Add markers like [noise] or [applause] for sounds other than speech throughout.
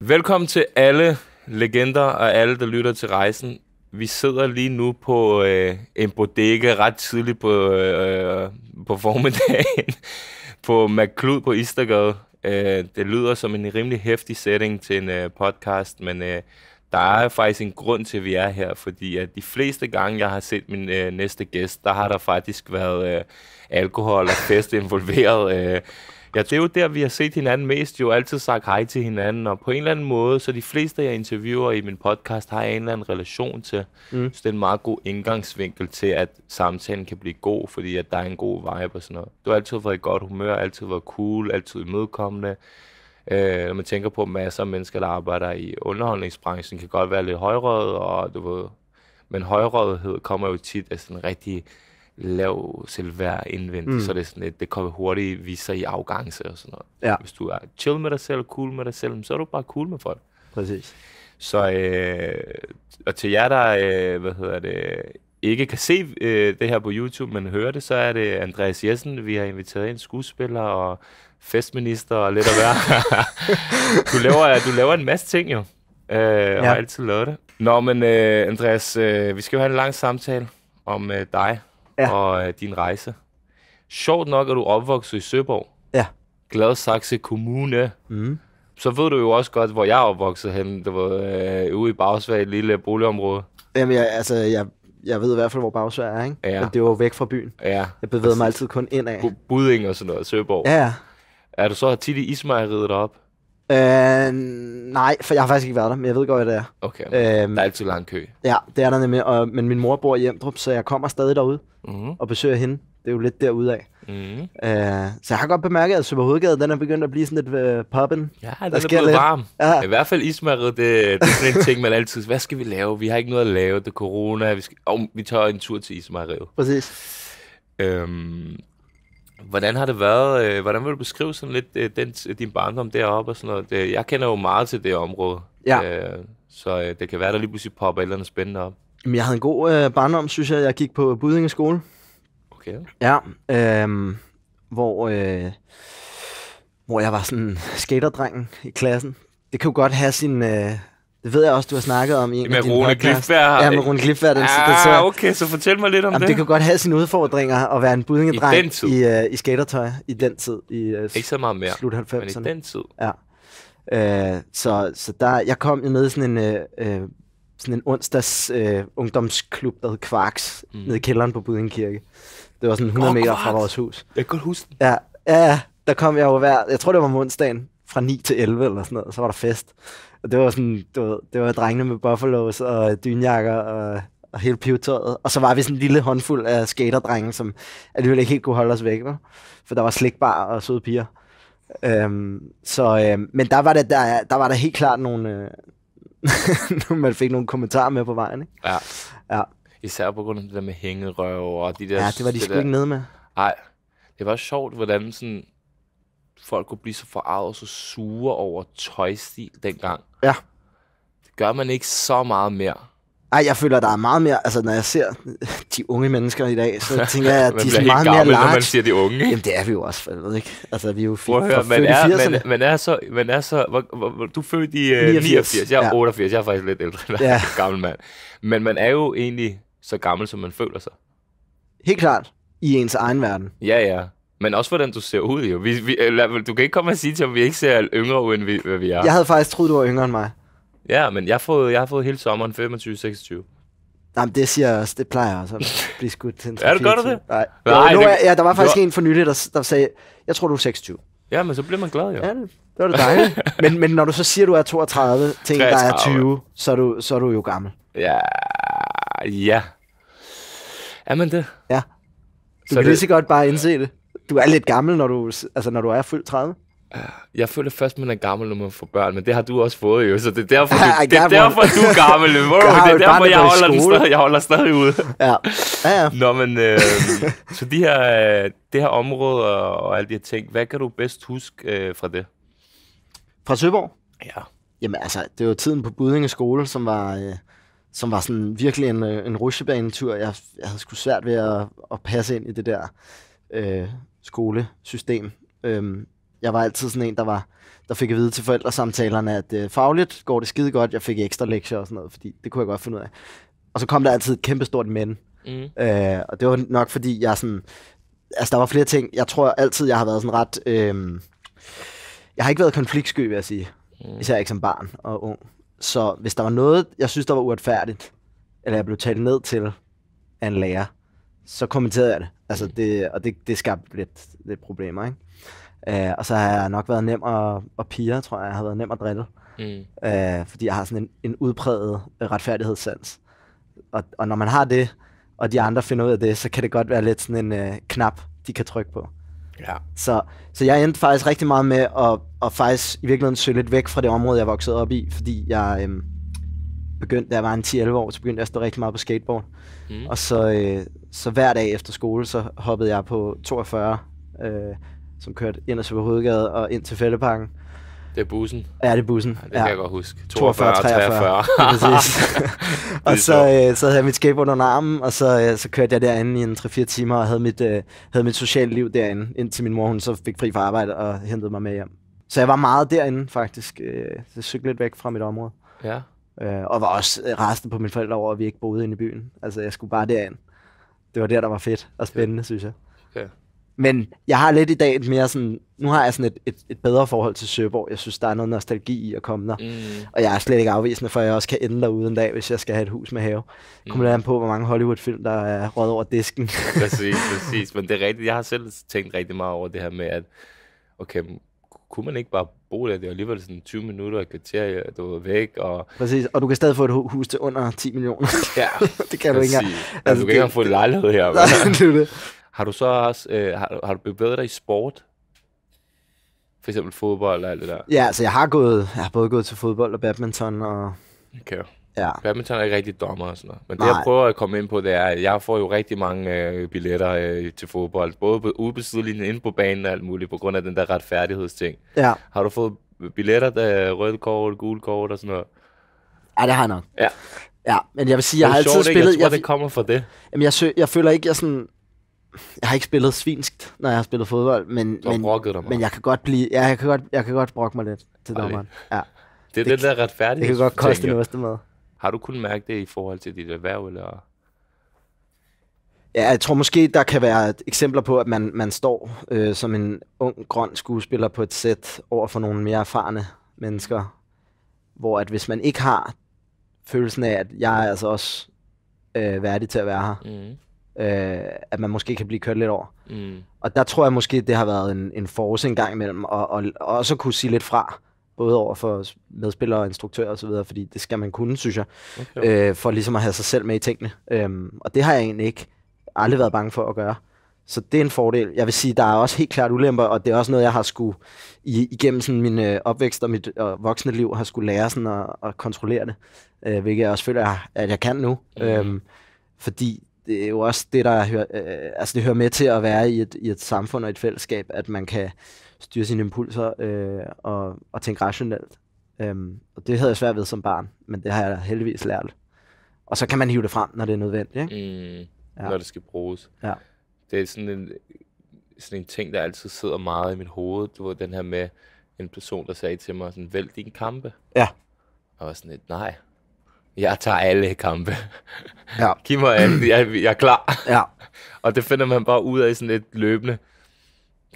Velkommen til alle legender og alle, der lytter til rejsen. Vi sidder lige nu på øh, en bodega ret tidligt på, øh, på formiddagen [laughs] på McClud på Istergade. Øh, det lyder som en rimelig hæftig setting til en øh, podcast, men øh, der er faktisk en grund til, at vi er her, fordi at de fleste gange, jeg har set min øh, næste gæst, der har der faktisk været øh, alkohol og fest involveret. Øh, jeg det er jo der, vi har set hinanden mest, jo altid sagt hej til hinanden, og på en eller anden måde, så de fleste, jeg interviewer i min podcast, har en eller anden relation til. Mm. Så det er en meget god indgangsvinkel til, at samtalen kan blive god, fordi at der er en god vibe og sådan noget. Du har altid været i godt humør, altid været cool, altid imødekommende. Øh, når man tænker på masser af mennesker, der arbejder i underholdningsbranchen, kan godt være lidt højrøget, og du ved, men højrødhed kommer jo tit af sådan en rigtig lav selvværd indvendigt, mm. så det, er sådan, det kommer hurtigt viser i afgangse og sådan noget. Ja. Hvis du er chill med dig selv, cool med dig selv, så er du bare cool med folk. Præcis. Så, øh, og til jer, der øh, hvad hedder det, ikke kan se øh, det her på YouTube, men hører det, så er det Andreas Jessen, vi har inviteret en skuespiller og festminister og lidt af hver. [laughs] du, laver, du laver en masse ting jo, øh, ja. og har altid lavet det. Nå, men øh, Andreas, øh, vi skal jo have en lang samtale om øh, dig ja. og øh, din rejse. Sjovt nok at du opvokset i Søborg. Ja. Gladsaxe Kommune. Mm. Så ved du jo også godt, hvor jeg er opvokset hen. Det var øh, ude i Bagsvær, et lille boligområde. Jamen, jeg, altså, jeg, jeg ved i hvert fald, hvor Bagsvær er, ikke? Ja. Men det var væk fra byen. Ja. Jeg bevægede altså, mig altid kun ind af. Buding og sådan noget, Søborg. Ja, ja. Er du så tit i Ismejeriet op? Øh, nej, for jeg har faktisk ikke været der, men jeg ved godt, hvad det er. Okay, øh, der er øhm, altid lang kø. Ja, det er der nemlig, og, men min mor bor i Emdrup, så jeg kommer stadig derude mm. og besøger hende. Det er jo lidt derude af. Mm. Mm-hmm. Uh, øh, så jeg har godt bemærket, at Superhovedgade, den er begyndt at blive sådan lidt uh, øh, poppen. Ja, den der er blevet varm. Ja. I hvert fald ismarret, det, det er sådan en ting, man altid hvad skal vi lave? Vi har ikke noget at lave, det er corona, vi, skal, oh, vi tager en tur til ismarret. Præcis. Øhm, Hvordan har det været, øh, hvordan vil du beskrive sådan lidt øh, den, din barndom deroppe og sådan noget? Det, jeg kender jo meget til det område, ja. øh, så øh, det kan være, der lige pludselig popper et eller andet spændende op. Jamen, jeg havde en god øh, barndom, synes jeg. Jeg gik på Budinge skole. Okay. Ja, øh, hvor, øh, hvor jeg var sådan skaterdrengen i klassen. Det kunne godt have sin... Øh, det ved jeg også, du har snakket om i en med af dine Rune Glifberg. Ja, med Rune Glifberg. Den, ah, den, så, okay, så fortæl mig lidt om jamen, det. Det kunne godt have sine udfordringer at være en budingedreng i, i, uh, i skatertøj i den tid. I, uh, Ikke så meget mere, slut 90'erne. men i den tid. Ja. Uh, så, så der, jeg kom ned i sådan en uh, uh, sådan en onsdags øh, ungdomsklub, der hed Quarks, mm. nede i kælderen på Budingen Kirke. Det var sådan 100 oh, meter fra vores hus. Jeg kan godt huske den. Ja, ja, der kom jeg jo hver, jeg tror det var om onsdagen, fra 9 til 11 eller sådan noget, og så var der fest. Og det var sådan, det var, det var drengene med buffalos og dynjakker og, og hele pivetøjet. Og så var vi sådan en lille håndfuld af skaterdrenge, som alligevel ikke helt kunne holde os væk, vel? for der var slikbar og søde piger. Øhm, så, øhm, men der var, det, der, der var der helt klart nogle, øh, [laughs] man fik nogle kommentarer med på vejen, ikke? Ja. ja. Især på grund af det der med hængerøv og de der... Ja, det var de sgu ikke nede med. Nej. Det var sjovt, hvordan sådan folk kunne blive så forarvet og så sure over tøjstil dengang. Ja. Det gør man ikke så meget mere. Ej, jeg føler, der er meget mere... Altså, når jeg ser de unge mennesker i dag, så [laughs] tænker jeg, at de er meget gammel, mere large. når man siger de unge. Jamen, det er vi jo også, for jeg ved ikke. Altså, vi er jo Prøv at høre, man er, man, man er så... Man er så hvor, hvor, hvor, du er født i uh, 89. 89. Jeg er ja. 88. Jeg er faktisk lidt ældre. ja. [laughs] gammel mand. Men man er jo egentlig så gammel, som man føler sig. Helt klart. I ens egen verden. Ja, ja. Men også hvordan du ser ud, jo. Vi, vi, du kan ikke komme og sige til, at vi ikke ser yngre ud, end vi, hvad vi er. Jeg havde faktisk troet, du var yngre end mig. Ja, men jeg har fået, jeg har fået hele sommeren 25-26. Jamen, det siger jeg også. Det plejer også at blive skudt til. er [laughs] du godt det? Nej. Nej jo, nu, det... ja, der var faktisk var... en for nylig, der, der sagde, jeg tror, du er 26. Ja, men så bliver man glad, jo. Ja, det, det var det dejligt. [laughs] men, men når du så siger, du er 32 til en, der er 20, så er du, så er du jo gammel. Ja, ja. Er man det? Ja. Du så kan det... lige så godt bare indse det. Du er lidt gammel, når du, altså, når du er fyldt 30. Jeg føler først, man er gammel, når man får børn, men det har du også fået jo, så det er derfor, du, [laughs] det er derfor, du er gammel. [laughs] det er derfor, jeg holder, den stadig, jeg holder stadig ude. [laughs] Ja. Ja, ja. Nå, men øh, så de her, øh, det her område og, alle de her ting, hvad kan du bedst huske øh, fra det? Fra Søborg? Ja. Jamen altså, det var tiden på Budinge skole, som var, øh, som var sådan virkelig en, øh, en rusjebanetur. Jeg, jeg havde sgu svært ved at, at passe ind i det der øh, skolesystem. Øhm, jeg var altid sådan en, der var der fik at vide til forældresamtalerne, at øh, fagligt går det skide godt, jeg fik ekstra lektier og sådan noget, fordi det kunne jeg godt finde ud af. Og så kom der altid et kæmpestort men. Mm. Øh, og det var nok fordi, jeg sådan... Altså, der var flere ting. Jeg tror altid, jeg har været sådan ret... Øh, jeg har ikke været konfliktsky, vil jeg sige. Mm. Især ikke som barn og ung. Så hvis der var noget, jeg synes, der var uretfærdigt, eller jeg blev talt ned til af en lærer, så kommenterede jeg det. Altså, mm. det og det, det skabte lidt, lidt problemer, ikke? Øh, og så har jeg nok været nem at, at pige, tror jeg. Jeg har været nem at drille. Mm. Øh, fordi jeg har sådan en, en udpræget retfærdighedssans. Og, og når man har det, og de andre finder ud af det, så kan det godt være lidt sådan en øh, knap, de kan trykke på. Ja. Så, så jeg endte faktisk rigtig meget med at, at faktisk i virkeligheden søge lidt væk fra det område, jeg voksede op i, fordi jeg øhm, begyndte, da jeg var en 10-11 år, så begyndte jeg at stå rigtig meget på skateboard. Mm. Og så, øh, så hver dag efter skole, så hoppede jeg på 42 øh, som kørte ind ad Søberhovedgade og ind til Fældeparken. Det er bussen? Ja, det er bussen. Ja, det kan ja. jeg godt huske. 42, 43. 43. Ja, og så, øh, så havde jeg mit skateboard under armen, og så, øh, så kørte jeg derinde i en 3-4 timer og havde mit, øh, havde mit sociale liv derinde, indtil min mor hun så fik fri fra arbejde og hentede mig med hjem. Så jeg var meget derinde faktisk. Øh, så cyklede lidt væk fra mit område. Ja. Øh, og var også øh, resten på mine forældre over, at vi ikke boede inde i byen. Altså, jeg skulle bare derind. Det var der, der var fedt og spændende, ja. synes jeg. Okay. Men jeg har lidt i dag et mere sådan, nu har jeg sådan et, et, et bedre forhold til Søborg. Jeg synes, der er noget nostalgi i at komme der. Mm. Og jeg er slet ikke afvisende, for jeg også kan ende derude en dag, hvis jeg skal have et hus med have. Mm. Kommer det an på, hvor mange Hollywood-film, der er råd over disken. [laughs] præcis, præcis. Men det er rigtigt. Jeg har selv tænkt rigtig meget over det her med, at okay, kunne man ikke bare bo der? Det var alligevel sådan 20 minutter et kvarter, og du var væk. Og... Præcis, og du kan stadig få et hus til under 10 millioner. Ja, [laughs] det kan præcis. du ikke engang. Altså, altså, du kan det... ikke altså, engang få en lejlighed her. [laughs] Nej, det er det. Har du så også, øh, har, har du bevæget dig i sport? For eksempel fodbold eller alt det der? Ja, altså jeg har gået, jeg har både gået til fodbold og badminton og... Okay. Ja. Badminton er ikke rigtig dommer og sådan noget. Men Nej. det, jeg prøver at komme ind på, det er, at jeg får jo rigtig mange øh, billetter øh, til fodbold. Både på, ude på sidelinjen, inde på banen og alt muligt, på grund af den der retfærdighedsting. Ja. Har du fået billetter, der rød kort, gul kort og sådan noget? Ja, det har jeg nok. Ja. Ja, men jeg vil sige, jeg har altid sjovt, spillet... Jeg tror, jeg, det kommer fra det. Jamen, jeg, sø, jeg føler ikke, jeg sådan jeg har ikke spillet svinskt, når jeg har spillet fodbold, men, men, men jeg kan godt blive, ja, jeg kan godt, jeg kan godt brokke mig lidt til Ej. dommeren. Ja. Det er det, lidt der retfærdigt. Det kan godt koste en ostemad. Har du kun mærke det i forhold til dit erhverv, eller? Ja, jeg tror måske, der kan være eksempler på, at man, man står øh, som en ung, grøn skuespiller på et sæt over for nogle mere erfarne mennesker, hvor at hvis man ikke har følelsen af, at jeg er altså også øh, værdig til at være her, mm øh, at man måske kan blive kørt lidt over. Mm. Og der tror jeg måske, det har været en, en force en gang imellem, og, og, og også kunne sige lidt fra, både over for medspillere og instruktører osv., og fordi det skal man kunne, synes jeg, okay. øh, for ligesom at have sig selv med i tingene. Øhm, og det har jeg egentlig ikke aldrig været bange for at gøre. Så det er en fordel. Jeg vil sige, der er også helt klart ulemper, og det er også noget, jeg har skulle igennem sådan min øh, opvækst og mit og voksne liv, har skulle lære sådan at, at kontrollere det, øh, hvilket jeg også føler, at jeg, at jeg kan nu. Mm. Øhm, fordi det er jo også det, der hører, øh, altså det hører med til at være i et, i et samfund og et fællesskab, at man kan styre sine impulser øh, og, og tænke rationelt. Øhm, og det havde jeg svært ved som barn, men det har jeg heldigvis lært. Og så kan man hive det frem, når det er nødvendigt. Ikke? Mm, ja. Når det skal bruges. Ja. Det er sådan en, sådan en ting, der altid sidder meget i mit hoved. Du ved, den her med en person, der sagde til mig, sådan, vælg din kampe. Ja. Og jeg var sådan lidt, nej, jeg tager alle kampe. Ja. [laughs] Giv mig alle, jeg, jeg er klar. Ja. [laughs] Og det finder man bare ud af sådan lidt løbende.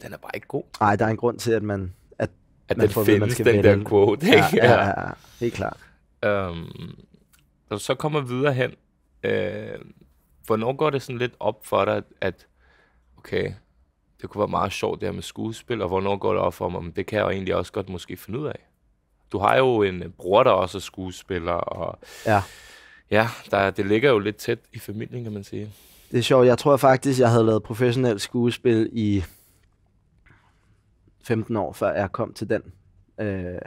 Den er bare ikke god. Nej, der er en grund til, at man at, at man den får, findes, man skal den der quote. Ikke? Ja, ja, ja, ja, helt klart. Øhm, og så kommer vi videre hen, øh, hvornår går det sådan lidt op for dig, at okay, det kunne være meget sjovt det her med skuespil, og hvornår går det op for mig, men det kan jeg jo egentlig også godt måske finde ud af? du har jo en bror, der også er skuespiller, og ja, ja der, det ligger jo lidt tæt i familien, kan man sige. Det er sjovt. Jeg tror faktisk, jeg havde lavet professionelt skuespil i 15 år, før jeg kom til den, øh,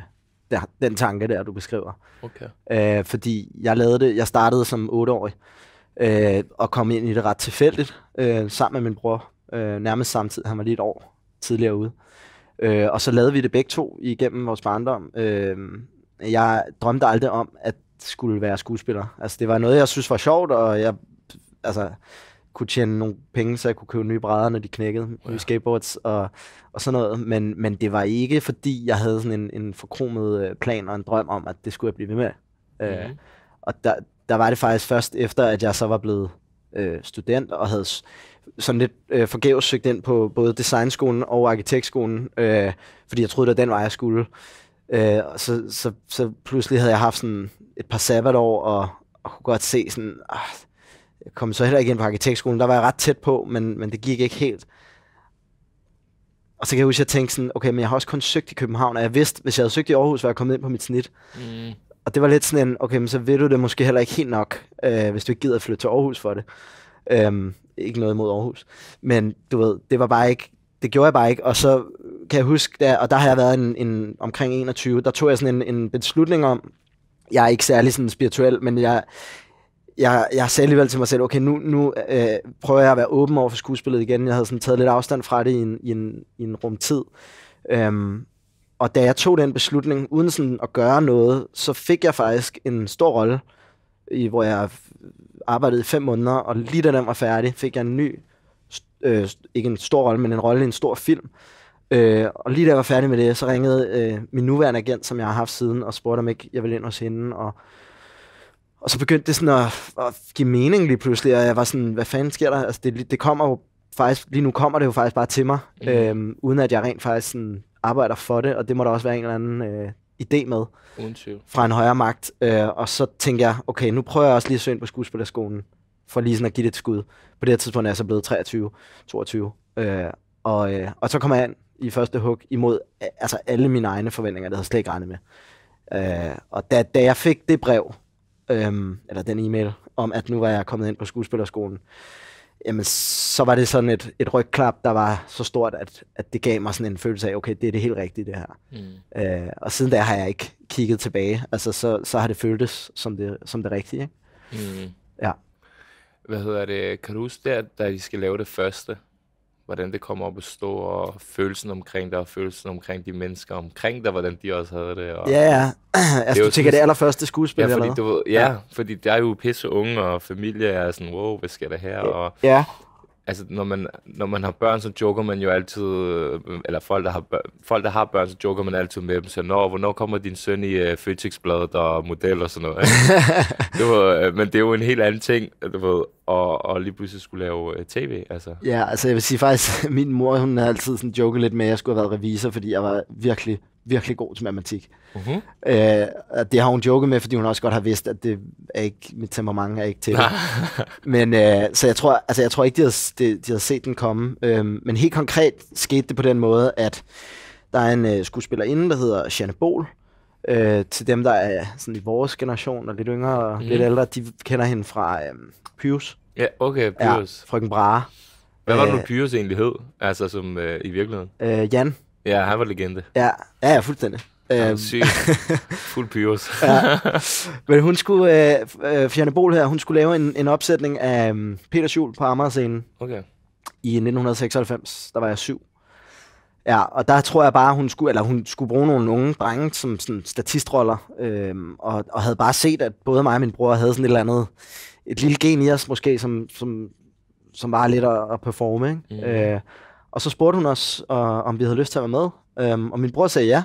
der, den tanke der, du beskriver. Okay. Øh, fordi jeg lavede det, jeg startede som 8-årig, øh, og kom ind i det ret tilfældigt, øh, sammen med min bror, øh, nærmest samtidig. Han var lige et år tidligere ude. Øh, og så lavede vi det begge to igennem vores barndom. Øh, jeg drømte aldrig om, at skulle være skuespiller. Altså, det var noget, jeg synes var sjovt, og jeg altså, kunne tjene nogle penge, så jeg kunne købe nye brædder, når de knækkede, nye skateboards og, og sådan noget. Men, men det var ikke, fordi jeg havde sådan en, en forkromet øh, plan og en drøm om, at det skulle jeg blive ved med. Ja. Øh, mhm. og der, der var det faktisk først efter, at jeg så var blevet øh, student og havde sådan lidt øh, forgæves søgt ind på både designskolen og arkitektskolen, øh, fordi jeg troede, det var den vej, jeg skulle. Øh, så, så, så pludselig havde jeg haft sådan et par sabbatår, og, og kunne godt se sådan, øh, jeg kom så heller ikke ind på arkitektskolen. Der var jeg ret tæt på, men, men det gik ikke helt. Og så kan jeg huske, at jeg tænkte sådan, okay, men jeg har også kun søgt i København, og jeg vidste, hvis jeg havde søgt i Aarhus, var jeg kommet ind på mit snit. Mm. Og det var lidt sådan en, okay, men så ved du det måske heller ikke helt nok, øh, hvis du ikke gider at flytte til Aarhus for det. Øh, ikke noget imod Aarhus, men du ved, det var bare ikke, det gjorde jeg bare ikke, og så kan jeg huske, der, og der har jeg været en, en, omkring 21, der tog jeg sådan en, en beslutning om, jeg er ikke særlig sådan spirituel, men jeg, jeg, jeg sagde alligevel til mig selv, okay, nu, nu øh, prøver jeg at være åben over for skuespillet igen. Jeg havde sådan taget lidt afstand fra det i en, i en, i en rumtid. Øhm, og da jeg tog den beslutning, uden sådan at gøre noget, så fik jeg faktisk en stor rolle, i, hvor jeg arbejdede i fem måneder, og lige da den var færdig, fik jeg en ny, øh, ikke en stor rolle, men en rolle i en stor film. Øh, og lige da jeg var færdig med det, så ringede øh, min nuværende agent, som jeg har haft siden, og spurgte, om ikke jeg ville ind hos hende, og og så begyndte det sådan at, at give mening lige pludselig, og jeg var sådan, hvad fanden sker der? Altså, det, det kommer jo faktisk, lige nu kommer det jo faktisk bare til mig, mm. Øhm, uden at jeg rent faktisk sådan, arbejder for det, og det må der også være en eller anden øh, idé med fra en højere magt. Øh, og så tænkte jeg, okay, nu prøver jeg også lige at søge ind på skuespillerskolen, for lige sådan at give det et skud. På det her tidspunkt er jeg så blevet 23, 22. Øh, og, øh, og så kommer jeg ind i første hug imod øh, altså alle mine egne forventninger, det havde jeg slet ikke regnet med. Øh, og da, da jeg fik det brev, øh, eller den e-mail, om at nu var jeg kommet ind på skuespillerskolen, øh, jamen, så var det sådan et, et rygklap, der var så stort, at, at det gav mig sådan en følelse af, okay, det er det helt rigtige, det her. Mm. Øh, og siden da har jeg ikke kigget tilbage. Altså, så, så har det føltes som det, som det rigtige. Ikke? Mm. Ja. Hvad hedder det? Kan du huske der, da de skal lave det første? hvordan det kommer op at stå, og følelsen omkring dig, og følelsen omkring de mennesker omkring dig, hvordan de også havde det. Og ja, ja. [clears throat] Altså, det du tænker, det allerførste skuespil, ja, fordi, eller du, ja, ja, fordi der er jo pisse unge, og familie er sådan, wow, hvad sker der her? Og, ja altså, når man, når man har børn, så joker man jo altid, øh, eller folk, der har, børn, folk, der har børn, så joker man altid med dem, så når, hvornår kommer din søn i uh, øh, føtex og model og sådan noget. [laughs] det var, øh, men det er jo en helt anden ting, du ved, og, og lige pludselig skulle lave uh, tv. Altså. Ja, altså jeg vil sige faktisk, [laughs] min mor, hun har altid sådan joket lidt med, at jeg skulle have været revisor, fordi jeg var virkelig virkelig god til matematik. Mm-hmm. Øh, det har hun joket med, fordi hun også godt har vidst, at det er ikke, mit temperament er ikke til det. [laughs] men, øh, så jeg tror, altså, jeg tror ikke, de havde, de, de havde set den komme. Øhm, men helt konkret skete det på den måde, at der er en øh, skuespillerinde, der hedder Janne Bol, øh, til dem, der er sådan i vores generation og lidt yngre og mm. lidt ældre, de kender hende fra øh, Pyrus. Ja, okay, Pyrus. Ja, Frøken Brahe. Hvad var det øh, nu, Pyrus egentlig hed? Altså som øh, i virkeligheden? Øh, Jan. Ja, han var legende. Ja, ja, ja fuldstændig. Han øhm. Syg. [laughs] Fuld pyros. ja. Men hun skulle, øh, øh Fjerne Bol her, hun skulle lave en, en opsætning af um, Peter Schul på Amager-scenen. Okay. I 1996, der var jeg syv. Ja, og der tror jeg bare, hun skulle, eller hun skulle bruge nogle unge drenge som sådan statistroller, øh, og, og havde bare set, at både mig og min bror havde sådan et eller andet, et lille gen i os måske, som, som, som var lidt at, at performe. Ikke? Mm. Øh, og så spurgte hun os, og, om vi havde lyst til at være med. Øhm, og min bror sagde ja.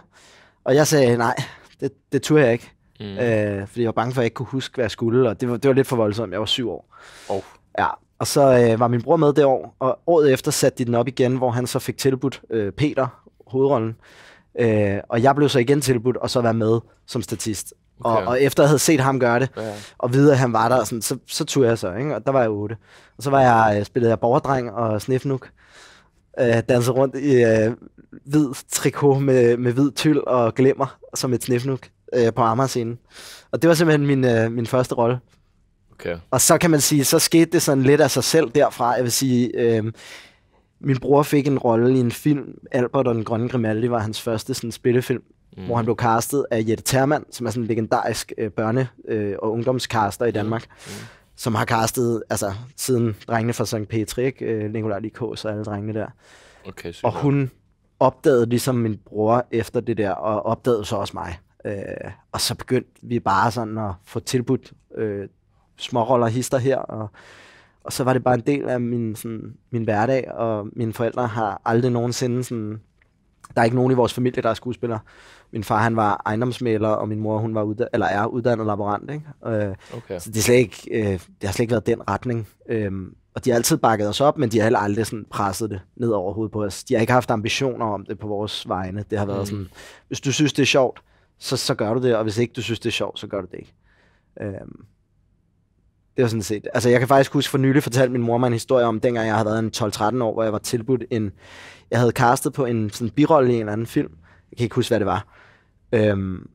Og jeg sagde nej, det, det turde jeg ikke. Mm. Øh, fordi jeg var bange for, at jeg ikke kunne huske, hvad jeg skulle. Og det var, det var lidt for voldsomt. Jeg var syv år. Oh. Ja, og så øh, var min bror med det år. Og året efter satte de den op igen, hvor han så fik tilbudt øh, Peter, hovedrollen. Øh, og jeg blev så igen tilbudt, og så være med som statist. Okay. Og, og efter jeg havde set ham gøre det, yeah. og vide, at han var der, sådan, så, så tog jeg så, ikke? og der var jeg otte. Og så var jeg, øh, spillede jeg borgerdreng og snifnuk, øh, danser rundt i øh, hvid trikot med, med hvid tyld og glimmer som et snifnuk øh, på Amager-scenen. Og det var simpelthen min, øh, min første rolle. Okay. Og så kan man sige, så skete det sådan lidt af sig selv derfra. Jeg vil sige, øh, min bror fik en rolle i en film, Albert og den grønne Grimaldi var hans første sådan, spillefilm, mm. hvor han blev castet af Jette Termann, som er sådan en legendarisk øh, børne- øh, og ungdomskaster i Danmark. Mm. Mm som har castet, altså siden drengene fra St. Petri, ikke? Øh, Nicolai Likås og alle drengene der. Okay, Og hun opdagede ligesom min bror efter det der, og opdagede så også mig. Øh, og så begyndte vi bare sådan at få tilbudt øh, småroller hister her, og, og så var det bare en del af min, sådan, min hverdag, og mine forældre har aldrig nogensinde sådan der er ikke nogen i vores familie, der er skuespiller. Min far, han var ejendomsmaler, og min mor, hun var udda- eller er uddannet laborant. Ikke? Øh, okay. Så det, er slet ikke, øh, det har slet ikke været den retning. Øh, og de har altid bakket os op, men de har heller aldrig sådan presset det ned over hovedet på os. De har ikke haft ambitioner om det på vores vegne. Det har været mm. sådan, hvis du synes, det er sjovt, så, så gør du det, og hvis ikke du synes, det er sjovt, så gør du det ikke. Øhm, det var sådan set. Altså, jeg kan faktisk huske for nylig fortalte min mor mig en historie om, dengang jeg havde været en 12-13 år, hvor jeg var tilbudt en, jeg havde castet på en sådan birolle i en eller anden film. Jeg kan ikke huske, hvad det var. Øhm,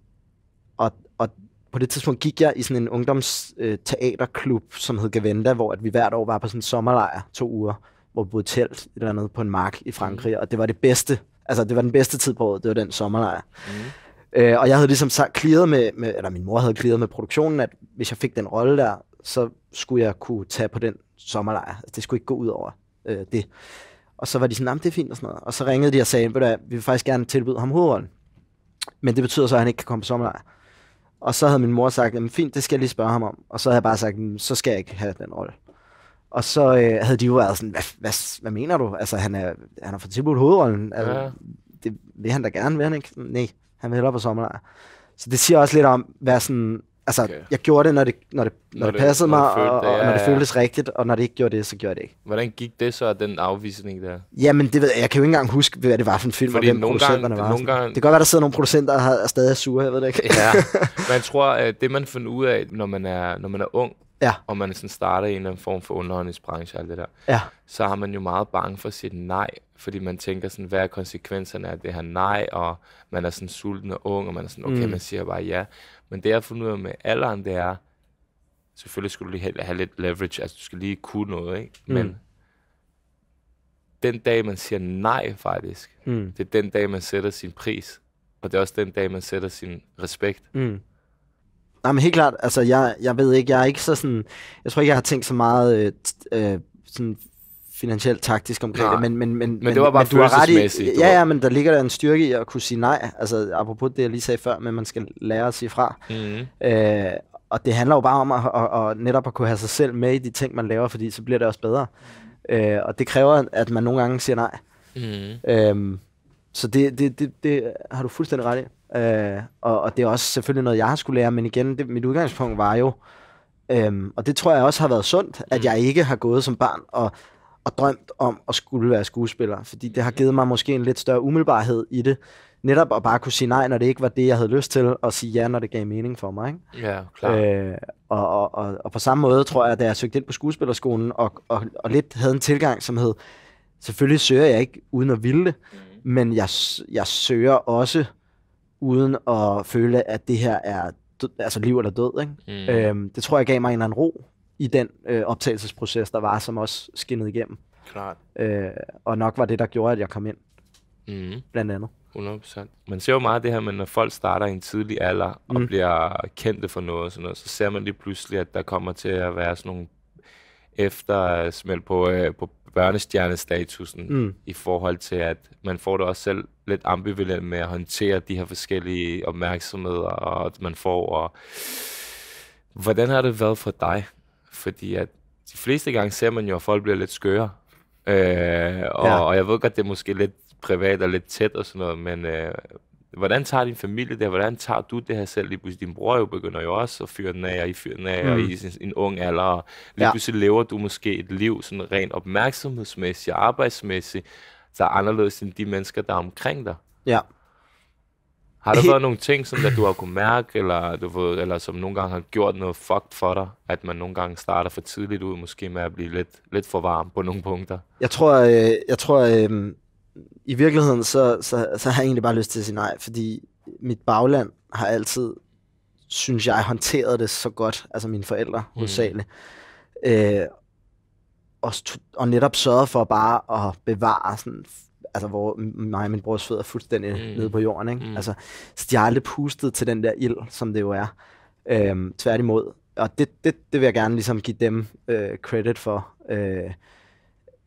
og, og på det tidspunkt gik jeg i sådan en ungdomsteaterklub, øh, som hed Gavenda, hvor at vi hvert år var på sådan en sommerlejr to uger, hvor vi boede telt et eller andet på en mark i Frankrig, mm. og det var det bedste. Altså, det var den bedste tid på året, det var den sommerlejr. Mm. Øh, og jeg havde ligesom sagt, clearet med, med, eller min mor havde clearet med produktionen, at hvis jeg fik den rolle der, så skulle jeg kunne tage på den sommerlejr. Altså, det skulle ikke gå ud over øh, det. Og så var de sådan, det er fint og sådan noget. Og så ringede de og sagde, at vi vil faktisk gerne tilbyde ham hovedrollen. Men det betyder så, at han ikke kan komme på sommerlejr. Og så havde min mor sagt, at fint, det skal jeg lige spørge ham om. Og så havde jeg bare sagt, så skal jeg ikke have den rolle. Og så øh, havde de jo været sådan, hvad, hvad, hvad mener du? Altså, han er, han har fået tilbudt hovedrollen. Altså, ja. det vil han da gerne, vil han ikke? Nej, han vil hellere på sommerlejr. Så det siger også lidt om, hvad sådan, Altså, okay. jeg gjorde det, når det, når det, når når det passede når mig, det følte, og, og, ja, og når det føltes rigtigt, og når det ikke gjorde det, så gjorde jeg det ikke. Hvordan gik det så, den afvisning der? Jamen, det ved jeg, jeg kan jo ikke engang huske, hvad det var for en film, Fordi og hvem nogle producenterne gange, var. Nogle gange... Det kan godt være, der sidder nogle producenter, der er stadig sure, jeg ved det ikke. ja, [laughs] man tror, at det man finder ud af, når man er, når man er ung, ja. og man sådan starter i en eller anden form for underholdningsbranche og alt det der, ja. så har man jo meget bange for at sige nej, fordi man tænker sådan, hvad er konsekvenserne af det her nej, og man er sådan sulten og ung, og man er sådan, okay, mm. man siger bare ja. Men det, jeg har fundet ud af med alderen, det er, selvfølgelig skulle du lige have lidt leverage, altså du skal lige kunne noget, ikke? Mm. Men den dag, man siger nej faktisk, mm. det er den dag, man sætter sin pris. Og det er også den dag, man sætter sin respekt. Mm. Nej, men helt klart, altså jeg, jeg ved ikke, jeg er ikke så sådan, jeg tror ikke, jeg har tænkt så meget øh, øh, sådan finansielt taktisk omkring Nej. det, men, men, men, men, det var bare men du har ret i, ja, ja, men der ligger der en styrke i at kunne sige nej, altså apropos det, jeg lige sagde før, men man skal lære at sige fra. Mm. Øh, og det handler jo bare om at, at, at netop at kunne have sig selv med i de ting, man laver, fordi så bliver det også bedre. Øh, og det kræver, at man nogle gange siger nej. Mm. Øh, så det, det, det, det har du fuldstændig ret i. Øh, og, og det er også selvfølgelig noget, jeg har skulle lære, men igen, det, mit udgangspunkt var jo, øhm, og det tror jeg også har været sundt, at mhm. jeg ikke har gået som barn og og drømt om at skulle være skuespiller, fordi det har mhm. givet mig måske en lidt større umiddelbarhed i det. Netop at bare kunne sige nej, når det ikke var det, jeg havde lyst til, og sige ja, når det gav mening for mig. Ikke? Ja, klart. Øh, og, og, og, og på samme måde tror jeg, da jeg søgte ind på skuespillerskolen, og, og, og lidt havde en tilgang, som hed, selvfølgelig søger jeg ikke uden at ville det, mm. men jeg, jeg søger også uden at føle, at det her er død, altså liv eller død. Ikke? Mm. Øhm, det tror jeg gav mig en eller anden ro, i den øh, optagelsesproces, der var, som også skinnede igennem. Klart. Øh, og nok var det, der gjorde, at jeg kom ind. Mm. Blandt andet. 100%. Man ser jo meget det her med, når folk starter i en tidlig alder og mm. bliver kendte for noget, og sådan noget, så ser man lige pludselig, at der kommer til at være sådan nogle eftersmæld øh, på, øh, på børnestjernestatusen mm. i forhold til, at man får det også selv lidt ambivalent med at håndtere de her forskellige opmærksomheder, og at man får. Og... Hvordan har det været for dig? Fordi at de fleste gange ser man jo, at folk bliver lidt skøre. Øh, og, ja. og jeg ved godt, det er måske lidt privat og lidt tæt og sådan noget, men øh, hvordan tager din familie det Hvordan tager du det her selv? Lige pludselig, din bror jo begynder jo også at fyre den af, og I fyrer den af, mm. og I er en ung alder. Og lige ja. pludselig lever du måske et liv sådan rent opmærksomhedsmæssigt, og arbejdsmæssigt, der er anderledes end de mennesker, der er omkring dig. Ja. Har der været nogle ting, som at du har kunne mærke, eller, du ved, eller som nogle gange har gjort noget fucked for dig, at man nogle gange starter for tidligt ud, måske med at blive lidt, lidt for varm på nogle punkter? Jeg tror, øh, jeg tror øh, i virkeligheden, så, så, så har jeg egentlig bare lyst til at sige nej, fordi mit bagland har altid, synes jeg, håndteret det så godt, altså mine forældre mm. hovedsageligt. Mm. Øh, og, og netop sørget for bare at bevare sådan altså, hvor mig og min brors fødder er fuldstændig mm. nede på jorden. Ikke? Mm. Altså, så de har aldrig pustet til den der ild, som det jo er. Øhm, tværtimod. Og det, det, det vil jeg gerne ligesom give dem øh, credit for. Øh,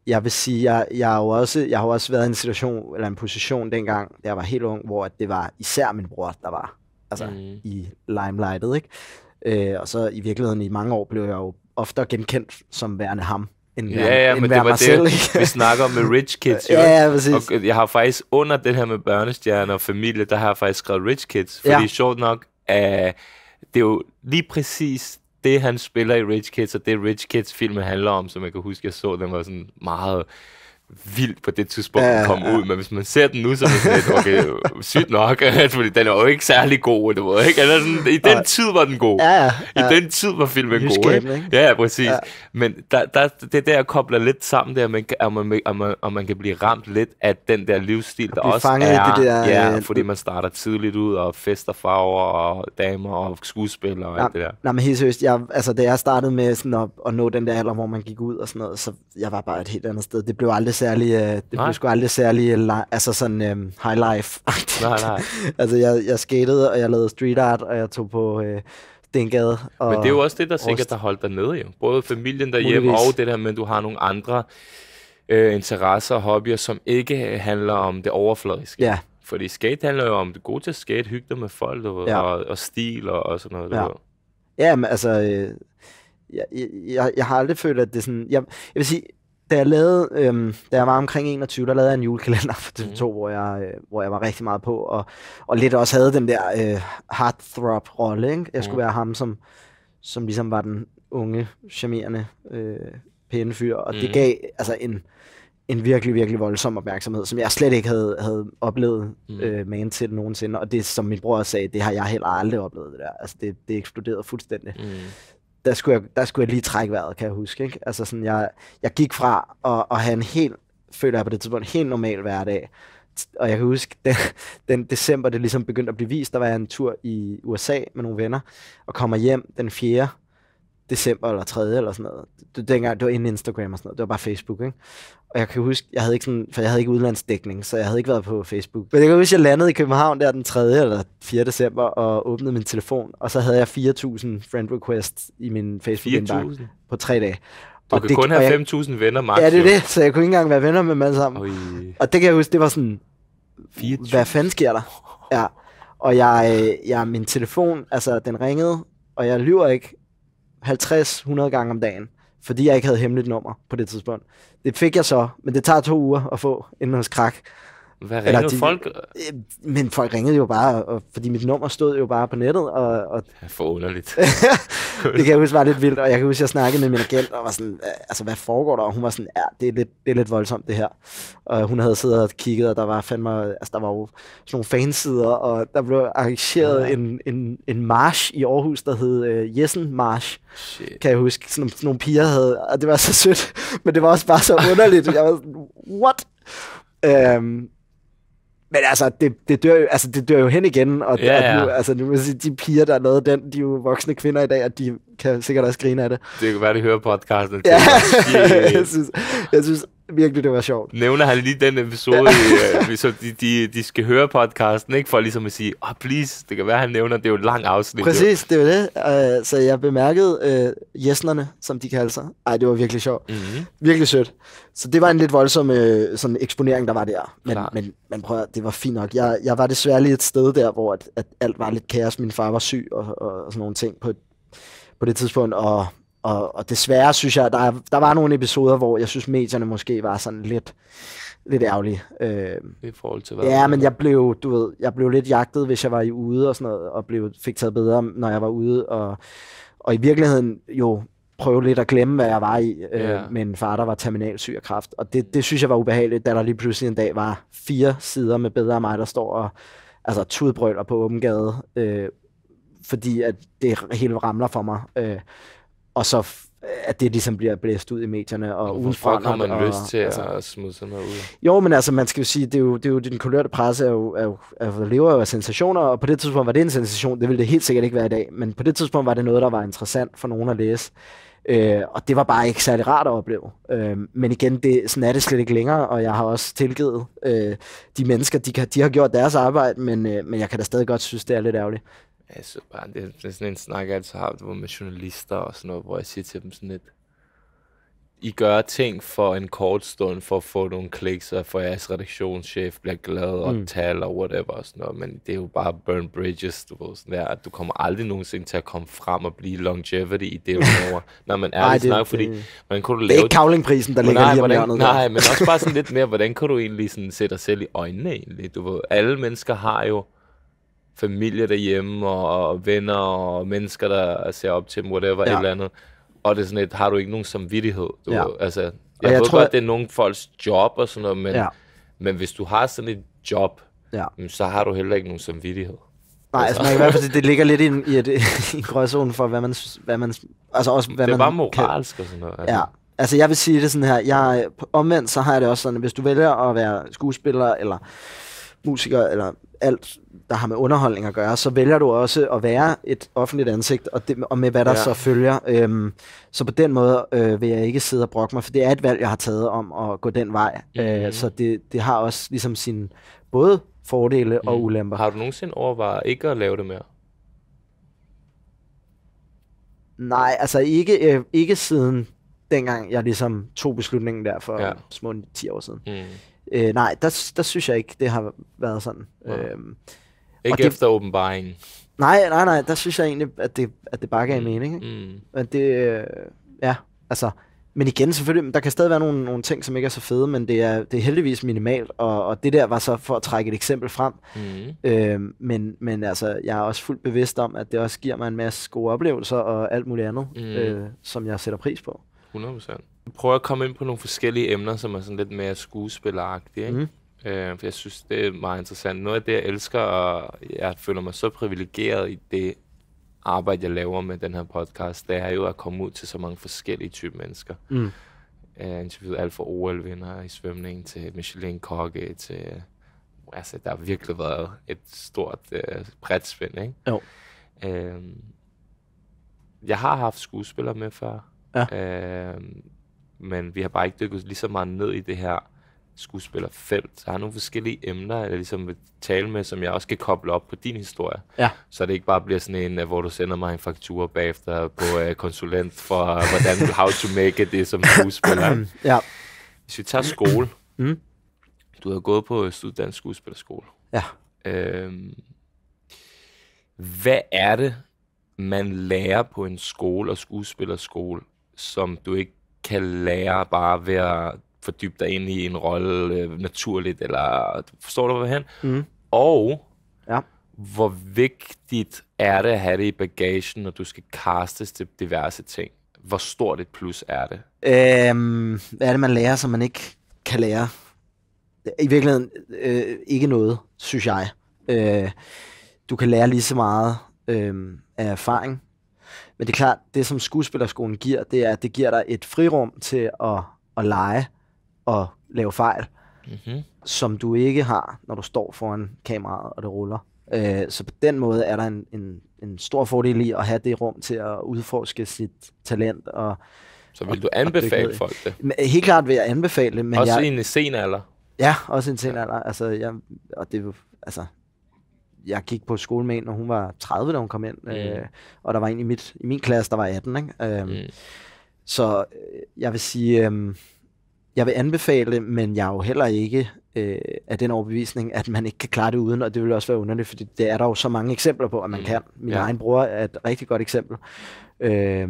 jeg vil sige, jeg, jeg, har jo også, jeg har også været i en situation, eller en position dengang, da jeg var helt ung, hvor det var især min bror, der var altså, mm. i limelightet. Ikke? Øh, og så i virkeligheden i mange år blev jeg jo ofte genkendt som værende ham, end, ja, ja, end men det var det, selv, vi [laughs] snakker om med rich kids. Jo. Ja, ja, præcis. Og jeg har faktisk under det her med børnestjerner og familie, der har jeg faktisk skrevet rich kids. Fordi ja. sjovt nok, uh, det er jo lige præcis det, han spiller i Rich Kids, og det Rich Kids-filmen handler om, som jeg kan huske, jeg så, den var sådan meget vildt på det tidspunkt, ja, at komme ja. ud, men hvis man ser den nu, så er det sådan lidt, okay, [laughs] sygt nok, [laughs] fordi den er jo ikke særlig god, du ved, ikke? Eller sådan, I den tid var den god. Ja, ja. I den tid var filmen Lyskab, god, ikke? Ja, Ja, præcis. Ja. Men der, der, det er der, jeg kobler lidt sammen der, at man, at man, at man, at man kan blive ramt lidt af den der livsstil, der også er. det der, ja, øh, fordi man starter tidligt ud, og fester farver, og damer, og skuespillere, og nej, alt det der. Nej, men helt seriøst, jeg, altså, da jeg startede med sådan at, at nå den der alder, hvor man gik ud og sådan noget, så jeg var bare et helt andet sted. Det blev aldrig særlig, øh, det nej. blev sgu aldrig særlig, altså sådan øh, high life. nej, nej. [laughs] altså jeg, jeg skatede, og jeg lavede street art, og jeg tog på øh, gade. Og Men det er jo også det, der sikkert har holdt dig nede, jo. Både familien derhjemme Muligvis. og det der med, at du har nogle andre øh, interesser og hobbyer, som ikke øh, handler om det overfladiske. Ja. Fordi skate handler jo om, det gode til at skate, hygge med folk du, ja. og, og stil og, og sådan noget. ja. Ja, men altså, øh, jeg, jeg, jeg, har aldrig følt, at det er sådan... Jeg, jeg vil sige, da jeg lavede, øhm, da jeg var omkring 21, der lavede jeg en julekalender for TV2, mm. hvor, jeg, øh, hvor jeg var rigtig meget på, og, og lidt også havde den der øh, heartthrob-rolle. Ikke? Jeg skulle mm. være ham, som, som ligesom var den unge, charmerende, øh, pæne fyr, og mm. det mhm. gav altså en, en virkelig, virkelig voldsom opmærksomhed, som jeg slet ikke havde, havde oplevet mm. øh, man til nogensinde, og det som min bror sagde, det har jeg heller aldrig oplevet det der. Altså det, det eksploderede fuldstændig. Mm der skulle, jeg, der skulle jeg lige trække vejret, kan jeg huske. Ikke? Altså sådan, jeg, jeg gik fra at, at have en helt, føler jeg på det tidspunkt, en helt normal hverdag, og jeg kan huske, den, [laughs] den december, det ligesom begyndte at blive vist, der var jeg en tur i USA med nogle venner, og kommer hjem den 4 december eller 3. eller sådan noget. Det, dengang, det var inden Instagram og sådan noget. Det var bare Facebook, ikke? Og jeg kan huske, jeg havde ikke sådan, for jeg havde ikke udlandsdækning, så jeg havde ikke været på Facebook. Men jeg kan huske, jeg landede i København der den 3. eller 4. december og åbnede min telefon, og så havde jeg 4.000 friend requests i min Facebook-indbakke på tre dage. Du og kan det, kun have 5.000 venner, Max. Ja, det er det, så jeg kunne ikke engang være venner med dem alle sammen. Ui. Og det kan jeg huske, det var sådan, 4. hvad fanden sker der? Ja. Og jeg, øh, jeg, min telefon, altså den ringede, og jeg lyver ikke, 50-100 gange om dagen, fordi jeg ikke havde hemmeligt nummer på det tidspunkt. Det fik jeg så, men det tager to uger at få inden hos Krak. Hvad ringede Eller de, folk? Øh, men folk ringede jo bare, og, fordi mit nummer stod jo bare på nettet. Og, og for underligt. [laughs] det kan jeg huske var lidt vildt, og jeg kan huske, at jeg snakkede med min agent, og var sådan, altså hvad foregår der? Og hun var sådan, ja, det er lidt, det er lidt voldsomt det her. Og hun havde siddet og kigget, og der var fandme, altså der var jo sådan nogle fansider, og der blev arrangeret ja. en, en, en march i Aarhus, der hed uh, Jessen March. Shit. Kan jeg huske, sådan nogle, sådan nogle piger havde, og det var så sødt, [laughs] men det var også bare så underligt. Jeg var sådan, what? Øhm, men altså, det, det, dør jo, altså, det dør jo hen igen, og ja, ja. Nu, altså, nu, de piger, der lavede den, de er jo voksne kvinder i dag, og de kan sikkert også grine af det. Det kan være, de hører podcasten. Ja. [laughs] jeg, synes, jeg synes virkelig, det var sjovt. Nævner han lige den episode, ja. i, øh, så de, de, de skal høre podcasten, ikke? For ligesom at sige, oh, please, det kan være, han nævner, det er jo et langt afsnit. Præcis, det var det. Uh, så jeg bemærkede uh, øh, jæsnerne, som de kalder sig. Ej, det var virkelig sjovt. Mm-hmm. Virkelig sødt. Så det var en lidt voldsom uh, sådan eksponering, der var der. Men, men, men prøv at, det var fint nok. Jeg, jeg var desværre lige et sted der, hvor at, at alt var lidt kaos. Min far var syg og, og, sådan nogle ting på, på det tidspunkt, og og, og desværre synes jeg, der, der var nogle episoder, hvor jeg synes, medierne måske var sådan lidt, lidt ærgerlige. Øh, I forhold til hvad? Ja, men jeg blev, du ved, jeg blev lidt jagtet, hvis jeg var i ude og sådan noget, og blev, fik taget bedre, når jeg var ude. Og, og i virkeligheden jo prøve lidt at glemme, hvad jeg var i, øh, yeah. men far, der var terminalsyg og kraft. Og det, det synes jeg var ubehageligt, da der lige pludselig en dag var fire sider med bedre af mig, der står og altså, tudbrøler på åben gade, øh, fordi at det hele ramler for mig. Øh, og så at det ligesom bliver blæst ud i medierne og udefra. Hvorfor kommer man og, lyst til altså, at smide sådan noget ud? Jo, men altså, man skal jo sige, det er jo, det er jo den kulørte presse er jo, er jo, er jo, lever jo af sensationer, og på det tidspunkt var det en sensation, det ville det helt sikkert ikke være i dag, men på det tidspunkt var det noget, der var interessant for nogen at læse. Øh, og det var bare ikke særlig rart at opleve. Øh, men igen, det, sådan er det slet ikke længere, og jeg har også tilgivet øh, de mennesker, de, kan, de har gjort deres arbejde, men, øh, men jeg kan da stadig godt synes, det er lidt ærgerligt. Altså, bare, det, det er sådan en snak, jeg altid har haft med journalister og sådan noget, hvor jeg siger til dem sådan lidt, I gør ting for en kort stund, for at få nogle kliks, og for jeres redaktionschef bliver glad og mm. taler og whatever og sådan noget, men det er jo bare burn bridges, du ved, sådan der, at du kommer aldrig nogensinde til at komme frem og blive longevity i det, [laughs] over. Når men ærligt snak, fordi, det, hvordan kunne du lave... Det er ikke kavlingprisen, der ligger nej, lige om hvordan, Nej, der. men også bare sådan lidt mere, hvordan kan du egentlig sådan se dig selv i øjnene egentlig, du ved, alle mennesker har jo familie derhjemme, og, og venner, og mennesker, der ser op til dem, whatever, ja. et eller andet. Og det er sådan et, har du ikke nogen samvittighed? Du, ja. altså, jeg, jeg ved tror, godt, at det er nogen folks job og sådan noget, men, ja. men hvis du har sådan et job, ja. Mm, så har du heller ikke nogen samvittighed. Nej, altså, man kan i hvert fald, det ligger lidt i i, i, [laughs] i en for, hvad man, hvad man... Altså også, hvad det er man bare moralsk kan. og sådan noget. Altså. Ja, altså jeg vil sige det sådan her, jeg, omvendt så har jeg det også sådan, at hvis du vælger at være skuespiller, eller musiker, eller alt, der har med underholdning at gøre, så vælger du også at være et offentligt ansigt, og, det, og med hvad der ja. så følger. Øhm, så på den måde øh, vil jeg ikke sidde og brokke mig, for det er et valg, jeg har taget om at gå den vej. Mm. Øh, mhm. så det, det har også ligesom sin både fordele mm. og mhm. ulemper. Har du nogensinde overvejet ikke at lave det mere? Nej, altså ikke, øh, ikke siden dengang jeg ligesom tog beslutningen der for ja. små 10 år siden. Mm. Øh, nej, der, der synes jeg ikke, det har været sådan. Ja. Øhm, ikke det, efter åbenbaringen. Nej, nej, nej, der synes jeg egentlig, at det, at det bare gav mm. mening. Ikke? Mm. Men det, øh, ja, altså, men igen selvfølgelig, der kan stadig være nogle, nogle ting, som ikke er så fede, men det er, det er heldigvis minimalt, og, og det der var så for at trække et eksempel frem. Mm. Øh, men, men altså, jeg er også fuldt bevidst om, at det også giver mig en masse gode oplevelser og alt muligt andet, mm. øh, som jeg sætter pris på. 100%. Jeg prøver at komme ind på nogle forskellige emner, som er sådan lidt mere skuespilleragtige, ikke? Mm. Øh, for jeg synes, det er meget interessant. Noget af det, jeg elsker, og jeg føler mig så privilegeret i det arbejde, jeg laver med den her podcast, det er jo at komme ud til så mange forskellige typer mennesker. Mm. øh, interviewet alt fra OL-vinder i svømning til Michelin-kokke til... Altså, der har virkelig været et stort øh, bredt spænd, ikke? Jo. Øh, jeg har haft skuespillere med før. Ja. Øh, men vi har bare ikke dykket lige så meget ned i det her skuespillerfelt. Jeg har nogle forskellige emner, jeg ligesom vil tale med, som jeg også kan koble op på din historie. Ja. Så det ikke bare bliver sådan en, øh, hvor du sender mig en faktur bagefter på uh, konsulent for, uh, hvordan how to make det som skuespiller. ja. Hvis vi tager skole. Mm. Du har gået på Syddansk Skuespillerskole. Ja. Øhm, hvad er det, man lærer på en skole og skuespillerskole, som du ikke kan lære bare ved at fordybe dig ind i en rolle øh, naturligt, eller forstår du, hvad han? mm. Og ja. hvor vigtigt er det at have det i bagagen, når du skal castes til diverse ting? Hvor stort et plus er det? Øhm, hvad er det, man lærer, som man ikke kan lære? I virkeligheden øh, ikke noget, synes jeg. Øh, du kan lære lige så meget øh, af erfaring, men det er klart, det som skuespillerskolen giver, det er, at det giver dig et frirum til at, at lege og lave fejl, mm-hmm. som du ikke har, når du står foran kameraet og det ruller. Øh, så på den måde er der en, en, en stor fordel i at have det rum til at udforske sit talent. Og, så vil du anbefale folk det? Øh, helt klart vil jeg anbefale det. Men også jeg, i en senalder? Ja, også i en senalder. Ja. Altså, jeg, og det, altså, jeg gik på skole med en, når hun var 30, da hun kom ind. Mm. Øh, og der var en i, mit, i min klasse, der var 18. Ikke? Øh, mm. Så øh, jeg vil sige, øh, jeg vil anbefale men jeg er jo heller ikke øh, af den overbevisning, at man ikke kan klare det uden, og det vil også være underligt, fordi det er der jo så mange eksempler på, at man mm. kan. Min ja. egen bror er et rigtig godt eksempel. Øh,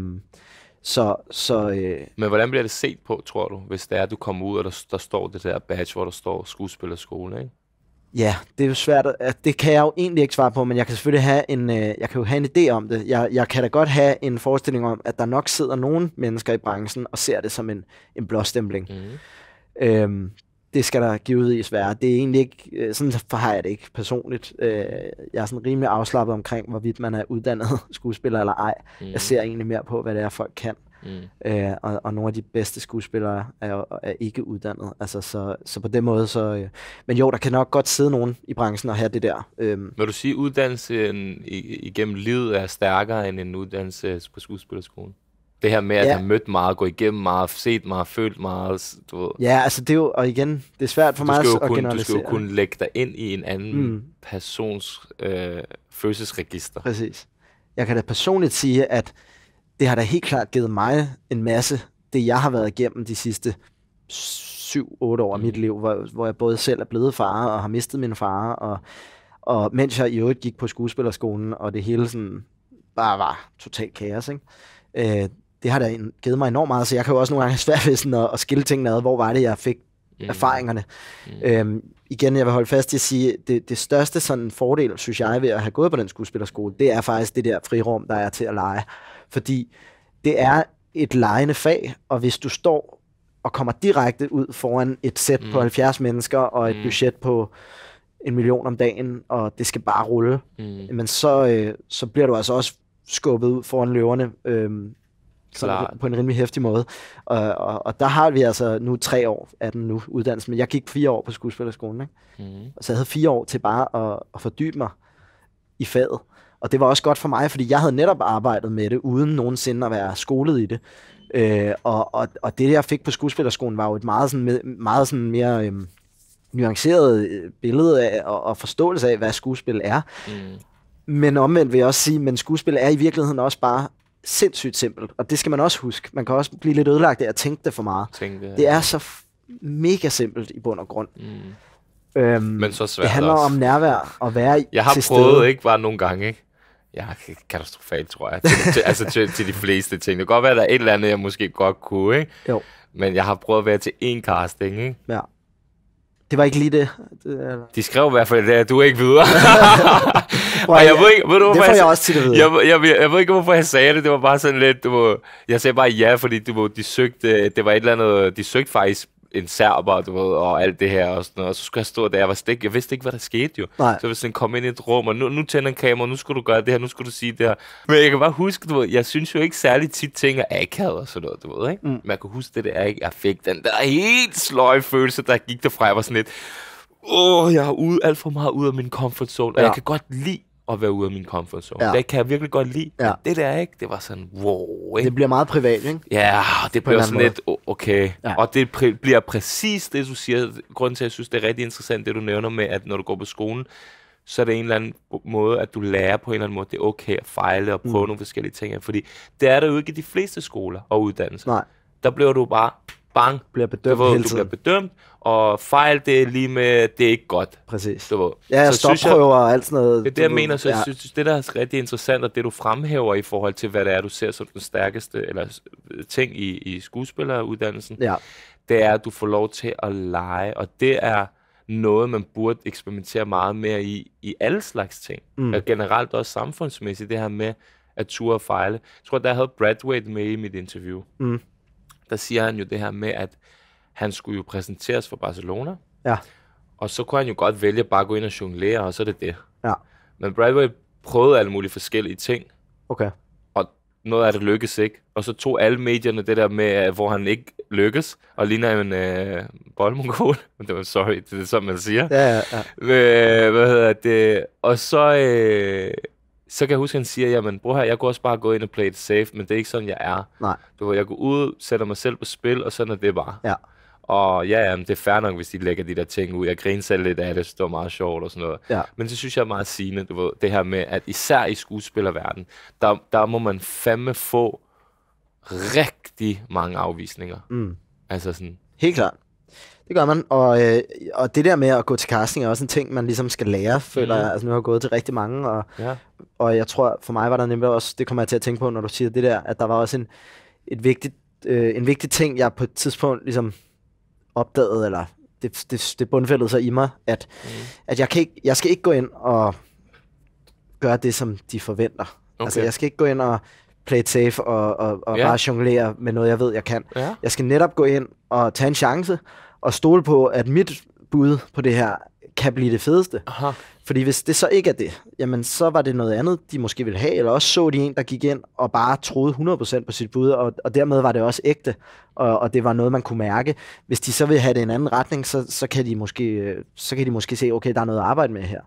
så, så, øh... Men hvordan bliver det set på, tror du, hvis det er, at du kommer ud, og der, der står det der badge, hvor der står skuespillerskole, ikke? Ja, det er jo svært. At, det kan jeg jo egentlig ikke svare på, men jeg kan selvfølgelig have en, øh, jeg kan jo have en idé om det. Jeg, jeg kan da godt have en forestilling om, at der nok sidder nogle mennesker i branchen og ser det som en, en blåstempling. Mm. Øhm, det skal der givetvis være. Det er egentlig ikke, øh, sådan har jeg det ikke personligt. Øh, jeg er sådan rimelig afslappet omkring, hvorvidt man er uddannet [laughs] skuespiller eller ej. Mm. Jeg mhm. ser egentlig mere på, hvad det er, folk kan. Mm. Øh, og, og nogle af de bedste skuespillere er, er ikke uddannet. Altså, så, så på den måde, så... Øh, men jo, der kan nok godt sidde nogen i branchen og have det der. Øh. Når du siger, at uddannelsen igennem livet er stærkere end en uddannelse på skuespillerskolen? Det her med at ja. have mødt meget, gå igennem meget, set meget, følt meget. Du ved. Ja, altså det er jo, og igen, det er svært for mig at kunne, generalisere. Du skal jo kunne lægge dig ind i en anden mm. persons øh, følelsesregister. Præcis. Jeg kan da personligt sige, at det har da helt klart givet mig en masse, det jeg har været igennem de sidste 7-8 år af mit mm. liv, hvor, hvor jeg både selv er blevet far og har mistet min far, og, og mens jeg i øvrigt gik på skuespillerskolen, og det hele sådan bare var totalt kaos, ikke? Øh, det har da givet mig enormt meget, så jeg kan jo også nogle gange have svært ved sådan at, at skille tingene ad, hvor var det, jeg fik yeah. erfaringerne. Yeah. Mm. Øhm, igen, jeg vil holde fast i at sige, det, det største sådan fordel, synes jeg, ved at have gået på den skuespillerskole, det er faktisk det der frirum, der er til at lege. Fordi det er et lejende fag, og hvis du står og kommer direkte ud foran et sæt mm. på 70 mennesker og et mm. budget på en million om dagen, og det skal bare rulle, mm. men så, øh, så bliver du altså også skubbet ud foran løverne øh, Klar. på en rimelig hæftig måde. Og, og, og der har vi altså nu tre år af den nu uddannelse, men jeg gik fire år på skuespillerskolen, ikke? Mm. så jeg havde fire år til bare at, at fordybe mig i faget. Og det var også godt for mig, fordi jeg havde netop arbejdet med det, uden nogensinde at være skolet i det. Øh, og, og, og det, jeg fik på skuespillerskolen, var jo et meget, sådan, med, meget sådan mere øhm, øh, nuanceret billede af og, og forståelse af, hvad skuespil er. Mm. Men omvendt vil jeg også sige, men skuespil er i virkeligheden også bare sindssygt simpelt, og det skal man også huske. Man kan også blive lidt ødelagt af at tænke det for meget. Tænke, det, det er så mega simpelt i bund og grund. Mm. Øhm, Men så svært Det handler også. om nærvær og være Jeg har til prøvet stede. ikke bare nogle gange, ikke? jeg er katastrofalt, tror jeg, til, til, altså til, til de fleste ting. Det kan godt være, at der er et eller andet, jeg måske godt kunne, ikke? Jo. Men jeg har prøvet at være til én casting, ikke? Ja. Det var ikke lige det. det de skrev i hvert fald, at du er ikke videre. [laughs] [laughs] og jeg ved ikke, ved du, hvorfor det får jeg, også til at vide. Jeg, jeg, jeg, jeg, ved ikke, hvorfor jeg sagde det. Det var bare sådan lidt, du, jeg sagde bare ja, fordi du, de søgte, det var et eller andet, de søgte faktisk en serber, du ved, og alt det her og sådan noget. Og så skulle jeg stå der, jeg var stik, jeg vidste ikke, hvad der skete jo. Nej. Så hvis den kom ind i et rum, og nu, nu tænder en kamera, nu skulle du gøre det her, nu skulle du sige det her. Men jeg kan bare huske, du ved, jeg synes jo ikke særlig tit ting er akavet og sådan noget, du ved, ikke? Mm. Men jeg kan huske det der, ikke? Jeg fik den der helt sløje følelse, der gik derfra, jeg var sådan lidt, åh, jeg er ude, alt for meget ud af min comfort zone, og ja. jeg kan godt lide at være ude af min comfort zone. Ja. Det kan jeg virkelig godt lide. Ja. Det der, ikke? Det var sådan, wow. Ikke? Det bliver meget privat, ikke? Ja, det På bliver sådan lidt, okay. Ja. Og det pr- bliver præcis det, du siger. Grunden til, at jeg synes, det er rigtig interessant, det du nævner med, at når du går på skolen, så er det en eller anden måde, at du lærer på en eller anden måde, det er okay at fejle og prøve mm. nogle forskellige ting. Fordi det er der jo ikke i de fleste skoler og uddannelser. Nej. Der bliver du bare bang, bliver bedømt du ved, hele tiden. Du bliver bedømt, og fejl, det er lige med, det er ikke godt. Præcis. Du ved. Ja, så stopprøver jeg, og alt sådan noget. Det er det, jeg mener, så ja. jeg synes, det der er rigtig interessant, og det du fremhæver i forhold til, hvad det er, du ser som den stærkeste eller øh, ting i, i skuespilleruddannelsen, ja. det er, at du får lov til at lege, og det er noget, man burde eksperimentere meget mere i, i alle slags ting. Mm. Og generelt også samfundsmæssigt, det her med at ture og fejle. Jeg tror, der havde Bradway med i mit interview. Mm der siger han jo det her med, at han skulle jo præsenteres for Barcelona. Ja. Og så kunne han jo godt vælge bare at gå ind og jonglere, og så er det det. Ja. Men Bradway prøvede alle mulige forskellige ting. Okay. Og noget af det lykkes ikke. Og så tog alle medierne det der med, hvor han ikke lykkes, og ligner en øh, boldmongol. [laughs] det var sorry, det er sådan, man siger. Ja, ja, ja. hvad hedder det? Og så... Øh, så kan jeg huske, at han siger, jamen bror her, jeg kunne også bare gå ind og play it safe, men det er ikke sådan, jeg er. Nej. Du, jeg går ud, sætter mig selv på spil, og sådan er det bare. Ja. Og ja, jamen, det er fair nok, hvis de lægger de der ting ud. Jeg griner selv lidt af det, det var meget sjovt og sådan noget. Ja. Men så synes jeg er meget sigende, du ved, det her med, at især i skuespillerverdenen, der, der må man fandme få rigtig mange afvisninger. Mm. Altså sådan. Helt klart. Det gør man, og, øh, og det der med at gå til casting er også en ting, man ligesom skal lære, føler mm. jeg. Altså, nu har jeg gået til rigtig mange, og ja og jeg tror, for mig var der nemlig også, det kommer jeg til at tænke på, når du siger det der, at der var også en, et vigtigt, øh, en vigtig ting, jeg på et tidspunkt ligesom opdagede, eller det, det, det bundfældede sig i mig, at, mm. at jeg, kan ikke, jeg skal ikke gå ind og gøre det, som de forventer. Okay. Altså, jeg skal ikke gå ind og play it safe og, og, og ja. bare jonglere med noget, jeg ved, jeg kan. Ja. Jeg skal netop gå ind og tage en chance og stole på, at mit bud på det her kan blive det fedeste. Aha. Fordi hvis det så ikke er det, jamen så var det noget andet, de måske ville have, eller også så de en, der gik ind og bare troede 100% på sit bud, og, og dermed var det også ægte, og, og det var noget, man kunne mærke. Hvis de så vil have det i en anden retning, så, så, kan, de måske, så kan de måske se, okay, der er noget at arbejde med her.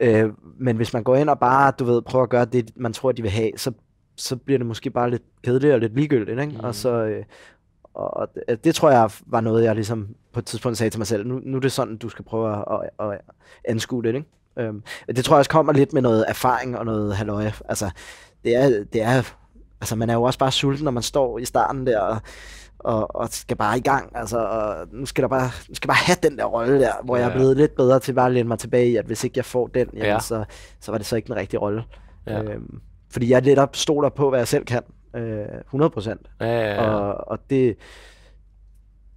Øh, men hvis man går ind og bare, du ved, prøver at gøre det, man tror, de vil have, så så bliver det måske bare lidt kedeligt og lidt ligegyldigt, ikke? Mm. Og, så, øh, og, og det, altså, det tror jeg var noget, jeg ligesom på et tidspunkt sagde til mig selv, nu, nu er det sådan, du skal prøve at, at, at anskue det, ikke? Øhm, det tror jeg også kommer lidt med noget erfaring og noget halvøje. Altså, det er, det er, altså, man er jo også bare sulten, når man står i starten der og, og, og skal bare i gang. Altså, og nu skal der bare, nu skal bare have den der rolle der, hvor ja. jeg er blevet lidt bedre til bare at læne mig tilbage i, at hvis ikke jeg får den, jamen, ja. så, så var det så ikke den rigtige rolle. Ja. Øhm, fordi jeg netop stoler på, hvad jeg selv kan. Øh, 100 Ja, ja, ja. Og, og det,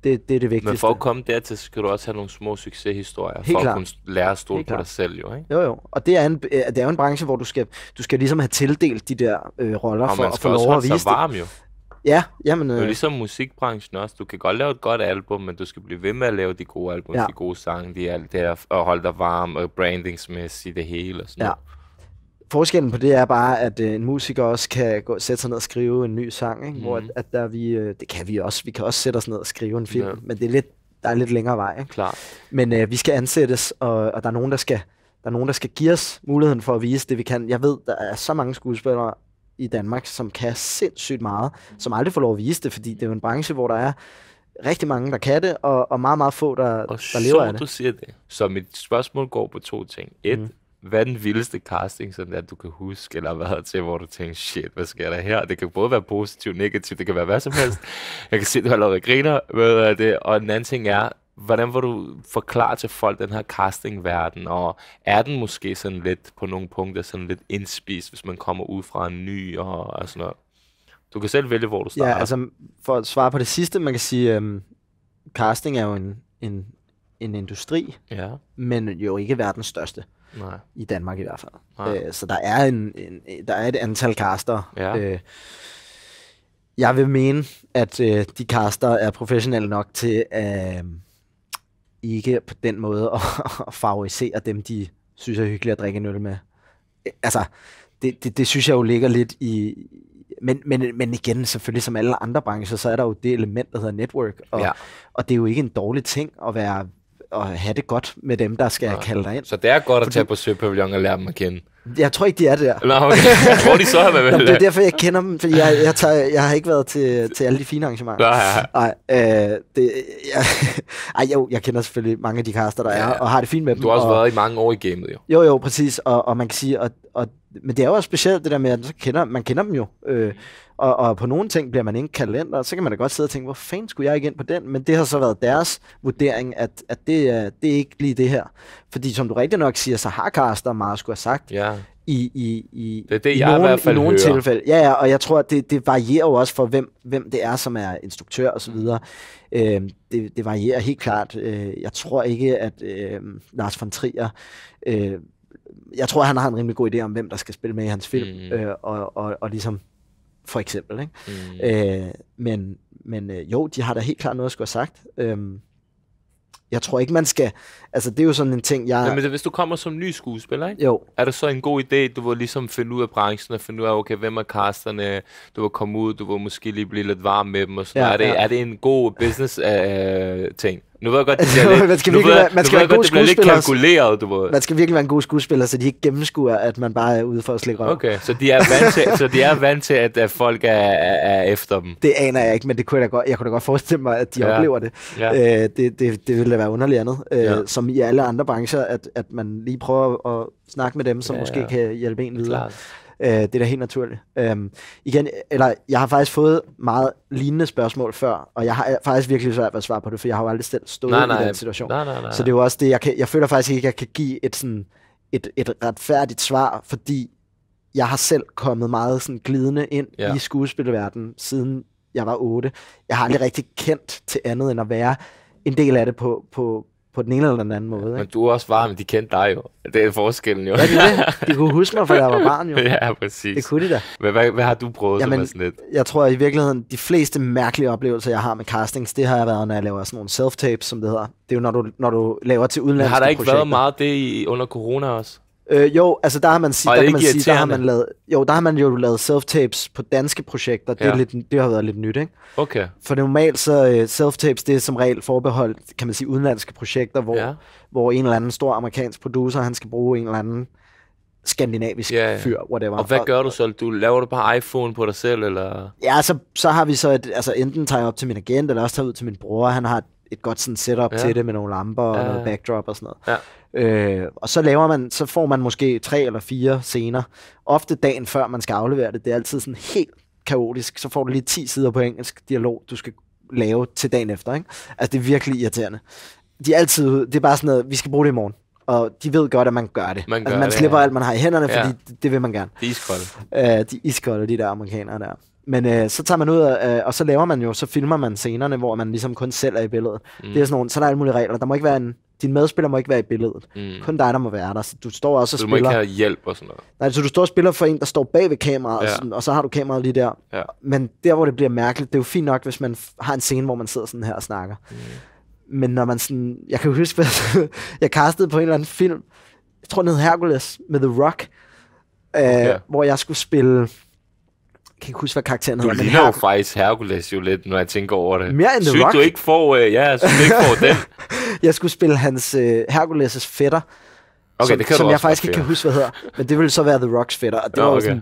det, det er det vigtigste. Men for at komme dertil, så skal du også have nogle små succeshistorier, Helt for klar. at kunne lære at stole Helt på klar. dig selv jo, ikke? Jo, jo. Og det er, en, det er jo en branche, hvor du skal, du skal ligesom have tildelt de der øh, roller, og for at få lov at vise sig varm, det. jo. Ja, jamen... Øh... Det er øh, ligesom musikbranchen også. Du kan godt lave et godt album, men du skal blive ved med at lave de gode album, ja. de gode sange, de er, det her, og holde dig varm, og brandingsmæssigt det hele og sådan ja. noget forskellen på det er bare, at øh, en musiker også kan gå, sætte sig ned og skrive en ny sang, ikke? Mm. hvor at, mhm. at der vi, øh, det kan vi også, vi kan også sætte os ned og skrive en film, ja. men det er lidt, der er lidt længere vej. Ikke? Klar. Men øh, vi skal ansættes, og, og der er nogen, der skal der er nogen, der skal give os muligheden for at vise det, vi kan. Jeg ved, der er så mange skuespillere i Danmark, som kan sindssygt meget, som aldrig får lov at vise det, fordi det er jo en branche, hvor der er rigtig mange, der kan det, og, og meget, meget få, der, og der lever af det. Og så du siger det. Så mit spørgsmål går på to ting. Et, mm hvad er den vildeste casting, sådan der, du kan huske, eller hvad til, hvor du tænker, shit, hvad sker der her? Det kan både være positivt, negativt, det kan være hvad som helst. Jeg kan se, du allerede griner med det, og en anden ting er, hvordan var du forklare til folk den her castingverden, og er den måske sådan lidt på nogle punkter sådan lidt indspist, hvis man kommer ud fra en ny og, og sådan noget? Du kan selv vælge, hvor du starter. Ja, altså for at svare på det sidste, man kan sige, øhm, casting er jo en, en, en industri, ja. men jo ikke verdens største. Nej. I Danmark i hvert fald. Nej. Øh, så der er, en, en, der er et antal kaster. Ja. Øh, jeg vil mene, at øh, de kaster er professionelle nok til at øh, ikke på den måde at, [laughs] at favorisere dem, de synes er hyggeligt at drikke en øl med. Øh, altså, det, det, det synes jeg jo ligger lidt i... Men, men, men igen, selvfølgelig som alle andre brancher, så er der jo det element, der hedder network. Og, ja. og det er jo ikke en dårlig ting at være at have det godt med dem, der skal ja. kalde dig ind. Så det er godt Fordi... at tage på Søpavillon og lære dem at kende? Jeg tror ikke, de er der. Nå, okay. jeg tror, de så har været Nå, det er derfor, jeg kender dem, fordi jeg, jeg, tager, jeg har ikke været til, til alle de fine arrangementer. Nej, ja, ja. øh, det, jeg, [laughs] ej, jo, jeg kender selvfølgelig mange af de kaster, der ja, ja. er, og har det fint med dem. Du har også og, været i mange år i gamet, jo. Jo, jo, præcis, og, og man kan sige, og, og men det er jo også specielt det der med, at så kender, man kender dem jo, øh, mm. og, og på nogle ting bliver man ikke kalender, og så kan man da godt sidde og tænke, hvor fanden skulle jeg ikke ind på den? Men det har så været deres vurdering, at, at det, er, det er ikke lige det her. Fordi som du rigtig nok siger, så har Carsten meget skulle have sagt. Ja. I, i, i, det er det, i jeg nogen, i, hvert fald i nogle tilfælde. Ja, ja, og jeg tror, at det, det varierer jo også for, hvem, hvem det er, som er instruktør osv. Mm. Øh, det, det varierer helt klart. Øh, jeg tror ikke, at øh, Lars von Trier... Øh, jeg tror, han har en rimelig god idé om, hvem der skal spille med i hans film, mm. øh, og, og, og ligesom for eksempel. Ikke? Mm. Øh, men men øh, jo, de har da helt klart noget at skulle have sagt. Øhm, jeg tror ikke, man skal... Altså, det er jo sådan en ting, jeg... Ja, men hvis du kommer som ny skuespiller, ikke? Jo. Er det så en god idé, du vil ligesom finde ud af branchen, og finde ud af, okay, hvem er casterne, du vil komme ud, du vil måske lige blive lidt varm med dem og sådan ja, noget. Er, det, er det en god business-ting? Øh, ting? Nu ved jeg godt, det bliver [laughs] lidt... man skal virkelig være, man skal være en god skuespiller. kalkuleret, du ved. Man skal virkelig være en god skuespiller, så de ikke gennemskuer, at man bare er ude for at slikke røv. Okay, så de er vant til, så de er vant til at, at folk er, er, efter dem. Det aner jeg ikke, men det kunne jeg, da godt, jeg kunne da godt forestille mig, at de ja. oplever det. Ja. Æ, øh, det, det. Det ville da være underligt andet, øh, ja. som i alle andre brancher, at, at man lige prøver at snakke med dem, som ja, ja. måske kan hjælpe en videre. Klart. Øh, det er da helt naturligt. Øh, igen, eller jeg har faktisk fået meget lignende spørgsmål før, og jeg har faktisk virkelig svært ved at svare på det, for jeg har jo aldrig selv stået nej, nej, i den situation. Nej, nej, nej. Så det er jo også det, jeg, kan, jeg føler faktisk ikke, at jeg kan give et, sådan, et, et retfærdigt svar, fordi jeg har selv kommet meget sådan glidende ind ja. i skuespilverdenen, siden jeg var 8. Jeg har aldrig rigtig kendt til andet end at være en del af det på, på, på den ene eller den anden måde. Ikke? Men du er også varm, de kendte dig jo. Det er forskellen jo. Hvad er det? De kunne huske mig, for jeg var [laughs] barn jo. ja, præcis. Det kunne de da. Hvad, hvad, hvad har du prøvet Jamen, som sådan lidt? Jeg tror i virkeligheden, de fleste mærkelige oplevelser, jeg har med castings, det har jeg været, når jeg laver sådan nogle self-tapes, som det hedder. Det er jo, når du, når du laver til udenlandske projekter. Har der ikke projekter. været meget det i, under corona også? Øh, jo, altså der har man, sig, der kan man sige, der har man lavet, jo, der har man jo lavet self-tapes på danske projekter. Det, ja. er lidt, det har været lidt nyt, ikke? Okay. For normalt så uh, self-tapes, det er som regel forbeholdt, kan man sige, udenlandske projekter, hvor, ja. hvor en eller anden stor amerikansk producer, han skal bruge en eller anden skandinavisk ja, ja. fyr, whatever. Og hvad gør du så? Du laver du bare iPhone på dig selv, eller? Ja, så, så har vi så et, altså enten tager jeg op til min agent, eller også tager ud til min bror. Han har et godt sådan setup ja. til det med nogle lamper og ja. noget backdrop og sådan noget. Ja. Øh, og så laver man, så får man måske tre eller fire scener. Ofte dagen før man skal aflevere det, det er altid sådan helt kaotisk. Så får du lige 10 sider på engelsk dialog, du skal lave til dagen efter. Ikke? Altså det er virkelig irriterende. De er altid, det er bare sådan noget, vi skal bruge det i morgen og de ved godt, at man gør det. Man, gør altså, man slipper ja. alt, man har i hænderne, fordi ja. det, det vil man gerne. De iskolde. Uh, de iskolde, de der amerikanere der. Men øh, så tager man ud, øh, og så laver man jo, så filmer man scenerne, hvor man ligesom kun selv er i billedet. Mm. Det er sådan nogle, så er alle mulige regler. Der må ikke være en, din medspiller må ikke være i billedet. Mm. Kun dig, der må være der. Så du står også så og du spiller... Du må ikke have hjælp og sådan noget. Nej, så du står og spiller for en, der står bag ved kameraet, ja. og, sådan, og så har du kameraet lige der. Ja. Men der, hvor det bliver mærkeligt, det er jo fint nok, hvis man har en scene, hvor man sidder sådan her og snakker. Mm. Men når man sådan... Jeg kan huske, at [laughs] jeg kastede på en eller anden film, jeg tror, den hedder Hercules, med The Rock, øh, okay. hvor jeg skulle spille kan ikke huske, hvad karakteren hedder. Du ligner her... jo faktisk Hercules jo lidt, når jeg tænker over det. Mere end The synes, du ikke får, øh, ja, synes, du ikke får den. [laughs] jeg skulle spille hans øh, Hercules' fætter, okay, som, det kan som jeg faktisk ikke kan huske, hvad hedder. Men det ville så være The Rocks fætter, og det okay. var sådan,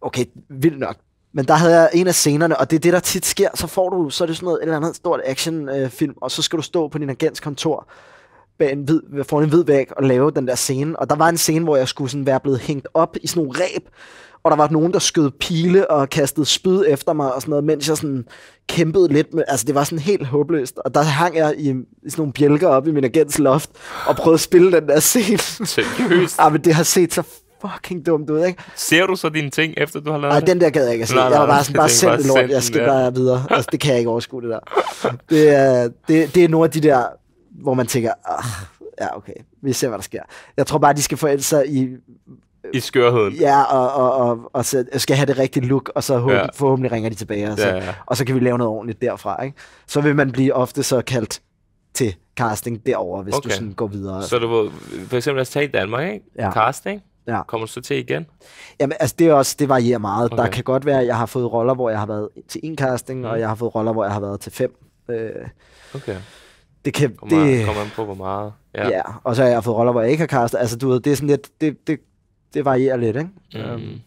okay, vildt nok. Men der havde jeg en af scenerne, og det er det, der tit sker. Så får du, så er det sådan noget, et eller andet stort actionfilm, øh, film, og så skal du stå på din agents kontor bag en hvid, foran en hvid væg og lave den der scene. Og der var en scene, hvor jeg skulle sådan være blevet hængt op i sådan nogle ræb, og der var nogen, der skød pile og kastede spyd efter mig og sådan noget, mens jeg sådan kæmpede lidt med, altså det var sådan helt håbløst, og der hang jeg i, i sådan nogle bjælker op i min agents loft, og prøvede at spille den der scene. Seriøst? ja, [laughs] ah, men det har set så fucking dumt ud, ikke? Ser du så dine ting, efter du har lavet Nej, den der gad jeg ikke at se. Nej, nej, jeg var bare sådan, bare send det lort, jeg skal bare videre. Altså, det kan jeg ikke overskue, det der. Det er, det, det er nogle af de der, hvor man tænker, ah, ja, okay, vi ser, hvad der sker. Jeg tror bare, de skal forældre sig i, i skørheden. Ja, og, og, og, og så skal have det rigtige look, og så håb, ja. forhåbentlig ringer de tilbage, og så, ja, ja. og så kan vi lave noget ordentligt derfra. Ikke? Så vil man blive ofte så kaldt til casting derover, hvis okay. du sådan går videre. Så du vil, for eksempel, lad os tage i Danmark, ikke? Ja. Casting? Ja. Kommer du så til igen? Jamen, altså, det, er også, det varierer meget. Okay. Der kan godt være, at jeg har fået roller, hvor jeg har været til en casting, mm. og jeg har fået roller, hvor jeg har været til fem. Øh, okay. Det kan... Kommer, det, kommer an på, hvor meget. Ja. ja, og så har jeg fået roller, hvor jeg ikke har castet. Altså, du ved, det er sådan lidt... Det, det, det varierer lidt, ikke? Mm. Øhm,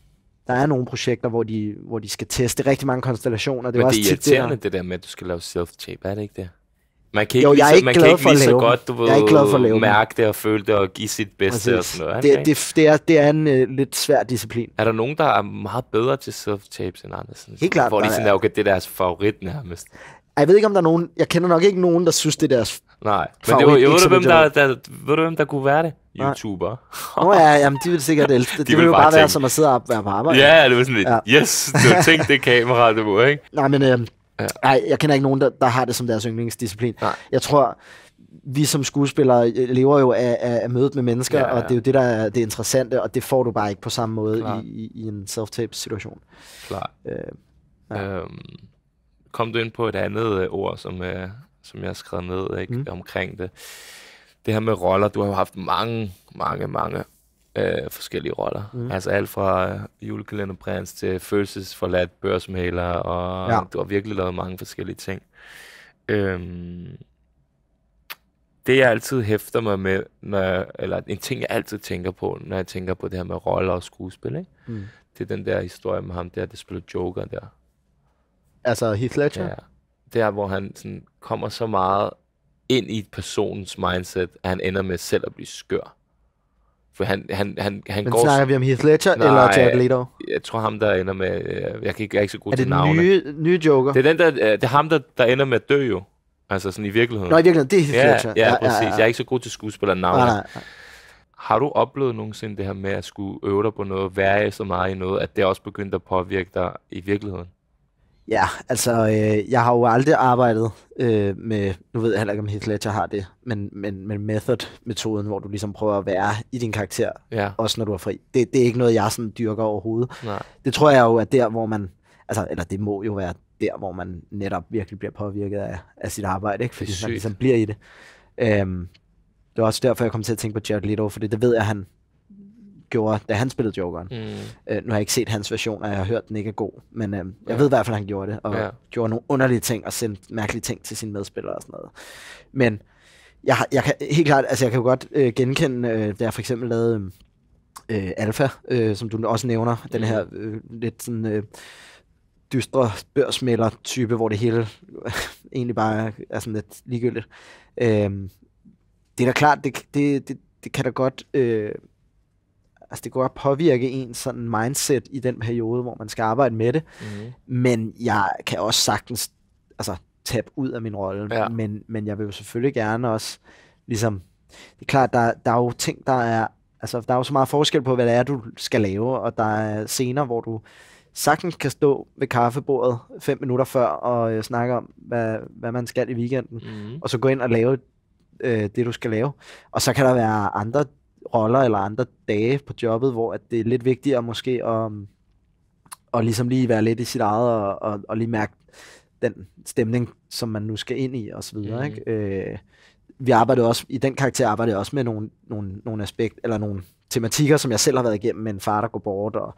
der er nogle projekter, hvor de, hvor de skal teste rigtig mange konstellationer. Det Men også det er irriterende, det der. det der med, at du skal lave self-tape, er det ikke det? Man kan ikke jo, jeg er lige så, ikke man så godt du ved, jeg er ikke glad for at lave mærke det og føle det og give sit bedste altså, og sådan noget. Det, det, det, er, det er en uh, lidt svær disciplin. Er der nogen, der er meget bedre til self-tapes end andre? Sådan, Helt klart. Hvor de sådan, er, okay, det er deres favorit nærmest jeg ved ikke, om der er nogen... Jeg kender nok ikke nogen, der synes, det er deres Nej, men det var, jeg ved, du, hvem der, der, ved du, hvem der kunne være det? YouTuber. Nå oh, ja, jamen, de vil sikkert elske det. [laughs] De de vil jo bare, bare tænke... være som at sidde og være på arbejde. Ja, det var sådan lidt, ja. yes, du tænkt det kamera, du var, ikke? Nej, men øh, ja. ej, jeg kender ikke nogen, der, der har det som deres yndlingsdisciplin. Nej. Jeg tror, vi som skuespillere øh, lever jo af, af, af mødet med mennesker, ja, ja. og det er jo det, der er det interessante, og det får du bare ikke på samme måde i, i, i en self-tape-situation. Klar. Øh, ja. øhm kom du ind på et andet øh, ord, som, øh, som jeg har skrevet ned ikke? Mm. omkring det. Det her med roller, du har jo haft mange, mange, mange øh, forskellige roller. Mm. Altså alt fra øh, julekalenderprins til følelsesforladt børsmaler, og ja. du har virkelig lavet mange forskellige ting. Øhm, det jeg altid hæfter mig med, når jeg, eller en ting jeg altid tænker på, når jeg tænker på det her med roller og skuespil, ikke? Mm. det er den der historie med ham der, der spiller Joker der. Altså Heath Ledger? Ja. er, hvor han sådan kommer så meget ind i personens mindset, at han ender med selv at blive skør. For han, han, han, han Men går... snakker vi om Heath Ledger Nej, eller Jack Leto? Jeg tror ham, der ender med... Øh, jeg, kan ikke, jeg er ikke så god til navne. Er det nye, nye Joker? Det er, den, der, øh, det er ham, der, der ender med at dø jo. Altså sådan i virkeligheden. Nå, i virkeligheden, det er Heath ja, Ledger. Ja, ja, præcis. Ja, ja, ja. Jeg er ikke så god til skuespiller navne. Nej, nej, nej. Har du oplevet nogensinde det her med at skulle øve dig på noget, være så meget i noget, at det også begyndte at påvirke dig i virkeligheden? Ja, altså, øh, jeg har jo aldrig arbejdet øh, med, nu ved jeg heller ikke, om Heath Ledger har det, men, men, men method-metoden, hvor du ligesom prøver at være i din karakter, ja. også når du er fri. Det, det er ikke noget, jeg sådan dyrker overhovedet. Nej. Det tror jeg jo er der, hvor man, altså, eller det må jo være der, hvor man netop virkelig bliver påvirket af, af sit arbejde, ikke? fordi man ligesom bliver i det. Øhm, det var også derfor, jeg kom til at tænke på Jared Leto, for det ved jeg, han gjorde, da han spillede Jokeren. Mm. Øh, nu har jeg ikke set hans version, og jeg har hørt, at den ikke er god. Men øh, jeg ja. ved i hvert fald, at han gjorde det, og ja. gjorde nogle underlige ting, og sendte mærkelige ting til sine medspillere og sådan noget. Men jeg, jeg kan helt klart, altså jeg kan jo godt øh, genkende, øh, da jeg for eksempel lavede øh, Alpha, øh, som du også nævner, mm. den her øh, lidt sådan... Øh, dystre børsmælder type, hvor det hele [laughs] egentlig bare er sådan lidt ligegyldigt. Øhm, det er da klart, det, det, det, det kan da godt øh, Altså det kan godt påvirke en sådan mindset i den periode, hvor man skal arbejde med det. Mm. Men jeg kan også sagtens altså, tabe ud af min rolle. Ja. Men, men jeg vil jo selvfølgelig gerne også ligesom... Det er klart, der, der er jo ting, der er... Altså, der er jo så meget forskel på, hvad det er, du skal lave, og der er scener, hvor du sagtens kan stå ved kaffebordet fem minutter før og øh, snakke om, hvad, hvad man skal i weekenden, mm. og så gå ind og lave øh, det, du skal lave. Og så kan der være andre roller eller andre dage på jobbet, hvor at det er lidt vigtigere måske at, um, at ligesom lige være lidt i sit eget og, og, og lige mærke den stemning, som man nu skal ind i og så videre. Mm. Ikke? Øh, vi arbejdede også, i den karakter arbejdede jeg også med nogle, nogle, nogle aspekt, eller nogle tematikker, som jeg selv har været igennem med en far, der går bort, og,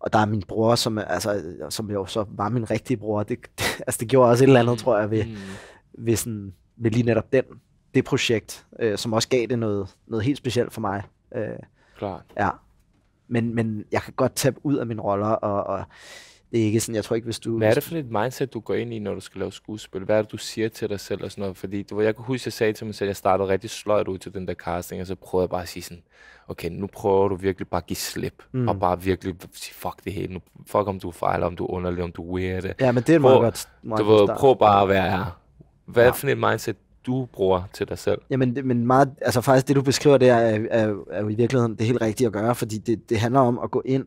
og der er min bror, som, altså, som jo så var min rigtige bror. Det, det, [laughs] altså, det gjorde også et eller andet, tror jeg, ved, mm. ved, sådan, ved lige netop den det projekt, øh, som også gav det noget, noget helt specielt for mig. Øh, Klart. Ja. Men, men jeg kan godt tage ud af mine roller, og, og det er ikke sådan, jeg tror ikke, hvis du... Hvad er det for et mindset, du går ind i, når du skal lave skuespil? Hvad er det, du siger til dig selv og sådan noget? Fordi var, jeg kan huske, jeg sagde til mig selv, at jeg startede rigtig sløjt ud til den der casting, og så prøvede jeg bare at sige sådan, okay, nu prøver du virkelig bare at give slip, mm. og bare virkelig sige, fuck det hele, nu, fuck om du fejler, om du er underlig, om du er weird. Ja, men det er meget godt. du ved, prøv bare at være her. Hvad ja. for et mindset du bruger til dig selv. Jamen, det, men meget, altså faktisk det, du beskriver der, er, er, er jo i virkeligheden det helt rigtige at gøre, fordi det, det handler om at gå ind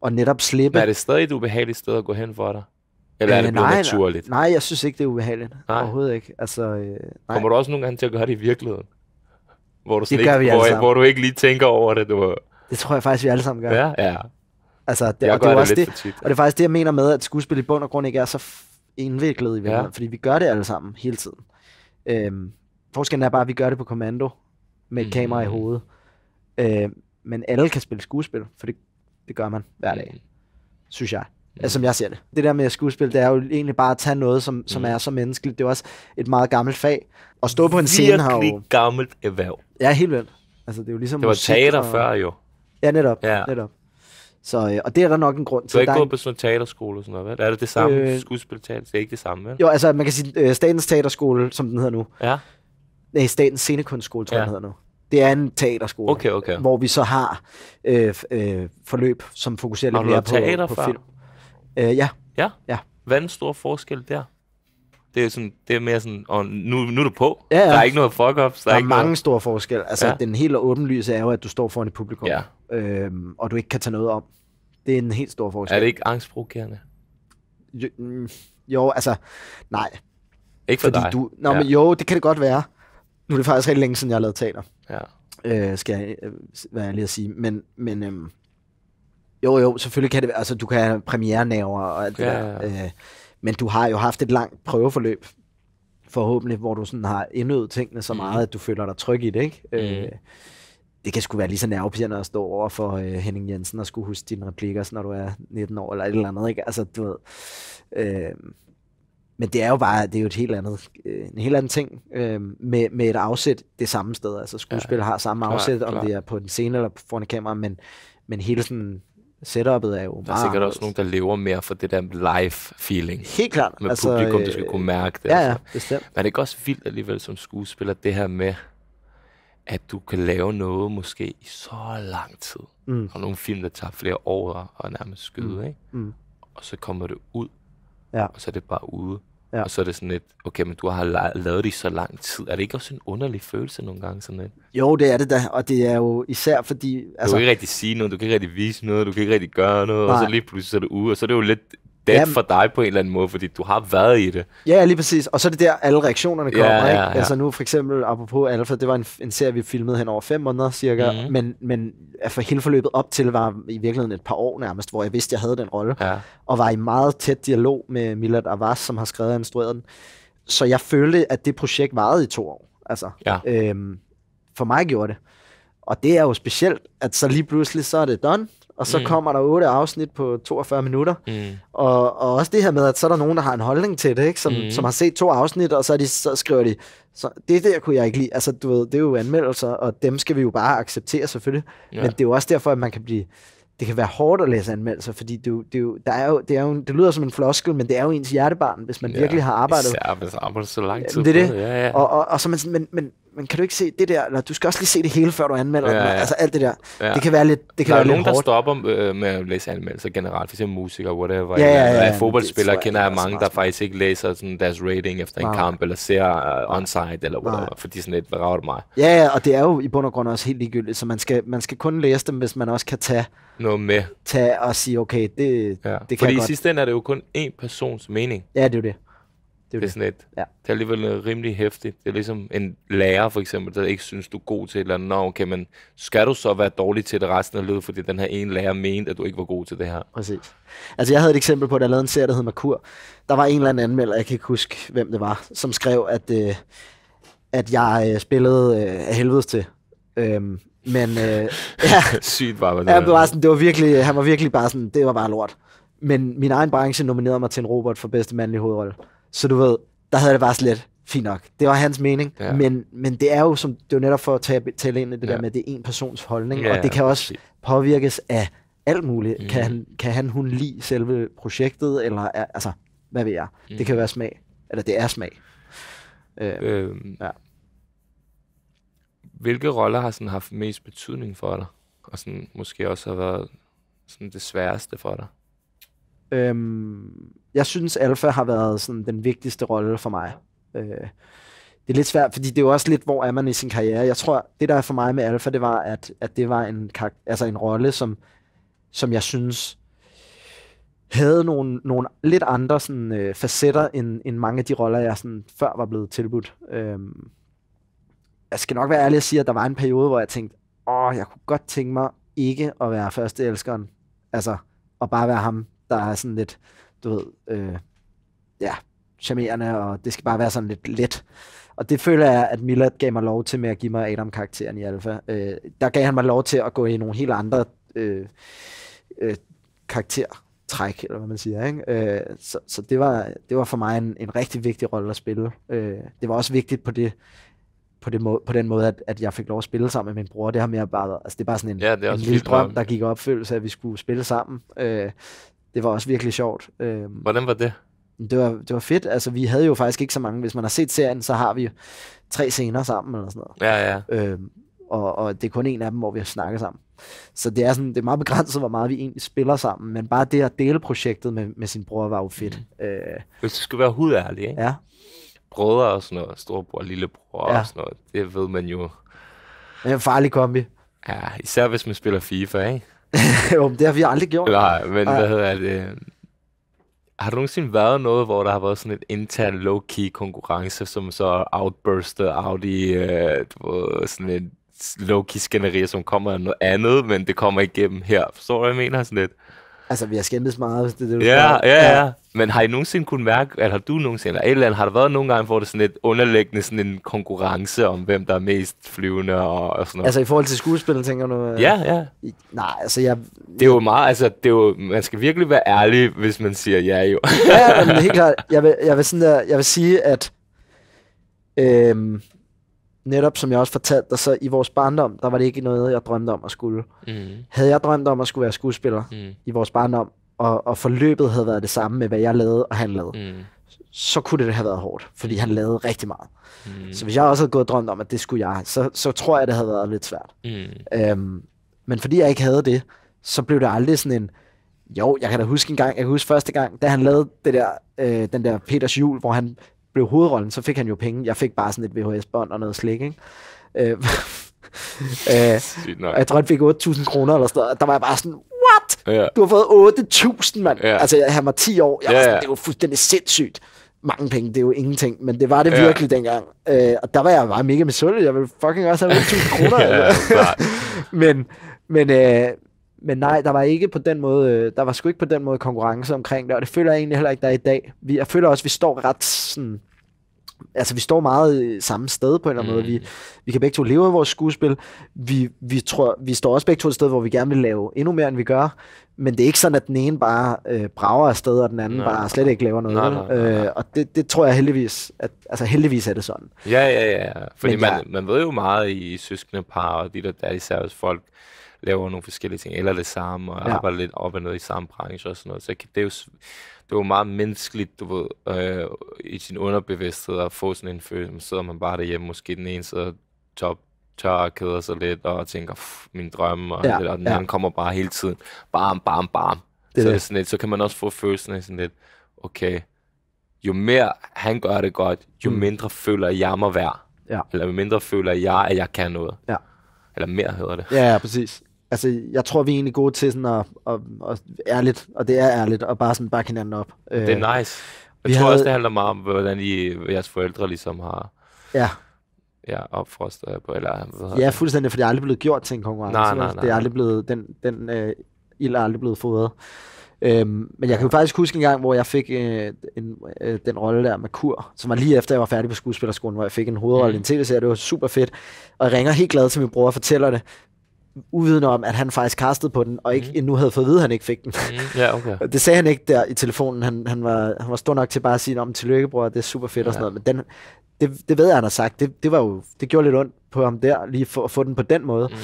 og netop slippe. Men er det stadig et ubehageligt sted at gå hen for dig? Eller øh, er det øh, blevet nej, naturligt? Nej, jeg synes ikke, det er ubehageligt. Nej. Overhovedet ikke. Altså, øh, nej. Kommer du også nogle gange til at gøre det i virkeligheden? Hvor du, det ikke, vi hvor, hvor du ikke lige tænker over det, du... Det tror jeg faktisk, vi alle sammen gør. Ja, ja. Altså, det, jeg og det, det også det, tit, ja. og det er faktisk det, jeg mener med, at skuespil i bund og grund ikke er så indviklet i virkeligheden, ja. fordi vi gør det alle sammen hele tiden. Øhm, forskellen er bare, at vi gør det på kommando med et mm. kamera i hovedet. Øhm, men alle kan spille skuespil, for det, det gør man hver dag, mm. synes jeg. Mm. Altså, som jeg ser det. Det der med skuespil, det er jo egentlig bare at tage noget, som, som mm. er så menneskeligt. Det er også et meget gammelt fag. At stå på en Virkelig scene har jo... gammelt erhverv. Ja, helt vildt. Altså, det, er jo ligesom det var teater og... før jo. Ja, netop. Ja. netop. Så, øh, og det er der nok en grund til. Du har ikke gået en... på sådan en teaterskole og sådan noget, vel? Er det det samme øh, skuespilteater? Det er ikke det samme, vel? Jo, altså man kan sige, øh, Statens Teaterskole, som den hedder nu. Ja. Nej, Statens Scenekunstskole, tror jeg, ja. den hedder nu. Det er en teaterskole, okay, okay. hvor vi så har øh, øh, forløb, som fokuserer lidt mere på, på film. Øh, ja. ja. Ja? Hvad er den store forskel der? Det er, sådan, det er mere sådan, og nu, nu er du på. Ja, ja. Der er ikke noget fuck up. Der, der er, er mange noget... store forskelle. Altså, ja. den helt åbenlyse er jo, at du står foran et publikum, ja. øhm, og du ikke kan tage noget om. Det er en helt stor forskel. Er det ikke angstprovokerende? Jo, mm, jo altså, nej. Ikke for Fordi dig? Du, nå, ja. men jo, det kan det godt være. Nu er det faktisk rigtig længe siden, jeg har lavet teater. Ja. Øh, skal jeg øh, være ærlig at sige. Men, men øhm, jo, jo, selvfølgelig kan det være. Altså, du kan have premiernaver og alt ja, det der. Ja, ja. Øh, men du har jo haft et langt prøveforløb, forhåbentlig, hvor du sådan har indødt tingene så mhm. meget, at du føler dig tryg i det, ikke? Mm. Øh, det kan sgu være lige så nervepirrende at stå over for øh, Henning Jensen og skulle huske dine replikker, når du er 19 år eller et eller andet, ikke? Altså, du ved... Øh, men det er jo bare, det er jo et helt andet, øh, en helt anden ting øh, med, med et afsæt det samme sted. Altså skuespil ja, har samme klar, afsæt, klar. om det er på en scene eller foran et kamera, men, men hele sådan setupet er jo meget... Der er sikkert også nogen, der lever mere for det der live-feeling. Helt klart. Med altså, publikum, øh, du skal kunne mærke det. Ja, altså. ja, bestemt. Men det er ikke også vildt alligevel som skuespiller, det her med, at du kan lave noget måske i så lang tid. Mm. Og nogle film, der tager flere år og nærmest skyde, mm. ikke? Mm. Og så kommer det ud, ja. og så er det bare ude. Ja. Og så er det sådan lidt, okay, men du har lavet det i så lang tid. Er det ikke også en underlig følelse nogle gange? Sådan lidt? Jo, det er det da, og det er jo især fordi... Altså, du kan altså- ikke rigtig sige noget, du kan ikke rigtig vise noget, du kan ikke rigtig gøre noget, Nej. og så lige pludselig så er det ude, og så er det jo lidt dead Jamen, for dig på en eller anden måde, fordi du har været i det. Ja, lige præcis. Og så er det der, alle reaktionerne kommer. Ja, ja, ja. Ikke? Altså nu for eksempel, apropos Alpha, det var en, en serie, vi filmede hen over fem måneder cirka, mm. men, men for altså, hele forløbet op til var i virkeligheden et par år nærmest, hvor jeg vidste, jeg havde den rolle, ja. og var i meget tæt dialog med Milad Avaz, som har skrevet og instrueret den. Så jeg følte, at det projekt varede i to år. Altså, ja. øhm, for mig gjorde det. Og det er jo specielt, at så lige pludselig, så er det done, og så mm. kommer der otte afsnit på 42 minutter. Mm. Og, og også det her med, at så er der nogen, der har en holdning til det, ikke? Som, mm. som har set to afsnit, og så, er de, så skriver de, så det der kunne jeg ikke lide. Altså, du ved, det er jo anmeldelser, og dem skal vi jo bare acceptere selvfølgelig. Ja. Men det er jo også derfor, at man kan blive det kan være hårdt at læse anmeldelser, fordi det, jo, det, jo, der er jo, det, er jo, det lyder som en floskel, men det er jo ens hjertebarn, hvis man ja, virkelig har arbejdet. Især hvis man arbejder så lang tid. Det er det. Ja, ja. Og, og, og så man sådan, men, men men kan du ikke se det der, eller du skal også lige se det hele, før du anmelder ja, ja. Den, altså alt det der. Ja. Det kan være lidt det kan Der er nogen, der stopper øh, med at læse anmeldelser generelt, f.eks. musikere, whatever. Ja, ja, ja, ja, fodboldspillere jeg, kender jeg mange, der faktisk ikke læser sådan deres rating efter en Nej. kamp, eller ser uh, onside, eller whatever, Nej. fordi sådan lidt, hvad rager mig? Ja, ja, og det er jo i bund og grund også helt ligegyldigt, så man skal, man skal kun læse dem, hvis man også kan tage noget med. Tage og sige, okay, det, ja. det kan Fordi i sidste ende er det jo kun én persons mening. Ja, det er jo det det, er det er sådan et, ja. det er alligevel rimelig hæftigt. Det er ligesom en lærer for eksempel, der ikke synes, du er god til et eller andet. Nå, okay, men skal du så være dårlig til det resten af livet, fordi den her ene lærer mente, at du ikke var god til det her? Præcis. Altså jeg havde et eksempel på, at jeg lavede en serie, der hed Merkur. Der var en eller anden anmelder, jeg kan ikke huske, hvem det var, som skrev, at, øh, at jeg øh, spillede øh, af helvedes til. Øhm, men øh, [laughs] ja, Sygt var det. Ja, det var sådan, det var virkelig, han var virkelig bare sådan, det var bare lort. Men min egen branche nominerede mig til en Robert for bedste mandlige hovedrolle. Så du ved, der havde det bare slet fint nok. Det var hans mening, ja. men, men det er jo som, det er netop for at tale, tale ind i det ja. der med, det er en persons holdning, ja, og det kan også påvirkes af alt muligt. Mm. Kan, han, kan han, hun lide selve projektet, eller er, altså, hvad ved jeg? Mm. Det kan være smag, eller det er smag. Øh, øhm, ja. Hvilke roller har sådan haft mest betydning for dig? Og sådan, måske også har været sådan det sværeste for dig? Øhm, jeg synes, Alfa har været sådan den vigtigste rolle for mig. Øh, det er lidt svært, fordi det er jo også lidt, hvor er man i sin karriere. Jeg tror, det der for mig med Alfa, det var, at, at det var en, altså en rolle, som, som jeg synes havde nogle, nogle lidt andre sådan, øh, facetter, end, end mange af de roller, jeg sådan, før var blevet tilbudt. Øhm, jeg skal nok være ærlig og sige, at der var en periode, hvor jeg tænkte, åh, jeg kunne godt tænke mig ikke at være elskeren. Altså, og bare være ham, der er sådan lidt du ved, øh, ja, charmerende, og det skal bare være sådan lidt let. Og det føler jeg, at Millard gav mig lov til med at give mig Adam-karakteren i Alpha. Øh, der gav han mig lov til at gå i nogle helt andre øh, øh, karaktertræk, eller hvad man siger. Ikke? Øh, så så det, var, det var for mig en, en rigtig vigtig rolle at spille. Øh, det var også vigtigt på det på, det må, på den måde, at, at jeg fik lov at spille sammen med min bror. Det har mere bare, altså det er bare sådan en, ja, det er en lille drøm, drøm, der gik opfyldelse, at vi skulle spille sammen. Øh, det var også virkelig sjovt. Øhm, Hvordan var det? Det var, det var fedt. Altså, vi havde jo faktisk ikke så mange. Hvis man har set serien, så har vi tre scener sammen eller sådan noget. Ja, ja. Øhm, og, og det er kun en af dem, hvor vi har snakket sammen. Så det er, sådan, det er meget begrænset, hvor meget vi egentlig spiller sammen, men bare det at dele projektet med, med sin bror var jo fedt. Mm. Øh, Hvis du skal være hudærlig, ikke? Ja. Brødre og sådan noget, storebror, lillebror ja. og sådan noget, det ved man jo. Det er en farlig kombi. Ja, især hvis man spiller FIFA, ikke? [laughs] jo, det har vi aldrig gjort. Nej, men Ej. hvad hedder det? Øh, har du nogensinde været noget, hvor der har været sådan et intern low-key konkurrence, som så outburstet out i øh, sådan et low-key skænderier, som kommer af noget andet, men det kommer igennem her. Forstår du, hvad jeg mener? Sådan lidt. Altså, vi har skændtes meget. Det, det, du ja, ja, ja, Men har I nogensinde kunnet mærke, eller har du nogensinde, eller et eller andet, har der været nogle gange, hvor det sådan et underliggende sådan en konkurrence om, hvem der er mest flyvende og, og sådan noget? Altså, i forhold til skuespillet, tænker du? Øh, ja, ja. I, nej, altså, jeg... Det er jo meget, altså, det er jo, man skal virkelig være ærlig, hvis man siger ja, jo. ja, men helt [laughs] klart, jeg vil, jeg vil, sådan der, jeg vil sige, at... Øhm, netop som jeg også fortalte dig, så i vores barndom, der var det ikke noget, jeg drømte om at skulle. Mm. Havde jeg drømt om at skulle være skuespiller mm. i vores barndom, og, og forløbet havde været det samme med, hvad jeg lavede og han lavede, mm. så kunne det have været hårdt, fordi han lavede rigtig meget. Mm. Så hvis jeg også havde gået og drømt om, at det skulle jeg, så, så tror jeg, det havde været lidt svært. Mm. Øhm, men fordi jeg ikke havde det, så blev det aldrig sådan en, jo, jeg kan da huske en gang, jeg kan huske første gang, da han lavede det der, øh, den der Peters jul, hvor han blev hovedrollen, så fik han jo penge. Jeg fik bare sådan et VHS-bånd og noget slik, ikke? Øh, [laughs] øh, jeg tror, han fik 8.000 kroner eller sådan noget. Der var jeg bare sådan, what? Yeah. Du har fået 8.000, mand. Yeah. Altså, jeg, havde var 10 år. Jeg ja, var sådan, det var fuldstændig sindssygt. Mange penge, det er jo ingenting, men det var det ja. virkelig dengang. Øh, og der var jeg bare mega misundelig. Jeg ville fucking også have 8.000 kroner. [laughs] ja, [laughs] men, men, øh, men nej, der var ikke på den måde, øh, der var sgu ikke på den måde konkurrence omkring det, og det føler jeg egentlig heller ikke, der er i dag. Vi, jeg føler også, at vi står ret sådan, altså vi står meget øh, samme sted på en eller anden mm. måde. Vi, vi kan begge to leve af vores skuespil. Vi, vi, tror, vi står også begge to et sted, hvor vi gerne vil lave endnu mere, end vi gør. Men det er ikke sådan, at den ene bare øh, brager afsted, og den anden nej. bare slet ikke laver noget. Nej, nej, nej, nej. Øh, og det, det tror jeg heldigvis, at, altså heldigvis er det sådan. Ja, ja, ja. Fordi Men man, ja. man ved jo meget i, i søskende par, og de der, der især hos folk, laver nogle forskellige ting, eller det samme, og ja. arbejder lidt op og ned i samme branche og sådan noget. Så det er jo, det er jo meget menneskeligt, du ved, øh, i sin underbevidsthed at få sådan en følelse, så sidder man bare derhjemme, måske den ene sidder top tør og keder sig lidt, og tænker, min drømme, og, ja, og den ja. anden kommer bare hele tiden, bam, bam, bam. Det så, det. Det sådan lidt, så kan man også få følelsen af sådan lidt, okay, jo mere han gør det godt, jo mm. mindre føler jeg mig værd. Ja. Eller jo mindre føler jeg, at jeg kan noget. Ja. Eller mere hedder det. Ja, ja præcis altså, jeg tror, vi er egentlig gode til sådan at, at, at, at ærligt, og det er ærligt, at bare sådan bakke hinanden op. Det er øh, nice. Jeg vi tror havde... også, det handler meget om, hvordan I, jeres forældre ligesom har... Ja. Ja, opfrostet på, eller... Hvad ja, fuldstændig, for det er aldrig blevet gjort til en konkurrence. Nej, nej, nej. Det er aldrig blevet, den, den øh, ild er aldrig blevet fodret. Øhm, men jeg kan jo faktisk huske en gang, hvor jeg fik øh, en, øh, den rolle der med Kur, som var lige efter, jeg var færdig på skuespillerskolen, hvor jeg fik en hovedrolle mm. i en tv-serie. Det var super fedt. Og jeg ringer helt glad til min bror og fortæller det uvidende om, at han faktisk kastede på den, og ikke mm. endnu havde fået at vide, at han ikke fik den. Mm. Yeah, okay. [laughs] det sagde han ikke der i telefonen. Han, han, var, han var stor nok til bare at sige, om tillykke, bror, det er super fedt ja. og sådan noget. Men den, det, det ved jeg, han har sagt. Det, det, var jo, det gjorde lidt ondt på ham der, lige for at få den på den måde. Mm.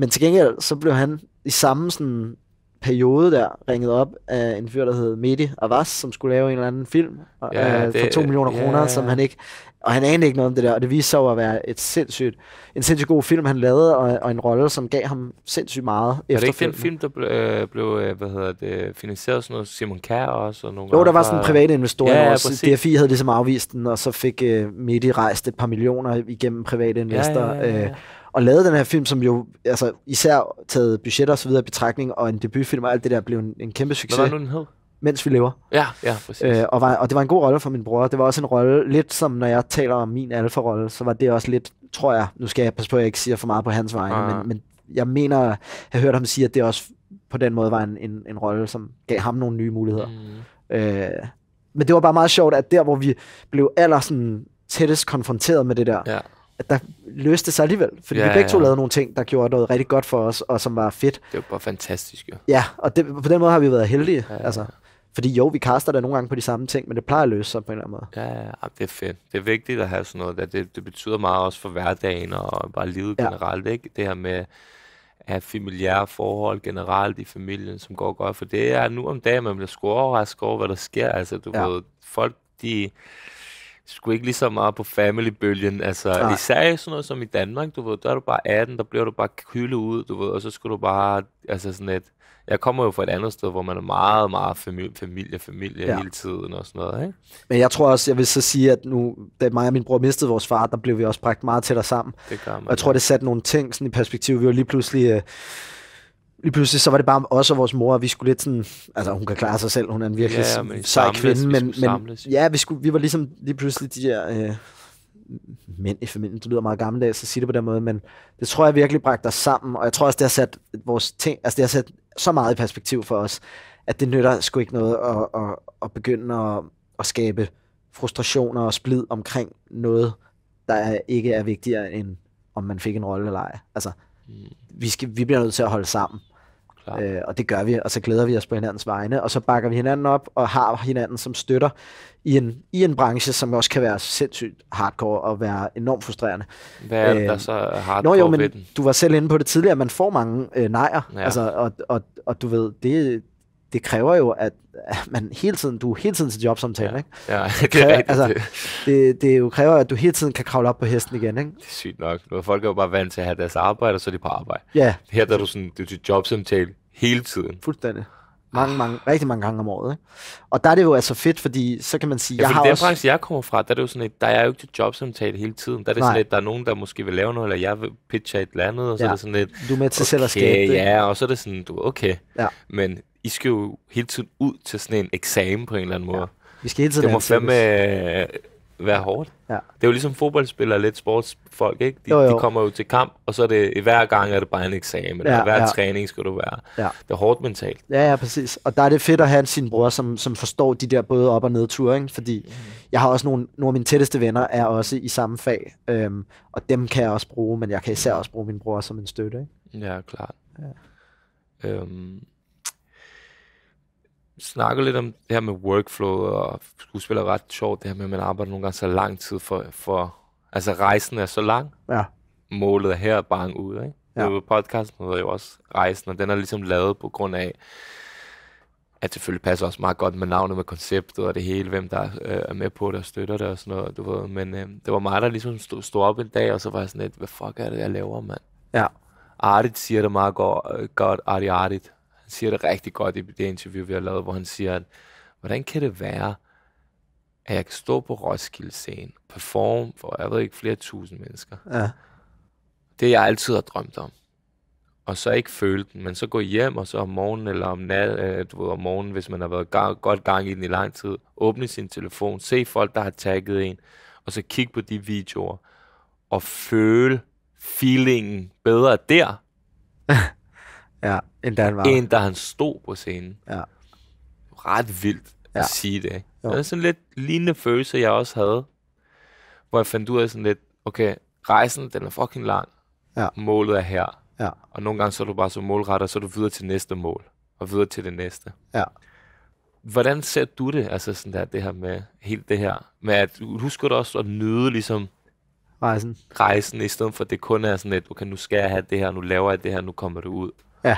Men til gengæld, så blev han i samme sådan, periode der ringet op af en fyr, der hed Mehdi Avas, som skulle lave en eller anden film ja, øh, det, for 2 millioner ja, kroner, ja. som han ikke... Og han anede ikke noget om det der, og det viste sig at være et sindssygt, en sindssygt god film, han lavede, og, og en rolle, som gav ham sindssygt meget Var det ikke den film, der ble, øh, blev øh, hvad hedder det, finansieret sådan noget Simon Kær også? Og nogle jo, der var sådan en privat investor ja, ja, også. DFI havde ligesom afvist den, og så fik øh, Midi rejst et par millioner igennem private investorer. Ja, ja, ja, ja. Øh, og lavede den her film, som jo altså, især taget budget og så videre i betragtning, og en debutfilm og alt det der blev en, en kæmpe succes. Hvad var nu den hed? Mens vi lever. Ja, ja, præcis. Øh, og, var, og det var en god rolle for min bror. Det var også en rolle, lidt som når jeg taler om min alfa-rolle, så var det også lidt, tror jeg, nu skal jeg passe på, at jeg ikke siger for meget på hans vegne, ah. men, men jeg mener, at har hørt ham sige, at det også på den måde var en, en, en rolle, som gav ham nogle nye muligheder. Mm. Øh, men det var bare meget sjovt, at der, hvor vi blev aller sådan, tættest konfronteret med det der, ja at der løste sig alligevel. Fordi ja, vi begge to ja. lavede nogle ting, der gjorde noget rigtig godt for os, og som var fedt. Det var bare fantastisk, jo. Ja, og det, på den måde har vi været heldige. Ja, ja. Altså. Fordi jo, vi kaster da nogle gange på de samme ting, men det plejer at løse sig på en eller anden måde. Ja, ja, det er fedt. Det er vigtigt at have sådan noget. Der. Det, det betyder meget også for hverdagen og bare livet ja. generelt. Ikke? Det her med at have familiære forhold generelt i familien, som går godt. For det er nu om dagen, man bliver sgu overrasket over, hvad der sker. Altså, du ja. ved, folk de sgu ikke lige så meget på family-bølgen. Altså, Nej. især i sådan noget som i Danmark, du ved, der er du bare 18, der bliver du bare kylet ud, du ved, og så skulle du bare, altså sådan et, jeg kommer jo fra et andet sted, hvor man er meget, meget familie, familie, familie ja. hele tiden og sådan noget, ikke? Men jeg tror også, jeg vil så sige, at nu, da mig og min bror mistede vores far, der blev vi også bragt meget tættere sammen. Det gør man, og jeg tror, det satte nogle ting sådan i perspektiv. Vi var lige pludselig, øh, lige pludselig så var det bare også vores mor, og vi skulle lidt sådan, altså hun kan klare sig selv, hun er en virkelig ja, men sej samles, kvinde, men, men ja, vi, skulle, vi var ligesom lige pludselig de der øh, mænd i familien, det lyder meget gammeldags at sige det på den måde, men det tror jeg virkelig bragte os sammen, og jeg tror også, det har sat vores ting, altså det har sat så meget i perspektiv for os, at det nytter sgu ikke noget at, at, at begynde at, at skabe frustrationer og splid omkring noget, der ikke er vigtigere end om man fik en rolle eller ej. Altså, mm. vi, skal, vi bliver nødt til at holde sammen. Øh, og det gør vi, og så glæder vi os på hinandens vegne, og så bakker vi hinanden op og har hinanden som støtter i en, i en branche, som også kan være sindssygt hardcore og være enormt frustrerende. Hvad er det, øh, der så hardcore nå, jo, men Du var selv inde på det tidligere, at man får mange øh, nejer, ja. altså, og, og, og du ved, det, det kræver jo, at man hele tiden, du er hele tiden til jobsamtale. Ja, ikke? ja det, [laughs] det er rigtigt. Altså, det, det jo kræver, at du hele tiden kan kravle op på hesten igen. Ikke? Det er sygt nok. folk er folk jo bare vant til at have deres arbejde, og så er de på arbejde. Ja. Her der er du sådan, det er til jobsamtale hele tiden. Fuldstændig mange, mange, rigtig mange gange om året. Ikke? Og der er det jo altså fedt, fordi så kan man sige, ja, jeg har den også... branche, jeg kommer fra, der er det jo sådan et, der er jo ikke til jobsamtale hele tiden. Der er det Nej. sådan et, der er nogen, der måske vil lave noget, eller jeg vil pitche et eller andet, og så ja. er det sådan et... Du er med til okay, selv at skabe det. Ja, og så er det sådan, du okay. Ja. Men i skal jo hele tiden ud til sådan en eksamen på en eller anden måde. Ja. Vi skal hele tiden Det må fandme øh, være hårdt. Ja. Det er jo ligesom fodboldspillere, lidt sportsfolk, ikke? De, jo, jo. de kommer jo til kamp, og så er det, hver gang er det bare en eksamen, eller ja, hver ja. træning skal du være. Ja. Det er hårdt mentalt. Ja, ja, præcis. Og der er det fedt at have sin bror, som, som forstår de der både op- og nedture, ikke? Fordi mm. jeg har også nogle, nogle af mine tætteste venner, er også i samme fag, øhm, og dem kan jeg også bruge, men jeg kan især også bruge min bror som en støtte, ikke? Ja, klart. Ja. Øhm snakker lidt om det her med workflow, og skuespil er ret sjovt, det her med, at man arbejder nogle gange så lang tid for, for altså rejsen er så lang. Ja. Målet er her, bare ud, ikke? Ja. Det podcasten er jo også Rejsen, og den er ligesom lavet på grund af, at selvfølgelig passer også meget godt med navnet, med konceptet og det hele, hvem der øh, er med på det og støtter det og sådan noget, du ved. Men øh, det var mig, der ligesom stod, stod op en dag, og så var jeg sådan lidt, hvad fuck er det, jeg laver, mand? Ja. Artigt siger det meget godt, godt artigt, artigt. Han siger det rigtig godt i det interview, vi har lavet, hvor han siger, at hvordan kan det være, at jeg kan stå på Roskilde scene, performe for, jeg ved ikke, flere tusind mennesker. Ja. Det, jeg altid har drømt om. Og så ikke føle den, men så gå hjem, og så om morgenen eller om nat, øh, du ved, om morgenen, hvis man har været gang, godt gang i den i lang tid, åbne sin telefon, se folk, der har tagget en, og så kigge på de videoer, og føle feelingen bedre der, [laughs] Ja, end da han var. End da han stod på scenen. Ja. Ret vildt ja. at sige det. Jo. Det er sådan lidt lignende følelse, jeg også havde. Hvor jeg fandt ud af sådan lidt, okay, rejsen, den er fucking lang. Ja. Målet er her. Ja. Og nogle gange så er du bare så målret, og så er du videre til næste mål. Og videre til det næste. Ja. Hvordan ser du det, altså sådan der, det her med, helt det her, med at husker du også at nyde ligesom rejsen, rejsen i stedet for at det kun er sådan lidt, okay, nu skal jeg have det her, nu laver jeg det her, nu kommer det ud. Ja,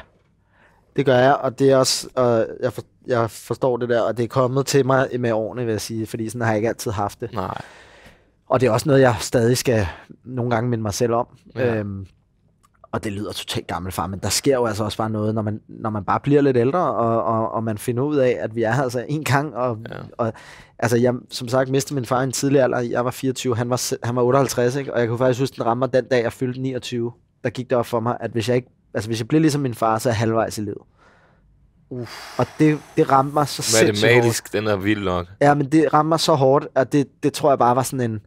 det gør jeg, og det er også, og jeg, for, jeg forstår det der, og det er kommet til mig med årene, vil jeg sige, fordi sådan har jeg ikke altid haft det. Nej. Og det er også noget, jeg stadig skal nogle gange minde mig selv om. Ja. Øhm, og det lyder totalt gammel far, men der sker jo altså også bare noget, når man, når man bare bliver lidt ældre, og, og, og man finder ud af, at vi er her altså en gang, og, ja. og altså jeg, som sagt, mistede min far i en tidlig alder, jeg var 24, han var, han var 58, ikke? og jeg kunne faktisk huske, den rammer den dag, jeg fyldte 29, der gik det op for mig, at hvis jeg ikke altså hvis jeg bliver ligesom min far, så er jeg halvvejs i livet. Uff. Og det, det ramte mig så sindssygt Matematisk, den er vild nok. Ja, men det ramte mig så hårdt, at det, det tror jeg bare var sådan en,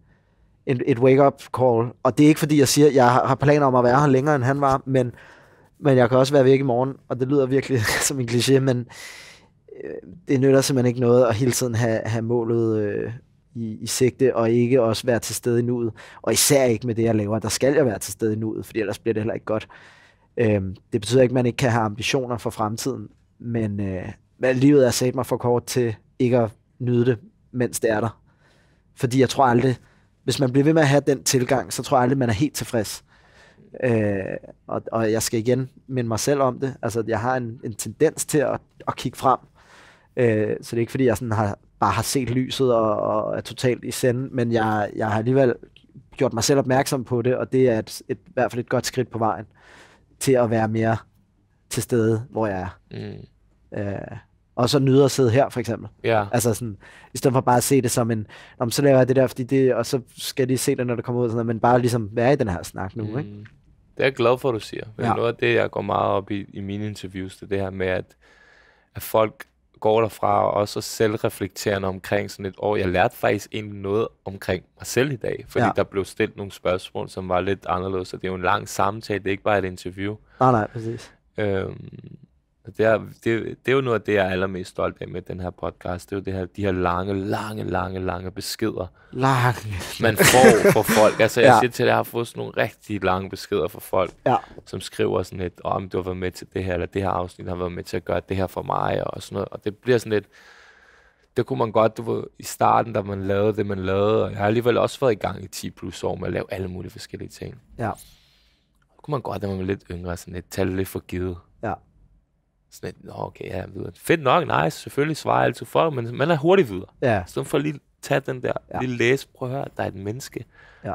en et wake-up call. Og det er ikke fordi, jeg siger, at jeg har planer om at være her længere, end han var, men, men jeg kan også være væk i morgen, og det lyder virkelig [laughs] som en kliché, men øh, det nytter simpelthen ikke noget at hele tiden have, have målet øh, i, i sigte, og ikke også være til stede i nuet. Og især ikke med det, jeg laver. Der skal jeg være til stede i nuet, for ellers bliver det heller ikke godt. Øh, det betyder ikke, at man ikke kan have ambitioner for fremtiden, men øh, livet er sat mig for kort til ikke at nyde det, mens det er der. Fordi jeg tror aldrig, hvis man bliver ved med at have den tilgang, så tror jeg aldrig, man er helt tilfreds. Øh, og, og jeg skal igen minde mig selv om det. Altså, jeg har en, en tendens til at, at kigge frem. Øh, så det er ikke, fordi jeg sådan har, bare har set lyset og, og er totalt i senden, men jeg, jeg har alligevel gjort mig selv opmærksom på det, og det er et, et, i hvert fald et godt skridt på vejen til at være mere til stede, hvor jeg er. Mm. Øh, og så nyde at sidde her, for eksempel. Yeah. Altså sådan, i stedet for bare at se det som en, så laver jeg det der, fordi det, og så skal de se det, når det kommer ud, sådan noget, men bare ligesom være i den her snak nu, mm. ikke? Det er jeg glad for, at du siger. Men ja. Noget af det, jeg går meget op i, i mine interviews, det er det her med, at, at folk går derfra og også selvreflekterende omkring sådan et år. Jeg lærte faktisk egentlig noget omkring mig selv i dag, fordi ja. der blev stillet nogle spørgsmål, som var lidt anderledes, og det er jo en lang samtale, det er ikke bare et interview. Nej, nej, præcis. Øhm, og det, er, det, det er jo noget af det, jeg er allermest stolt af med den her podcast. Det er jo det her, de her lange, lange, lange, lange beskeder, lange. man får fra folk. Altså, jeg ja. siger til at jeg har fået sådan nogle rigtig lange beskeder fra folk, ja. som skriver sådan lidt, om oh, du har været med til det her, eller det her afsnit har været med til at gøre det her for mig, og sådan noget. Og det bliver sådan lidt, det kunne man godt, du ved, i starten, da man lavede det, man lavede, og jeg har alligevel også været i gang i 10 plus år med at lave alle mulige forskellige ting. Ja. Det kunne man godt, da man var lidt yngre, sådan lidt, tage lidt for givet. Sådan lidt, nå okay, ja, videre. fedt nok, nice, selvfølgelig svarer jeg altid for, men man er hurtigt videre. Ja. Så for lige tage den der, ja. lige læse, prøv at høre, der er et menneske, ja.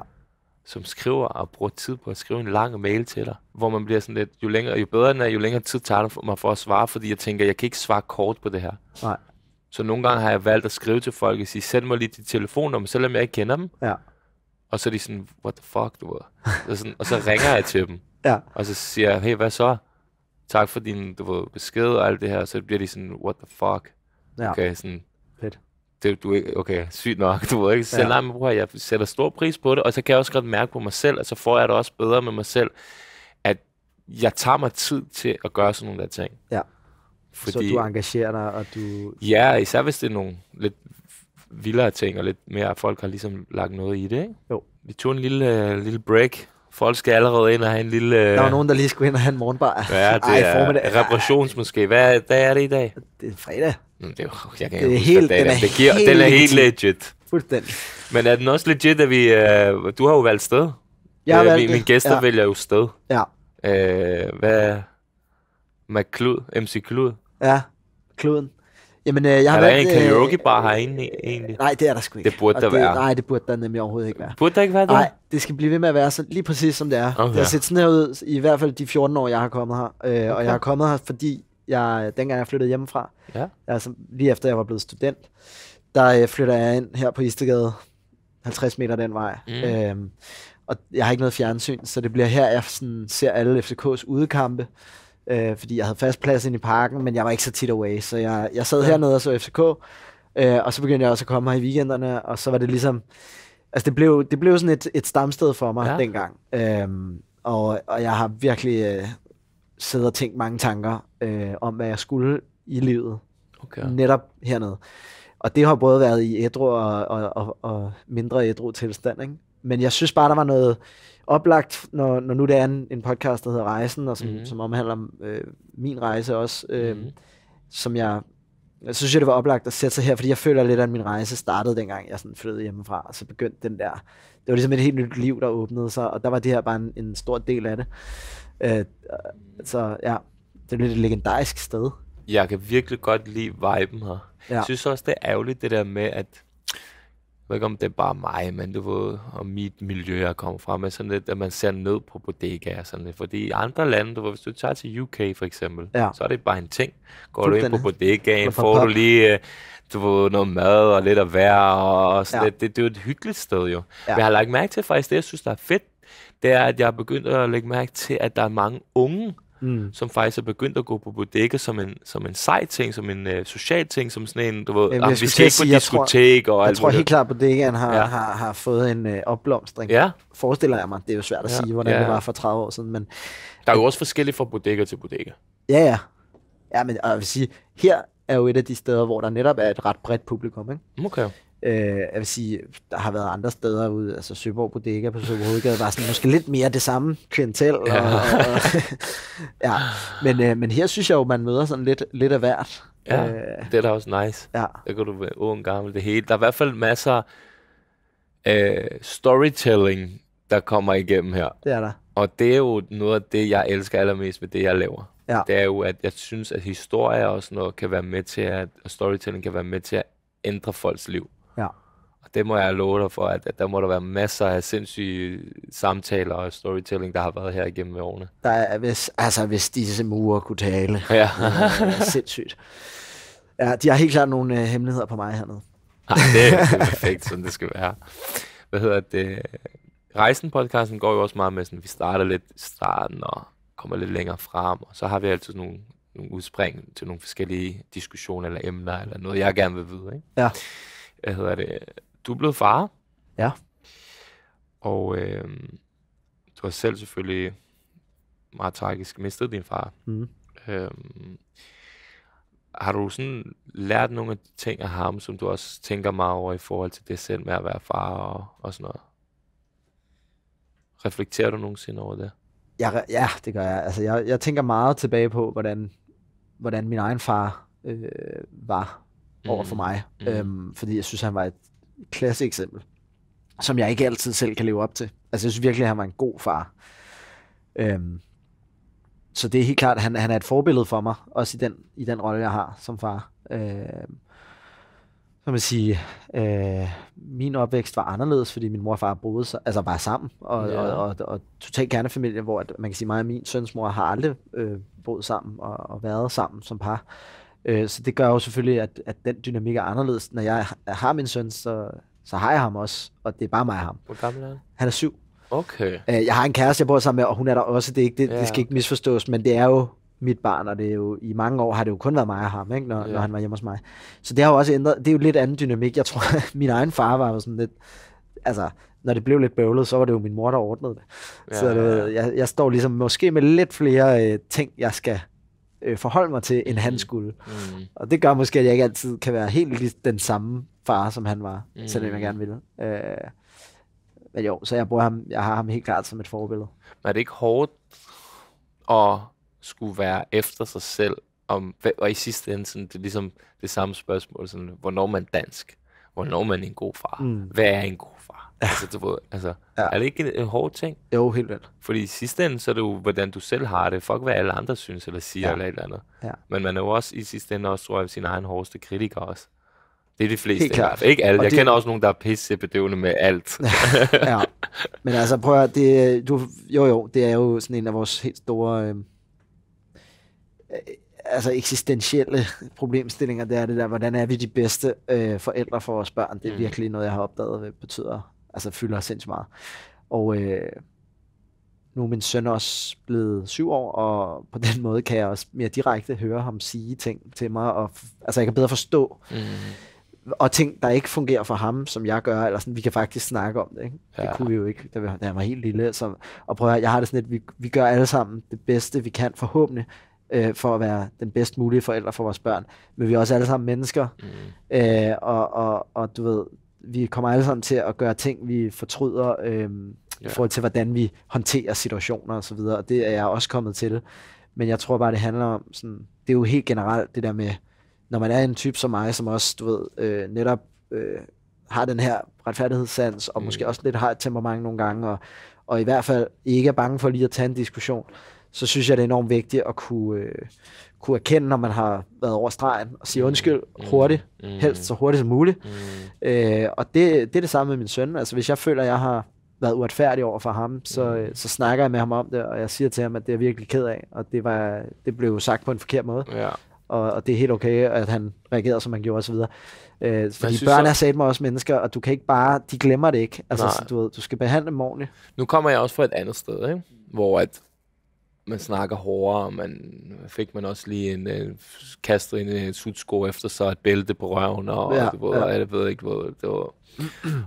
som skriver og bruger tid på at skrive en lang mail til dig, hvor man bliver sådan lidt, jo længere, jo bedre den er, jo længere tid tager det for mig for at svare, fordi jeg tænker, jeg kan ikke svare kort på det her. Nej. Så nogle gange har jeg valgt at skrive til folk og sige, send mig lige dit telefonnummer, selvom jeg ikke kender dem. Ja. Og så er de sådan, what the fuck, du ved. og så ringer jeg til dem. Ja. Og så siger jeg, hey, hvad så? tak for din du ved, besked og alt det her, så bliver de sådan, what the fuck? Ja. Okay, sådan, Fedt. Det, du, okay, sygt nok, du ved ikke, selv ja. nej, jeg sætter stor pris på det, og så kan jeg også godt mærke på mig selv, og så får jeg det også bedre med mig selv, at jeg tager mig tid til at gøre sådan nogle der ting. Ja. Fordi, så du engagerer dig, og du... Ja, især hvis det er nogle lidt vildere ting, og lidt mere, folk har ligesom lagt noget i det, ikke? Jo. Vi tog en lille, øh, lille break Folk skal allerede ind og have en lille... Der var øh, nogen, der lige skulle ind og have en morgenbar. Ja, det Ej, formiddag. er reparations måske. Hvad dag er det i dag? Det er fredag. det jeg kan det er helt, den, er det giver, helt den er helt legit. legit. Fuldstændig. Men er den også legit, at vi... Uh, du har jo valgt sted. Jeg har øh, valgt Min, min gæster ja. vælger jo sted. Ja. Uh, hvad... McClud, Klud, MC Klud. Ja, Kluden. Jamen, øh, jeg har er der været, en karaoke-bar øh, herinde e- egentlig? Nej, det er der sgu ikke. Det burde og der det, være. Nej, det burde der nemlig overhovedet ikke være. Burde der ikke være det? Nej, det skal blive ved med at være sådan, lige præcis som det er. Okay. Det har set sådan her ud, i hvert fald de 14 år, jeg har kommet her. Øh, okay. Og jeg har kommet her, fordi jeg, dengang jeg flyttede hjemmefra, ja. altså lige efter jeg var blevet student, der øh, flytter jeg ind her på Istegade, 50 meter den vej. Mm. Øh, og jeg har ikke noget fjernsyn, så det bliver her, jeg sådan, ser alle FCK's udekampe øh, fordi jeg havde fast plads ind i parken, men jeg var ikke så tit away, så jeg, jeg sad hernede og så FCK, øh, og så begyndte jeg også at komme her i weekenderne, og så var det ligesom, altså det blev, det blev sådan et, et stamsted for mig ja. dengang, øh, og, og jeg har virkelig øh, siddet og tænkt mange tanker øh, om, hvad jeg skulle i livet, okay. netop hernede. Og det har både været i ædru og, og, og, og mindre ædru tilstand, ikke? Men jeg synes bare, der var noget oplagt, når, når nu det er en, en podcast, der hedder Rejsen, og som, mm-hmm. som omhandler øh, min rejse også, øh, mm-hmm. som jeg, jeg synes, jeg, det var oplagt at sætte sig her, fordi jeg føler lidt, at min rejse startede dengang, jeg sådan flyttede hjemmefra, og så begyndte den der, det var ligesom et helt nyt liv, der åbnede sig, og der var det her bare en, en stor del af det. Øh, så ja, det er lidt et legendarisk sted. Jeg kan virkelig godt lide viben her. Ja. Jeg synes også, det er ærgerligt det der med, at jeg ved ikke om det er bare mig, men du ved, og mit miljø, er kommer fra, men sådan lidt, at man ser ned på bodegaer, sådan lidt. Fordi i andre lande, du ved, hvis du tager til UK for eksempel, ja. så er det bare en ting. Går Fuldt du ind på bodegaen, får du lige øh, du ved, noget mad og lidt at være, og sådan ja. lidt. Det, det er jo et hyggeligt sted jo. Ja. Men jeg har lagt mærke til faktisk det, jeg synes, der er fedt, det er, at jeg er begyndt at lægge mærke til, at der er mange unge, mm. som faktisk er begyndt at gå på bodega som en, som en sej ting, som en øh, social ting, som sådan en, du ved, Jamen, ah, vi skal ikke på diskotek tror, og alt Jeg tror helt klart, at bodegaen har, ja. har, har fået en øh, opblomstring. Ja. Forestiller jeg mig, det er jo svært at ja. sige, hvordan ja. det var for 30 år siden. Men, der er jo også forskelligt fra bodega til bodega. Ja, ja. Ja, men jeg vil sige, her er jo et af de steder, hvor der netop er et ret bredt publikum. Ikke? Okay. Øh, jeg vil sige, der har været andre steder ud, altså Søborg Bodega på Søborg Hovedgade var sådan måske lidt mere det samme klientel. Og, ja. Og, og, [laughs] ja. Men, øh, men her synes jeg jo, man møder sådan lidt, lidt af hvert. Ja, øh, det er da også nice. Ja. Der går du ung, gammel, det hele. Der er i hvert fald masser af øh, storytelling, der kommer igennem her. Det er der. Og det er jo noget af det, jeg elsker allermest ved det, jeg laver. Ja. Det er jo, at jeg synes, at historie og sådan noget kan være med til at, at storytelling kan være med til at ændre folks liv det må jeg love dig for, at, at der må der være masser af sindssyge samtaler og storytelling, der har været her igennem årene. Der er, hvis, altså, hvis disse murer kunne tale. Ja. det er øh, sindssygt. Ja, de har helt klart nogle øh, hemmeligheder på mig hernede. Ej, det, er, perfekt, sådan det skal være. Hvad hedder det? Rejsen-podcasten går jo også meget med, at vi starter lidt i starten og kommer lidt længere frem, og så har vi altid nogle, nogle udspring til nogle forskellige diskussioner eller emner, eller noget, jeg gerne vil vide. Ikke? Ja. Hvad hedder det? du er blevet far. Ja. Og øh, du har selv selvfølgelig meget tragisk mistet din far. Mm. Øh, har du sådan lært nogle af de ting af ham, som du også tænker meget over i forhold til det selv med at være far og, og sådan noget? Reflekterer du nogensinde over det? Ja, ja, det gør jeg. Altså, jeg, jeg tænker meget tilbage på, hvordan, hvordan min egen far øh, var over for mm. mig. Mm. Øhm, fordi jeg synes, han var et klasse eksempel, som jeg ikke altid selv kan leve op til. Altså, jeg synes virkelig, at han var en god far. Øhm, så det er helt klart, at han, han er et forbillede for mig, også i den, i den rolle, jeg har som far. Øhm, så man sige, øh, min opvækst var anderledes, fordi min mor og far boede sig, altså bare sammen, og, ja. og, og, og totalt kernefamilie, hvor at, man kan sige, mig og min søns mor har aldrig øh, boet sammen og, og været sammen som par. Øh, så det gør jo selvfølgelig, at, at den dynamik er anderledes. Når jeg har min søn, så, så har jeg ham også, og det er bare mig og ham. Hvor gammel er han? Han er syv. Okay. Øh, jeg har en kæreste, jeg bor sammen med, og hun er der også. Det, er ikke, det, ja. det skal ikke misforstås, men det er jo mit barn, og det er jo, i mange år har det jo kun været mig og ham, ikke, når, ja. når han var hjemme hos mig. Så det har jo også ændret, det er jo lidt anden dynamik. Jeg tror, at [laughs] min egen far var jo sådan lidt, altså, når det blev lidt bøvlet, så var det jo min mor, der ordnede det. Ja, så det, ja. jeg, jeg står ligesom måske med lidt flere øh, ting, jeg skal øh, forholde mig til, end han mm. skulle. Mm. Og det gør måske, at jeg ikke altid kan være helt den samme far, som han var, mm. selvom jeg mm. gerne ville. Øh, men jo, så jeg, bruger ham, jeg har ham helt klart som et forbillede. Men er det ikke hårdt at skulle være efter sig selv? Om, og i sidste ende, sådan, det er ligesom det samme spørgsmål, sådan, hvornår man dansk? Hvornår man er en god far? Mm. Hvad er en god far? Ja. Altså, du ved, altså, ja. er det ikke en, en hård ting? Jo, helt vildt. Fordi i sidste ende, så er det jo, hvordan du selv har det. Fuck, hvad alle andre synes eller siger ja. eller et eller andet. Ja. Men man er jo også i sidste ende også, tror jeg, sin egen hårdeste kritiker også. Det er de fleste. Helt klart. Ikke alle. Og jeg det... kender også nogen, der er pissebedøvende med alt. [laughs] ja. Men altså, prøv at det, du, jo jo, det er jo sådan en af vores helt store øhm, øh, altså eksistentielle problemstillinger, det er det der, hvordan er vi de bedste øh, forældre for vores børn? Det er mm. virkelig noget, jeg har opdaget, betyder altså fylder sindssygt meget. Og øh, nu er min søn også blevet syv år, og på [laughs] den måde kan jeg også mere direkte høre ham sige ting til mig, og altså jeg kan bedre forstå, mm. og ting, der ikke fungerer for ham, som jeg gør, eller sådan, vi kan faktisk snakke om det, ikke? Ja. Det kunne vi jo ikke, da, vi, da jeg var helt lille. Så, og prøv at, jeg har det sådan lidt, vi, vi gør alle sammen det bedste, vi kan forhåbentlig, øh, for at være den bedst mulige forældre for vores børn. Men vi er også alle sammen mennesker, mm. øh, og, og, og du ved, vi kommer alle sammen til at gøre ting, vi fortryder, øh, ja. i forhold til, hvordan vi håndterer situationer og så videre, og det er jeg også kommet til. Men jeg tror bare, det handler om, sådan, det er jo helt generelt det der med, når man er en type som mig, som også, du ved, øh, netop øh, har den her retfærdighedssans, og mm. måske også lidt har et temperament nogle gange, og, og i hvert fald ikke er bange for lige at tage en diskussion, så synes jeg, det er enormt vigtigt at kunne, øh, kunne erkende, når man har været over stregen, og sige mm. undskyld hurtigt, mm. mm. helst så hurtigt som muligt. Mm. Øh, og det, det er det samme med min søn. Altså, hvis jeg føler, at jeg har været uretfærdig over for ham, så, mm. Øh, så snakker jeg med ham om det, og jeg siger til ham, at det er jeg virkelig ked af, og det, var, det blev sagt på en forkert måde. Ja. Og, og det er helt okay, at han reagerede, som han gjorde osv. Øh, fordi børn er sat mig også mennesker, og du kan ikke bare, de glemmer det ikke. Altså, så du, ved, du skal behandle dem ordentligt. Nu kommer jeg også fra et andet sted, ikke? hvor at man snakker hårdere, man fik man også lige en øh, kastet ind i en sudsko efter så et bælte på røven, og, ja, og det, var, ja. jeg ved ikke, hvor det var.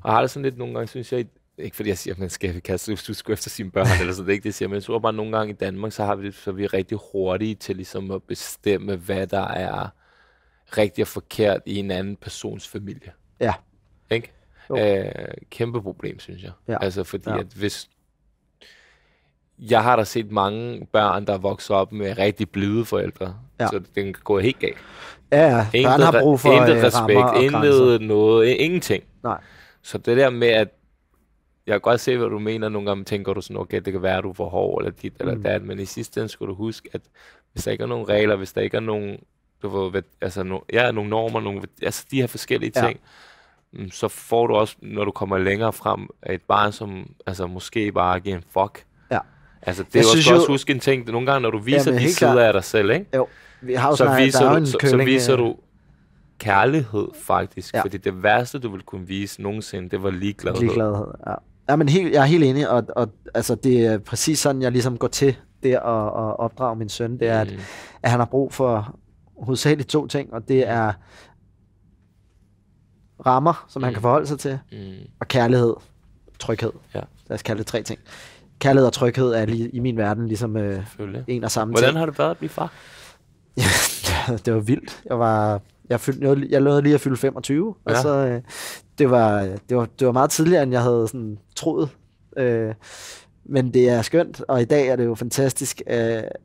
Og har det sådan lidt nogle gange, synes jeg, ikke fordi jeg siger, at man skal kaste sudsko efter sine børn, eller sådan det ikke det, siger, men jeg tror bare, at nogle gange i Danmark, så har vi så vi er rigtig hurtige til ligesom at bestemme, hvad der er rigtig og forkert i en anden persons familie. Ja. Ikke? Jo. Øh, kæmpe problem, synes jeg. Ja. Altså fordi, ja. at hvis jeg har da set mange børn, der vokser op med rigtig blide forældre. Ja. Så den går helt galt. Ja, ja. Intet, børn har brug for intet øh, respekt, intet noget, ingenting. Nej. Så det der med, at jeg kan godt se, hvad du mener nogle gange, tænker du sådan, okay, det kan være, at du er for hård, eller dit, eller mm. dat, men i sidste ende skulle du huske, at hvis der ikke er nogen regler, hvis der ikke er nogen, du ved, altså, no, ja, nogle normer, nogle, altså de her forskellige ja. ting, mm, så får du også, når du kommer længere frem, et barn, som altså, måske bare giver en fuck, Altså, det jeg er jo også huske en ting. Nogle gange, når du viser Jamen, de sider af dig selv, ikke? Jo. Vi har så, viser du, så, så viser øh, du kærlighed, faktisk. Ja. Fordi det værste, du ville kunne vise nogensinde, det var ligegladhed. Ligegladhed, ja. Ja, men helt, jeg er helt enig, og, og altså, det er præcis sådan, jeg ligesom går til det at, at opdrage min søn. Det er, mm. at, at han har brug for hovedsageligt to ting, og det mm. er rammer, som mm. han kan forholde sig til, mm. og kærlighed, tryghed. Ja. Lad os kalde det tre ting kærlighed og tryghed er lige, i min verden ligesom øh, en og samme Hvordan ting. har det været at blive far? [laughs] ja, det var vildt. Jeg var... Jeg, fyldte, jeg, jeg nåede lige at fylde 25, ja. og så øh, det, var, det, var, det var meget tidligere, end jeg havde sådan, troet. Øh, men det er skønt, og i dag er det jo fantastisk øh,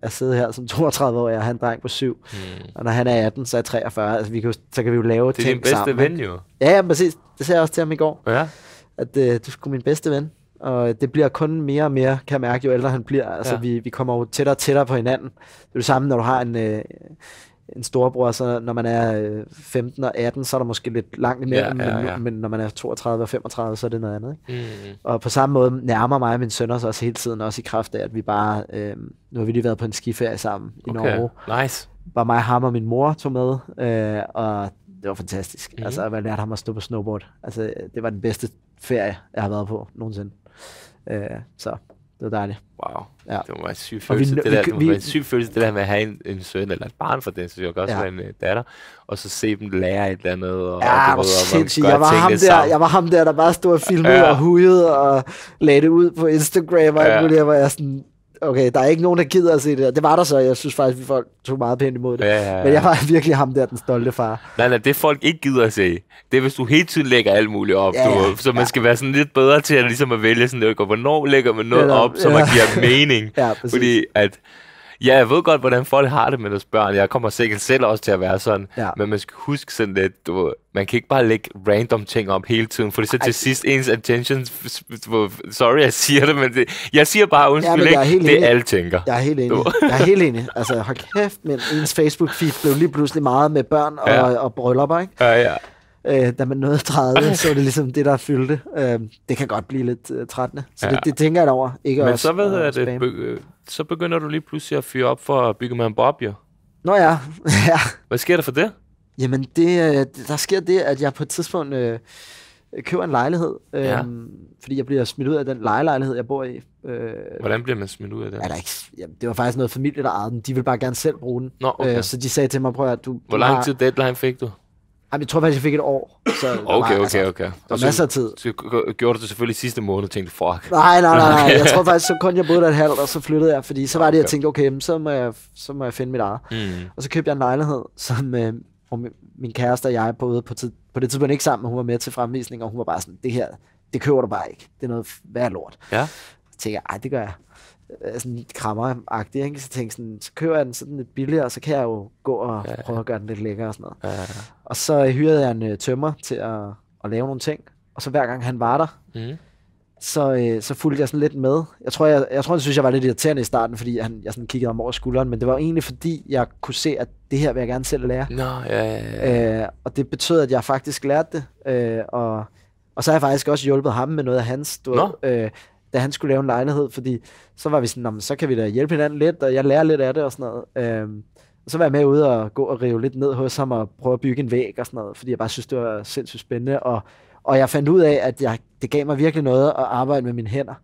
at sidde her som 32 år, og han en dreng på 7, mm. og når han er 18, så er jeg 43, altså, vi kan, så kan vi jo lave ting sammen. Det er din bedste sammen. ven jo. Ja, ja, præcis. Det sagde jeg også til ham i går, ja. at øh, du skulle min bedste ven. Og det bliver kun mere og mere, kan jeg mærke, jo ældre han bliver. Altså, ja. vi, vi kommer jo tættere og tættere på hinanden. Det er det samme, når du har en, øh, en storebror, så når man er 15 øh, og 18, så er der måske lidt langt imellem, ja, ja, ja. Men, men når man er 32 og 35, så er det noget andet. Ikke? Mm. Og på samme måde nærmer mig og min sønner så også hele tiden, også i kraft af, at vi bare, øh, nu har vi lige været på en skiferie sammen i okay. Norge. Nice. Bare mig, ham og min mor tog med, øh, og det var fantastisk. Mm. Altså, jeg lærte ham at stå på snowboard. Altså, det var den bedste ferie, jeg har været på nogensinde. Øh, så det var dejligt. Wow. Ja. Det var en syg følelse, vi, det, der, vi, det, vi, en syg følelse det der med at have en, en søn eller et barn for den, så jeg også ja. en øh, datter, og så se dem lære et eller andet. Og, ja, og det var sindssygt. Jeg var, ham der, jeg var ham der, der bare stod og filmede ja. og hujede og lagde det ud på Instagram og ja. alt muligt. Jeg var sådan, okay, der er ikke nogen, der gider at se det Det var der så, jeg synes faktisk, vi folk tog meget pænt imod det. Ja, ja, ja. Men jeg var virkelig ham der, den stolte far. Nej, nej, det folk ikke gider at se, det er, hvis du hele tiden lægger alt muligt op. Ja, ja. Du, så man ja. skal være sådan lidt bedre til at, ligesom at vælge, sådan, okay, hvornår lægger man noget ja, op, så ja. man giver mening. [laughs] ja, præcis. Fordi at Ja, jeg ved godt, hvordan folk har det med deres børn. Jeg kommer sikkert selv også til at være sådan. Ja. Men man skal huske sådan lidt, du, man kan ikke bare lægge random ting op hele tiden, for det så til sidst ens attention... Sorry, jeg siger det, men det, jeg siger bare undskyld, ja, ikke? det enig. alle tænker. Jeg er helt enig. Jeg er helt enig. Altså, hold kæft, men ens Facebook-feed blev lige pludselig meget med børn og, ja. og bryllupper, ikke? Ja, ja øh, da man nåede 30, [laughs] så var det ligesom det, der fyldte. Øh, det kan godt blive lidt øh, trættende, så ja. det, det tænker jeg over. Ikke Men også, så, ved øh, det, be, så begynder du lige pludselig at fyre op for en Bob, jo. Nå ja, [laughs] ja. Hvad sker der for det? Jamen, det, øh, der sker det, at jeg på et tidspunkt øh, køber en lejlighed, øh, ja. fordi jeg bliver smidt ud af den lejelejlighed, jeg bor i. Øh, Hvordan bliver man smidt ud af den? Er der ikke, jamen, det var faktisk noget familie, der ejede den. De ville bare gerne selv bruge den. Nå, okay. øh, så de sagde til mig, prøv at du... Hvor lang tid har... deadline fik du? Jamen, jeg tror faktisk, jeg fik et år. Så okay, var, okay, altså, okay. Der var masser af tid. Så gjorde du det selvfølgelig sidste måned og tænkte, fuck. Nej, nej, nej. nej. Jeg [laughs] tror faktisk, så kun jeg boede der et halvt, og så flyttede jeg. Fordi så var det, jeg tænkte, okay, så må jeg, så må jeg finde mit eget. Mm. Og så købte jeg en lejlighed, som, øh, hvor min kæreste og jeg boede på, tid, på det tidspunkt ikke sammen, men hun var med til fremvisning, og hun var bare sådan, det her, det køber du bare ikke. Det er noget værd lort. Ja. Så tænkte jeg, ej, det gør jeg sådan krammeragtig, ikke? så tænkte sådan, så køber jeg den sådan lidt billigere, og så kan jeg jo gå og ja. prøve at gøre den lidt lækkere og sådan noget. Ja, ja. Og så hyrede jeg en uh, tømmer til at, at lave nogle ting, og så hver gang han var der, mm. så, uh, så fulgte jeg sådan lidt med. Jeg tror, jeg, jeg tror, han synes, jeg var lidt irriterende i starten, fordi han, jeg sådan kiggede om over skulderen, men det var egentlig fordi, jeg kunne se, at det her vil jeg gerne selv lære. Nå, no, ja, ja, ja. Uh, og det betød, at jeg faktisk lærte det, uh, og... Og så har jeg faktisk også hjulpet ham med noget af hans. Du, Nå. øh, da han skulle lave en lejlighed, fordi så var vi sådan, så kan vi da hjælpe hinanden lidt, og jeg lærer lidt af det og sådan noget. Øhm, og så var jeg med ude og gå og rive lidt ned hos ham og prøve at bygge en væg og sådan noget, fordi jeg bare synes, det var sindssygt spændende. Og, og jeg fandt ud af, at jeg, det gav mig virkelig noget at arbejde med mine hænder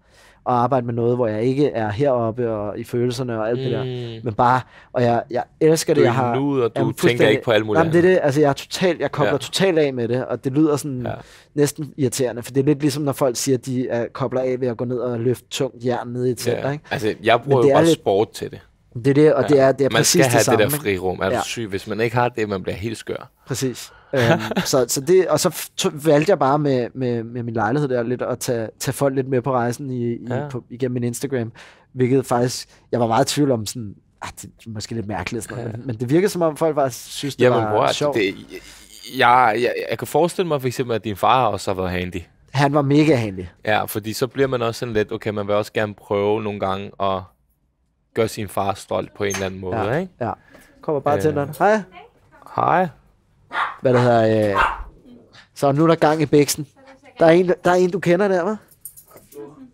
at arbejde med noget, hvor jeg ikke er heroppe og i følelserne og alt mm. det der, mm. men bare, og jeg, jeg elsker det. Du er jeg har, nu, og du tænker ikke på alt muligt. Jamen, det er det, altså jeg, er totalt, jeg kobler ja. totalt af med det, og det lyder sådan ja. næsten irriterende, for det er lidt ligesom, når folk siger, at de er, kobler af ved at gå ned og løfte tungt jern ned i et ja. ikke? Altså, jeg bruger jo bare lidt, sport til det. Det er det, og ja. det er, det er man præcis det samme. Man skal have det, der frirum, er altså ja. syg. Hvis man ikke har det, man bliver helt skør. Præcis øhm, [laughs] så, så det, og så valgte jeg bare med, med, med min lejlighed der lidt at tage, tage folk lidt med på rejsen i, i, ja. på, igennem min Instagram, hvilket faktisk, jeg var meget i tvivl om sådan, ah, det er måske lidt mærkeligt, sådan noget, ja. men det virkede som om folk faktisk synes, det Jamen, var sjovt. Det, jeg, jeg, jeg kan forestille mig for eksempel, at din far også har været handy. Han var mega handy. Ja, fordi så bliver man også sådan lidt, okay, man vil også gerne prøve nogle gange at gøre sin far stolt på en eller anden måde, ja, ikke? Ja. Kommer bare øh. til øhm. den. Hej. Hej hvad det hedder, øh. så nu er der gang i bæksen. Der er en, der er en du kender der, hva'?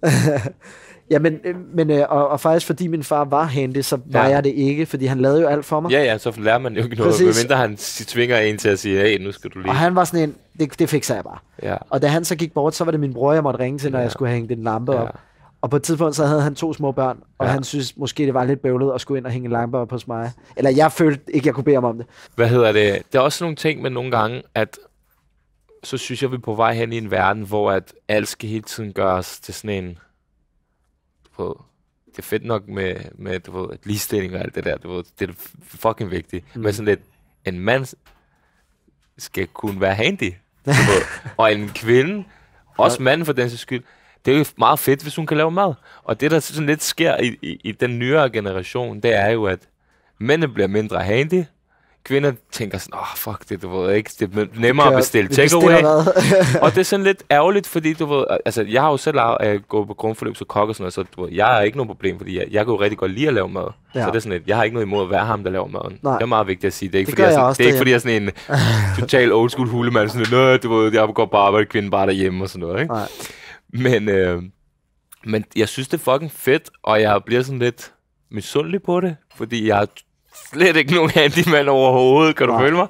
[laughs] ja, men, øh, men øh, og, og faktisk fordi min far var handy, så var ja. jeg det ikke, fordi han lavede jo alt for mig. Ja, ja, så lærer man jo ikke noget, Præcis. medmindre han tvinger en til at sige, hey, nu skal du lige... Og han var sådan en, det, det fikser jeg bare. Ja. Og da han så gik bort, så var det min bror, jeg måtte ringe til, når ja. jeg skulle hænge den lampe ja. op. Og på et tidspunkt, så havde han to små børn, og ja. han synes måske, det var lidt bøvlet at skulle ind og hænge lamper op hos mig. Eller jeg følte ikke, jeg kunne bede ham om det. Hvad hedder det? Der er også nogle ting med nogle gange, at så synes jeg, vi er på vej hen i en verden, hvor at alt skal hele tiden gøres til sådan en... På, det er fedt nok med, med du ved, ligestilling og alt det der. Du ved, det er fucking vigtigt. Mm. Men sådan lidt, en mand skal kunne være handy. [laughs] og en kvinde, også manden for den skyld, det er jo meget fedt, hvis hun kan lave mad. Og det, der sådan lidt sker i, i, i den nyere generation, det er jo, at mændene bliver mindre handy, kvinder tænker sådan, åh, oh, fuck det, du ved ikke, det er nemmere at bestille takeaway. [laughs] og det er sådan lidt ærgerligt, fordi du ved, altså jeg har jo selv uh, gået på grundforløb som kok og sådan noget, så du ved, jeg har ikke noget problem, fordi jeg, jeg kan jo rigtig godt lide at lave mad. Ja. Så det er sådan lidt, jeg har ikke noget imod at være ham, der laver maden. Nej. Det er meget vigtigt at sige. Det er ikke, det fordi, jeg, jeg sådan, det er ikke fordi, jeg er sådan en [laughs] total old school hulemand, sådan noget, du ved, jeg går bare arbejde, kvinden bare derhjemme og sådan noget, ikke? Nej. Men, øh, men jeg synes, det er fucking fedt, og jeg bliver sådan lidt misundelig på det, fordi jeg er slet ikke nogen handyman overhovedet, kan du ja. føle mig?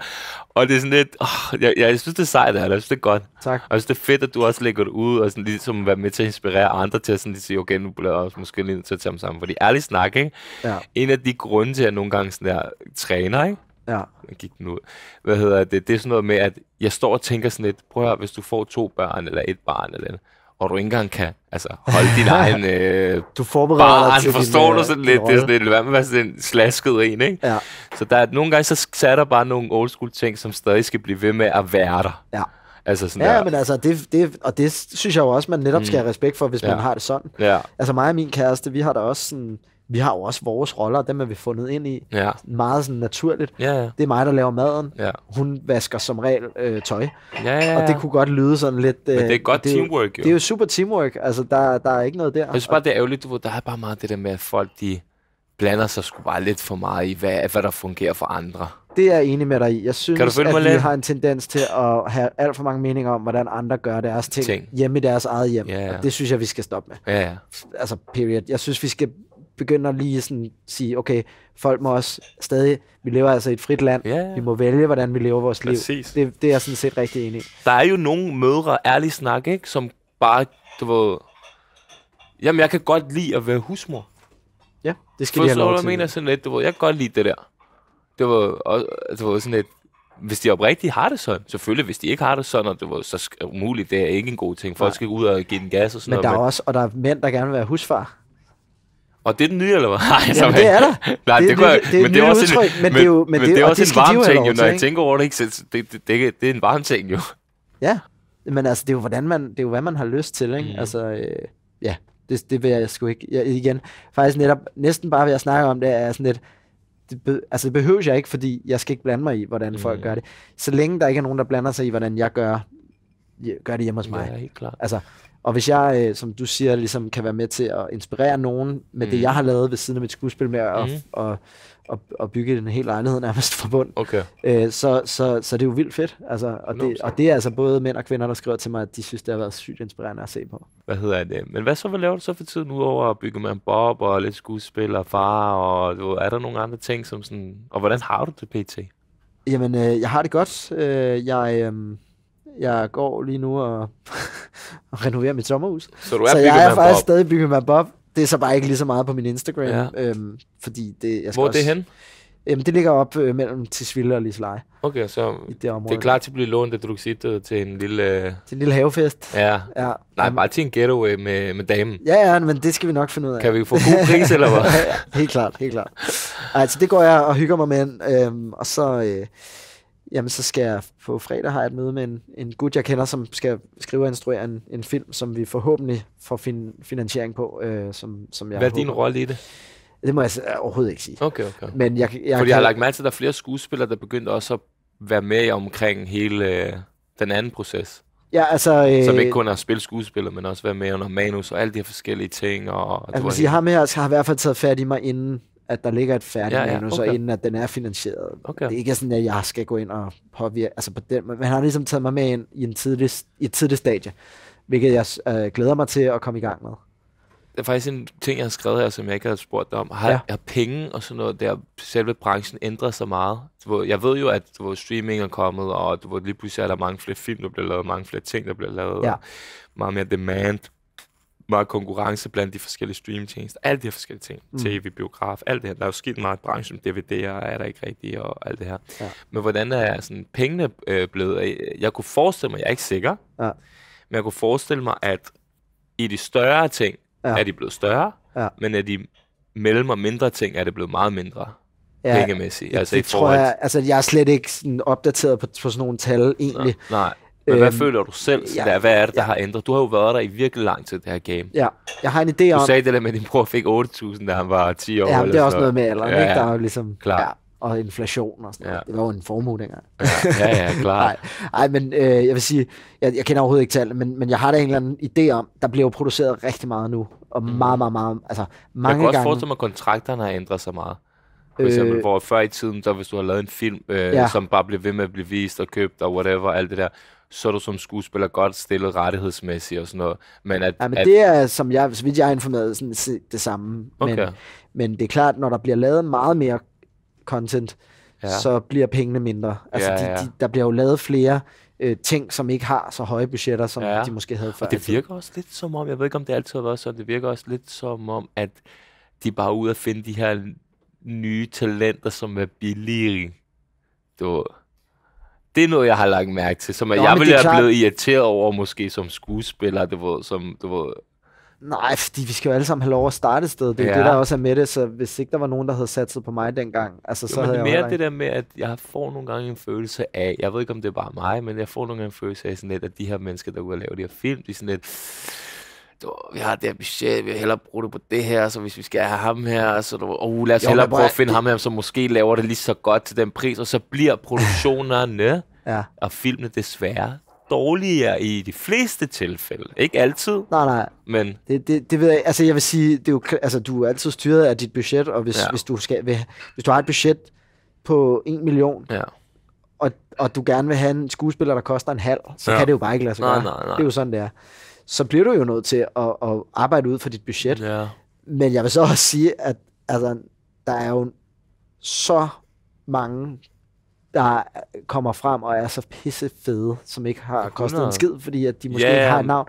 Og det er sådan lidt, åh, jeg, jeg synes, det er sejt, det jeg synes, det er godt. Tak. Og jeg synes, det er fedt, at du også lægger det ud, og sådan ligesom være med til at inspirere andre til at sådan lige sige, okay, nu bliver jeg også måske lige nødt til at tage dem sammen. Fordi ærligt snak, ikke? Ja. En af de grunde til, at jeg nogle gange sådan der træner, ikke? Ja. Jeg gik den ud. Hvad hedder det? Det er sådan noget med, at jeg står og tænker sådan lidt, prøv at høre, hvis du får to børn, eller et barn, eller andet, og du ikke engang kan altså, holde din [laughs] egen øh, Du forbereder barn, dig til forstår din, du øh, sådan lidt, det er sådan lidt, hvad med at sådan en slasket en, ikke? Ja. Så der er, nogle gange, så er der bare nogle old school ting, som stadig skal blive ved med at være der. Ja. Altså sådan ja, der. men altså, det, det, og det synes jeg jo også, man netop skal have mm. respekt for, hvis ja. man har det sådan. Ja. Altså mig og min kæreste, vi har da også sådan, vi har jo også vores roller, dem er vi fundet ind i. Ja. Meget sådan naturligt. Ja, ja. Det er mig, der laver maden. Ja. Hun vasker som regel øh, tøj. Ja, ja, ja. Og det kunne godt lyde sådan lidt... Øh, Men det er øh, godt det, teamwork, jo. Det er jo super teamwork. Altså, der, der er ikke noget der. Jeg synes bare, det er ærgerligt, du ved, der er bare meget det der med, at folk, de blander sig sgu bare lidt for meget i, hvad, hvad der fungerer for andre. Det er jeg enig med dig i. Jeg synes, at vi lidt? har en tendens til at have alt for mange meninger om, hvordan andre gør deres ting, ting. hjemme i deres eget hjem. Yeah. Og det synes jeg, vi skal stoppe med. Yeah. Altså, period. Jeg synes, vi skal begynder lige sådan sige, okay, folk må også stadig, vi lever altså i et frit land, ja, ja. vi må vælge, hvordan vi lever vores Præcis. liv. Det, det er jeg sådan set rigtig enig i. Der er jo nogle mødre, ærlig snak, ikke, som bare, du ved, jamen jeg kan godt lide at være husmor. Ja, det skal Først, de have lov til. Jeg mener sådan lidt, du ved, jeg kan godt lide det der. Det var, og, det var sådan lidt, hvis de oprigtigt har det sådan. Selvfølgelig, hvis de ikke har det sådan, og det var så umuligt, det er ikke en god ting. Folk Nej. skal ud og give den gas og sådan men noget. Der men der er også, og der er mænd, der gerne vil være husfar. Og det er den nye, eller hvad? [laughs] Nej, Jamen, det er der. [laughs] Nej, det, det, det, det, men det er også udtryk, en, men, det er jo, men, men det, er også det en varm ting, jo, når jeg tænker over det, ikke? Det, det, det, det er en varm ting, jo. Ja, men altså, det er jo, hvordan man, det er jo hvad man har lyst til, ikke? Mm. Altså, øh, ja, det, det vil jeg sgu ikke. Jeg, igen, faktisk netop, næsten bare ved jeg snakke om det, er sådan lidt, det, be, altså det behøver jeg ikke, fordi jeg skal ikke blande mig i, hvordan mm. folk gør det. Så længe der ikke er nogen, der blander sig i, hvordan jeg gør, gør det hjemme hos mig. Ja, helt klart. Altså, og hvis jeg, øh, som du siger, ligesom kan være med til at inspirere nogen med mm. det, jeg har lavet ved siden af mit skuespil med at, mm. og, og, bygge den helt lejlighed nærmest forbund, okay. øh, så, så, så det er jo vildt fedt. Altså, og, det, og det er altså både mænd og kvinder, der skriver til mig, at de synes, det har været sygt inspirerende at se på. Hvad hedder det? Men hvad så, hvad laver du så for tiden udover at bygge med en bob og lidt skuespil og far? Og, du, er der nogle andre ting, som sådan... Og hvordan har du det, PT? Jamen, øh, jeg har det godt. Øh, jeg... Øh, jeg går lige nu og, [laughs] og renoverer mit sommerhus. Så, du er så jeg er faktisk Bob. stadig byggemand Bob. Det er så bare ikke lige så meget på min Instagram. Ja. Øhm, fordi det, jeg skal Hvor er det også, hen? Jamen, det ligger op øh, mellem Tisvilde og Liseleje. Okay, så i det, område. det er klart til at blive lånt af Druxito øh, til en lille... Øh, til en lille havefest. Ja. ja. Nej, bare til en getaway øh, med, med damen. Ja, ja, men det skal vi nok finde ud af. Kan vi få god pris, eller hvad? [laughs] helt klart, helt klart. Altså, det går jeg og hygger mig med. øh, og så... Øh, jamen så skal jeg på fredag have et møde med en, en gut, jeg kender, som skal skrive og instruere en, en film, som vi forhåbentlig får fin, finansiering på. Øh, som, som jeg Hvad er håber. din rolle i det? Det må jeg overhovedet ikke sige. Okay, okay. Men jeg, jeg, Fordi kan... jeg har lagt mærke til, at der er flere skuespillere, der begyndte også at være med omkring hele øh, den anden proces. Ja, altså... Øh, som ikke kun er at spille skuespiller, men også være med under manus og alle de her forskellige ting. Og, og altså, jeg har med, ham jeg har i hvert fald taget fat i mig inden at der ligger et færdigt ja, ja, manus, okay. inden at den er finansieret. Okay. Det er ikke sådan, at jeg skal gå ind og påvirke, altså på den, men han har ligesom taget mig med ind i, en tidlig, i et tidligt stadie, hvilket jeg øh, glæder mig til at komme i gang med. Der er faktisk en ting, jeg har skrevet her, som jeg ikke har spurgt dig om. Har, ja. har penge og sådan noget der, selve branchen ændret sig meget? Jeg ved jo, at hvor streaming er kommet, og hvor lige pludselig er der mange flere film, der bliver lavet, mange flere ting, der bliver lavet, ja. og meget mere demand meget konkurrence blandt de forskellige streamingtjenester, alle de her forskellige ting, mm. tv, biograf, alt det her. Der er jo sket meget i branchen, DVD'er er der ikke rigtigt, og alt det her. Ja. Men hvordan er sådan, pengene øh, blevet? Jeg kunne forestille mig, jeg er ikke sikker, ja. men jeg kunne forestille mig, at i de større ting ja. er de blevet større, ja. men er de mellem og mindre ting er det blevet meget mindre ja, pengemæssigt. Ja, altså, det det tror jeg, altså jeg er slet ikke sådan opdateret på, på sådan nogle tal egentlig. Nej, nej. Men hvad øhm, føler du selv, ja, der? hvad er det, der ja. har ændret? Du har jo været der i virkelig lang tid, det her game. Ja, jeg har en idé om... Du sagde det der med, at din bror fik 8.000, da han var 10 år. Ja, det er også noget med alderen, ja, ikke? Der er ligesom... Klar. Ja, og inflation og sådan ja. noget. Det var jo en formue dengang. Ja, ja, ja klar. [laughs] nej, nej, men øh, jeg vil sige, jeg, jeg kender overhovedet ikke tal, men, men jeg har da en eller anden idé om, der bliver jo produceret rigtig meget nu, og mm. meget, meget, meget, altså mange gange... Jeg kan også gange, forestille mig, at kontrakterne har ændret sig meget. For eksempel, øh, hvor før i tiden, så hvis du har lavet en film, øh, ja. som bare blev ved med at blive vist og købt og whatever, alt det der, så er du som skuespiller godt stillet rettighedsmæssigt og sådan noget. Men at, ja, men at... det er, som jeg, så vidt jeg er informeret, sådan det samme. Okay. Men, men det er klart, når der bliver lavet meget mere content, ja. så bliver pengene mindre. Altså, ja, ja. De, de, der bliver jo lavet flere øh, ting, som ikke har så høje budgetter, som ja. de måske havde før. Og det virker også lidt som om, jeg ved ikke, om det altid har været sådan, det virker også lidt som om, at de bare er ude at finde de her nye talenter, som er billige. Du, det er noget, jeg har lagt mærke til, som Nå, jeg ville have blevet irriteret over, måske som skuespiller, du ved, som, du ved, Nej, fordi vi skal jo alle sammen have lov at starte et sted. Det er ja. det, der også er med det. Så hvis ikke der var nogen, der havde satset på mig dengang, altså, jo, så jo, havde men jeg mere det der med, at jeg får nogle gange en følelse af, jeg ved ikke, om det er bare mig, men jeg får nogle gange en følelse af, sådan lidt, at de her mennesker, der går og laver de her film, de er sådan lidt, du, vi har det her budget, vi vil hellere bruge det på det her, så hvis vi skal have ham her, så du, oh, lad os jo, hellere prøve at finde du... ham her, som måske laver det lige så godt til den pris, og så bliver [laughs] produktionerne ja. og filmene desværre dårligere i de fleste tilfælde. Ikke altid. Nej, nej. Men det, det, det ved jeg, altså jeg vil sige, det er jo, altså, du er altid styret af dit budget, og hvis, ja. hvis, du, skal, hvis du har et budget på en million, ja. og, og du gerne vil have en skuespiller, der koster en halv, så ja. kan det jo bare ikke lade sig nej, gøre. Nej, nej. Det er jo sådan, det er så bliver du jo nødt til at, at arbejde ud for dit budget. Ja. Men jeg vil så også sige, at altså, der er jo så mange, der kommer frem og er så pisse fede, som ikke har kostet en skid, fordi at de måske yeah. ikke har et navn.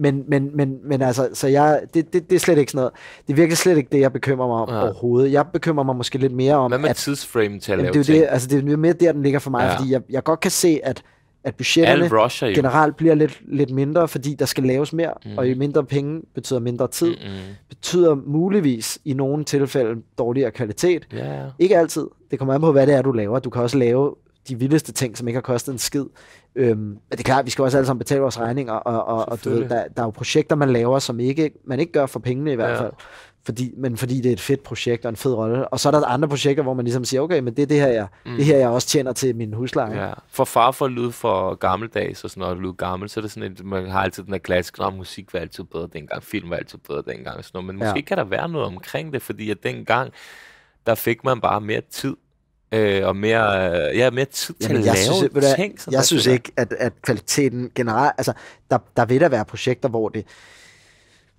Men, men, men, men altså, så jeg, det, det, det er slet ikke sådan noget. Det er virkelig slet ikke det, jeg bekymrer mig om ja. overhovedet. Jeg bekymrer mig måske lidt mere om... Hvad med at, tidsframe til at lave det, ting? Det, altså, det er mere der, den ligger for mig, ja. fordi jeg, jeg godt kan se, at at budgetterne Russia, generelt bliver lidt, lidt mindre, fordi der skal laves mere, mm. og i mindre penge betyder mindre tid, Mm-mm. betyder muligvis i nogle tilfælde dårligere kvalitet. Yeah. Ikke altid. Det kommer an på, hvad det er, du laver. Du kan også lave de vildeste ting, som ikke har kostet en skid. Øhm, men det er klart, vi skal også alle sammen betale vores regninger, og, og, og du ved, der, der er jo projekter, man laver, som ikke, man ikke gør for pengene i hvert ja. fald fordi, men fordi det er et fedt projekt og en fed rolle. Og så er der andre projekter, hvor man ligesom siger, okay, men det er det her, jeg, mm. det her, jeg også tjener til min husleje. Ja. For far for lyd for gammeldags og sådan noget, lyd gammel, så er det sådan, at man har altid den der klassisk, at musik var altid bedre dengang, film var altid bedre dengang. Sådan noget. Men måske ja. kan der være noget omkring det, fordi at dengang, der fik man bare mere tid øh, og mere, øh, ja, mere tid til Jamen, at jeg lave synes, ting. jeg, jeg synes ikke, at, at kvaliteten generelt, altså, der, der vil der være projekter, hvor det,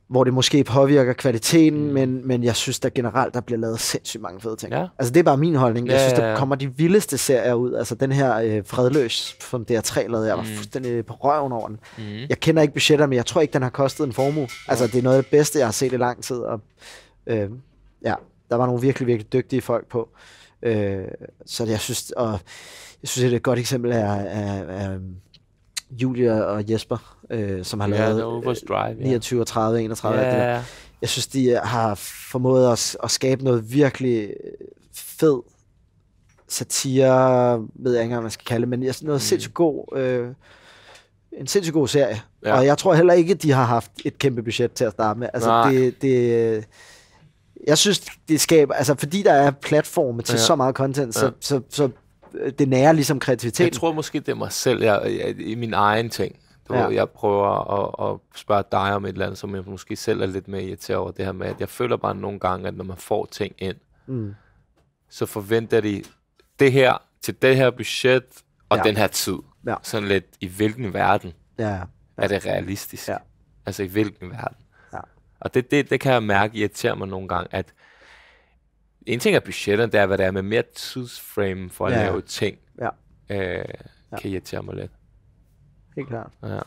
hvor det måske påvirker kvaliteten, mm. men, men jeg synes der generelt, der bliver lavet sindssygt mange fede ting. Ja. Altså det er bare min holdning. Ja, jeg synes, der kommer de vildeste serier ud. Altså den her øh, Fredløs, som DR3 lavede, jeg var mm. fuldstændig på røven over den. Mm. Jeg kender ikke budgetter, men jeg tror ikke, den har kostet en formue. Altså det er noget af det bedste, jeg har set i lang tid. Og, øh, ja, der var nogle virkelig, virkelig dygtige folk på. Øh, så jeg synes, og jeg synes, at et godt eksempel er, af, af, Julia og Jesper, øh, som har ja, lavet Overdrive, øh, ja. 29 30, 31. Ja, ja, ja. Jeg synes, de øh, har formået at, at skabe noget virkelig øh, fed satire, ved jeg ikke engang, man skal kalde det, men noget mm. sindssygt god, øh, en sindssygt god serie. Ja. Og jeg tror heller ikke, de har haft et kæmpe budget til at starte med. Altså, Nej. det, det, jeg synes, det skaber, altså fordi der er platforme til ja. så meget content, så, ja. så, så, så det nærer ligesom kreativiteten. Jeg tror måske, det er mig selv, jeg, jeg, i min egen ting. Du ja. jeg prøver at, at spørge dig om et eller andet, som jeg måske selv er lidt mere irriteret over det her med, at jeg føler bare nogle gange, at når man får ting ind, mm. så forventer de det her til det her budget og ja. den her tid. Ja. Sådan lidt, i hvilken verden ja. Ja. er det realistisk? Ja. Altså i hvilken verden? Ja. Og det, det, det kan jeg mærke irriterer mig nogle gange, at en ting er budgetterne, det er, hvad der er med mere tidsframe for at ja. lave ting. Ja. Øh, kan irritere mig lidt. Helt klart. Ja.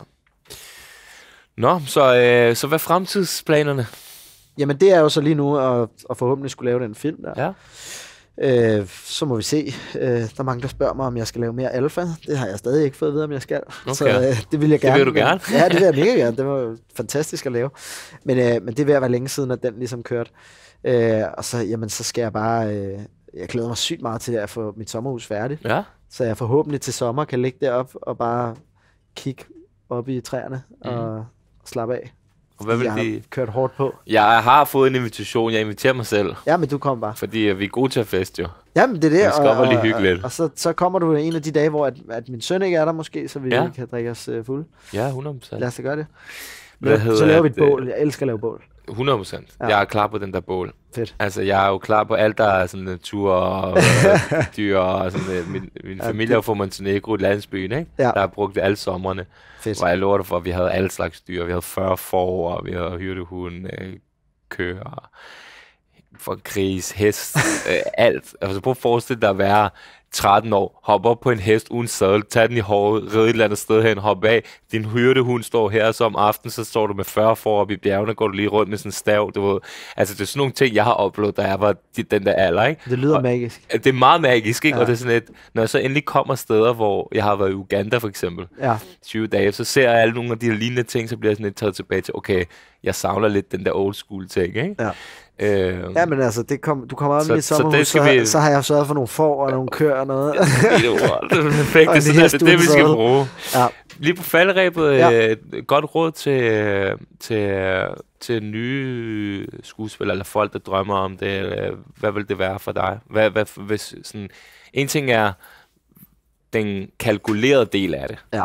Nå, så, øh, så hvad er fremtidsplanerne? Jamen, det er jo så lige nu at, at forhåbentlig skulle lave den film der. Ja. Øh, så må vi se. Øh, der er mange, der spørger mig, om jeg skal lave mere alfa. Det har jeg stadig ikke fået at vide, om jeg skal. Okay. Så øh, det vil jeg gerne. Det vil du gerne? ja, det vil jeg mega gerne. Det var fantastisk at lave. Men, øh, men det er ved at være længe siden, at den ligesom kørte. Øh, og så, jamen, så skal jeg bare... Øh, jeg glæder mig sygt meget til at få mit sommerhus færdigt. Ja. Så jeg forhåbentlig til sommer kan ligge derop og bare kigge op i træerne mm. og slappe af. Og hvad vil jeg de... har kørt hårdt på. Jeg har fået en invitation. Jeg inviterer mig selv. Ja, men du kom bare. Fordi øh, vi er gode til at feste jo. Jamen, det er det. Vi skal og, og, lige hygge lidt. Og, og, så, så kommer du en af de dage, hvor at, at min søn ikke er der måske, så vi ja. kan drikke os uh, øh, fulde. Ja, 100%. Lad os da gøre det. Hvad så laver vi et bål. Jeg elsker at lave bål. 100 procent. Ja. Jeg er klar på den der bål. Fedt. Altså, jeg er jo klar på alt, der er sådan natur øh, og [laughs] øh, dyr og sådan det. Øh, min, min ja, familie er fra Montenegro, landsbyen, ikke? Ja. Der har brugt alle sommerne. Fedt. Og jeg lover dig for, at vi havde alle slags dyr. Vi havde 40 får, og vi havde hyrdehunde, køer, for gris, hest, alt. Altså, prøv at forestille dig at være 13 år, hopper op på en hest uden sadel, tager den i håret, ride et eller andet sted hen, hoppe af. Din hyrdehund står her, så om aftenen, så står du med 40 for op i bjergene, går du lige rundt med sådan en stav, du ved. Altså, det er sådan nogle ting, jeg har oplevet, da jeg var den der alder, ikke? Det lyder og, magisk. Det er meget magisk, ikke? Ja. Og det er sådan et, når jeg så endelig kommer steder, hvor jeg har været i Uganda for eksempel, ja. 20 dage, så ser jeg alle nogle af de her lignende ting, så bliver jeg sådan lidt taget tilbage til, okay, jeg savner lidt den der old school ting, ikke? Ja. Øh, ja, men altså, det kom, du kommer op i et sommerhus, så, så, vi... så, har jeg sørget for nogle får og nogle køer og noget. Ja, det er [laughs] perfekt, det, er det, det, vi skal bruge. Ja. Lige på faldrebet, ja. øh, godt råd til, øh, til, øh, til nye skuespillere, eller folk, der drømmer om det. Eller, øh, hvad vil det være for dig? Hvad, hvad, hvis, sådan, en ting er den kalkulerede del af det. Ja.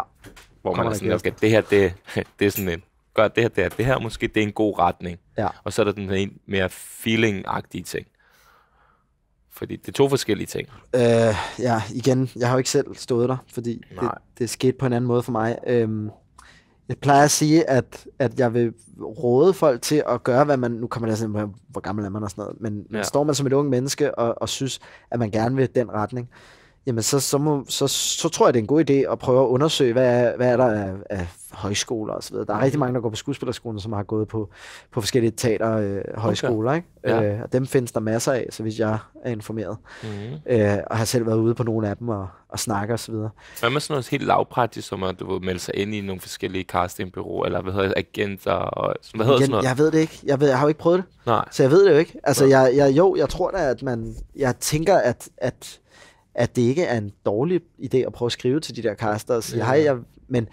Hvor man kommer er sådan, okay, det her, det, [laughs] det er sådan en, gør det her, det her, det her måske, det er en god retning. Ja. Og så er der den her mere feeling-agtige ting. Fordi det er to forskellige ting. Øh, ja, igen, jeg har jo ikke selv stået der, fordi det, det, det skete på en anden måde for mig. Øhm, jeg plejer at sige, at, at jeg vil råde folk til at gøre, hvad man... Nu kommer det sådan, altså hvor gammel er man og sådan noget. Men ja. står man som et ung menneske og, og synes, at man gerne vil den retning, jamen så, så, må, så, så tror jeg, det er en god idé at prøve at undersøge, hvad, er, hvad er der af, af højskoler osv. Der er rigtig mhm. mange, der går på skuespillerskolen, som har gået på, på forskellige teater øh, højskoler. Okay. Ikke? Ja. Øh, og dem findes der masser af, så hvis jeg er informeret. Mm. Øh, og har selv været ude på nogle af dem og, og snakke osv. Hvad med sådan noget helt lavpraktisk, som at du vil melde sig ind i nogle forskellige castingbyråer, eller hvad hedder agenter? Og, hvad hedder Gen, sådan noget? Jeg ved det ikke. Jeg, ved, jeg har jo ikke prøvet det. Nej. Så jeg ved det jo ikke. Altså, jeg, jeg, jo, jeg tror da, at man... Jeg tænker, at, at at det ikke er en dårlig idé at prøve at skrive til de der kaster og sige, hej, jeg, men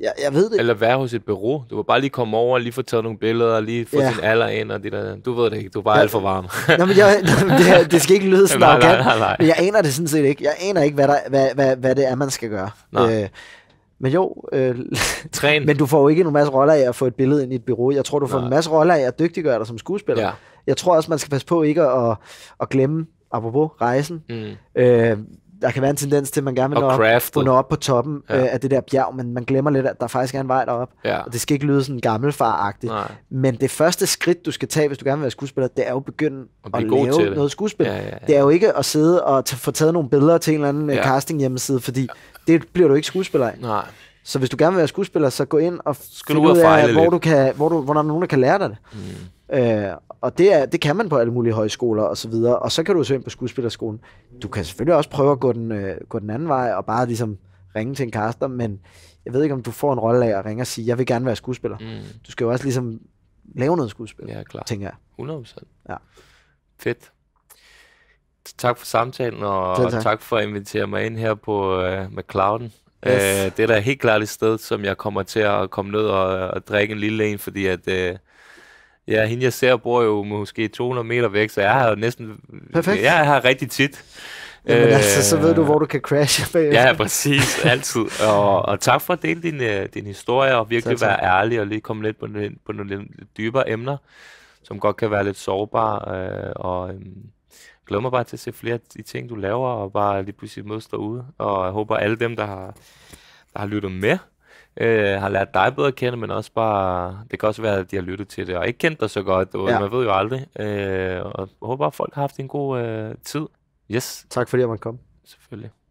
jeg, jeg ved det. Eller være hos et bureau. Du var bare lige komme over, lige få taget nogle billeder, lige få ja. din alder ind og det der. Du ved det ikke, du er bare ja. alt for varm. [laughs] Nå, men jeg, det, det, skal ikke lyde sådan [laughs] nej, nej, nej, nej. Men jeg aner det sådan set ikke. Jeg aner ikke, hvad, der, hvad, hvad, hvad det er, man skal gøre. Nej. Øh, men jo, øh, Træn. [laughs] men du får jo ikke en masse roller af at få et billede ind i et bureau. Jeg tror, du får Nej. en masse roller af at dygtiggøre dig som skuespiller. Ja. Jeg tror også, man skal passe på ikke at, at glemme apropos rejsen, mm. øh, der kan være en tendens til, at man gerne vil nå op, nå op på toppen ja. øh, af det der bjerg, men man glemmer lidt, at der faktisk er en vej derop. Ja. Og det skal ikke lyde sådan gammelfaragtigt. Nej. Men det første skridt, du skal tage, hvis du gerne vil være skuespiller, det er jo at begynde at, at lave det. noget skuespil. Ja, ja, ja. Det er jo ikke at sidde og t- få taget nogle billeder til en eller anden øh, ja. casting hjemmeside, fordi det bliver du ikke skuespiller af. Nej. Så hvis du gerne vil være skuespiller, så gå ind og Skal ud af, hvor, du kan, hvor, du, hvor der er nogen, der kan lære dig det. Mm. Øh, og det, er, det kan man på alle mulige højskoler og så videre. Og så kan du søge ind på skuespillerskolen. Du kan selvfølgelig også prøve at gå den, øh, gå den anden vej og bare ligesom ringe til en caster, men jeg ved ikke, om du får en rolle af at ringe og sige, jeg vil gerne være skuespiller. Mm. Du skal jo også ligesom lave noget skuespil, ja, klar. tænker jeg. 100%. Ja. Fedt. Tak for samtalen, og tak, tak. tak for at invitere mig ind her på øh, McClouden. Yes. Øh, det er da helt klart et sted, som jeg kommer til at komme ned og, og drikke en lille en, fordi at... Øh, Ja, hende jeg ser bor jo måske 200 meter væk, så jeg har jo næsten... Perfekt. Jeg har rigtig tit. Jamen øh, altså, så ved du, hvor du kan crashe [laughs] bagefter. Ja, præcis. Altid. Og, og tak for at dele din, øh, din historie, og virkelig være ærlig, og lige komme lidt på, på nogle lidt dybere emner, som godt kan være lidt sårbare. Øh, og, øh, glæder mig bare til at se flere af de ting, du laver, og bare lige pludselig mødes derude. Og jeg håber, alle dem, der har, der har lyttet med, øh, har lært dig bedre at kende, men også bare, det kan også være, at de har lyttet til det, og ikke kendt dig så godt, og ja. man ved jo aldrig. Øh, og jeg håber, at folk har haft en god øh, tid. Yes. Tak fordi jeg måtte komme. Selvfølgelig.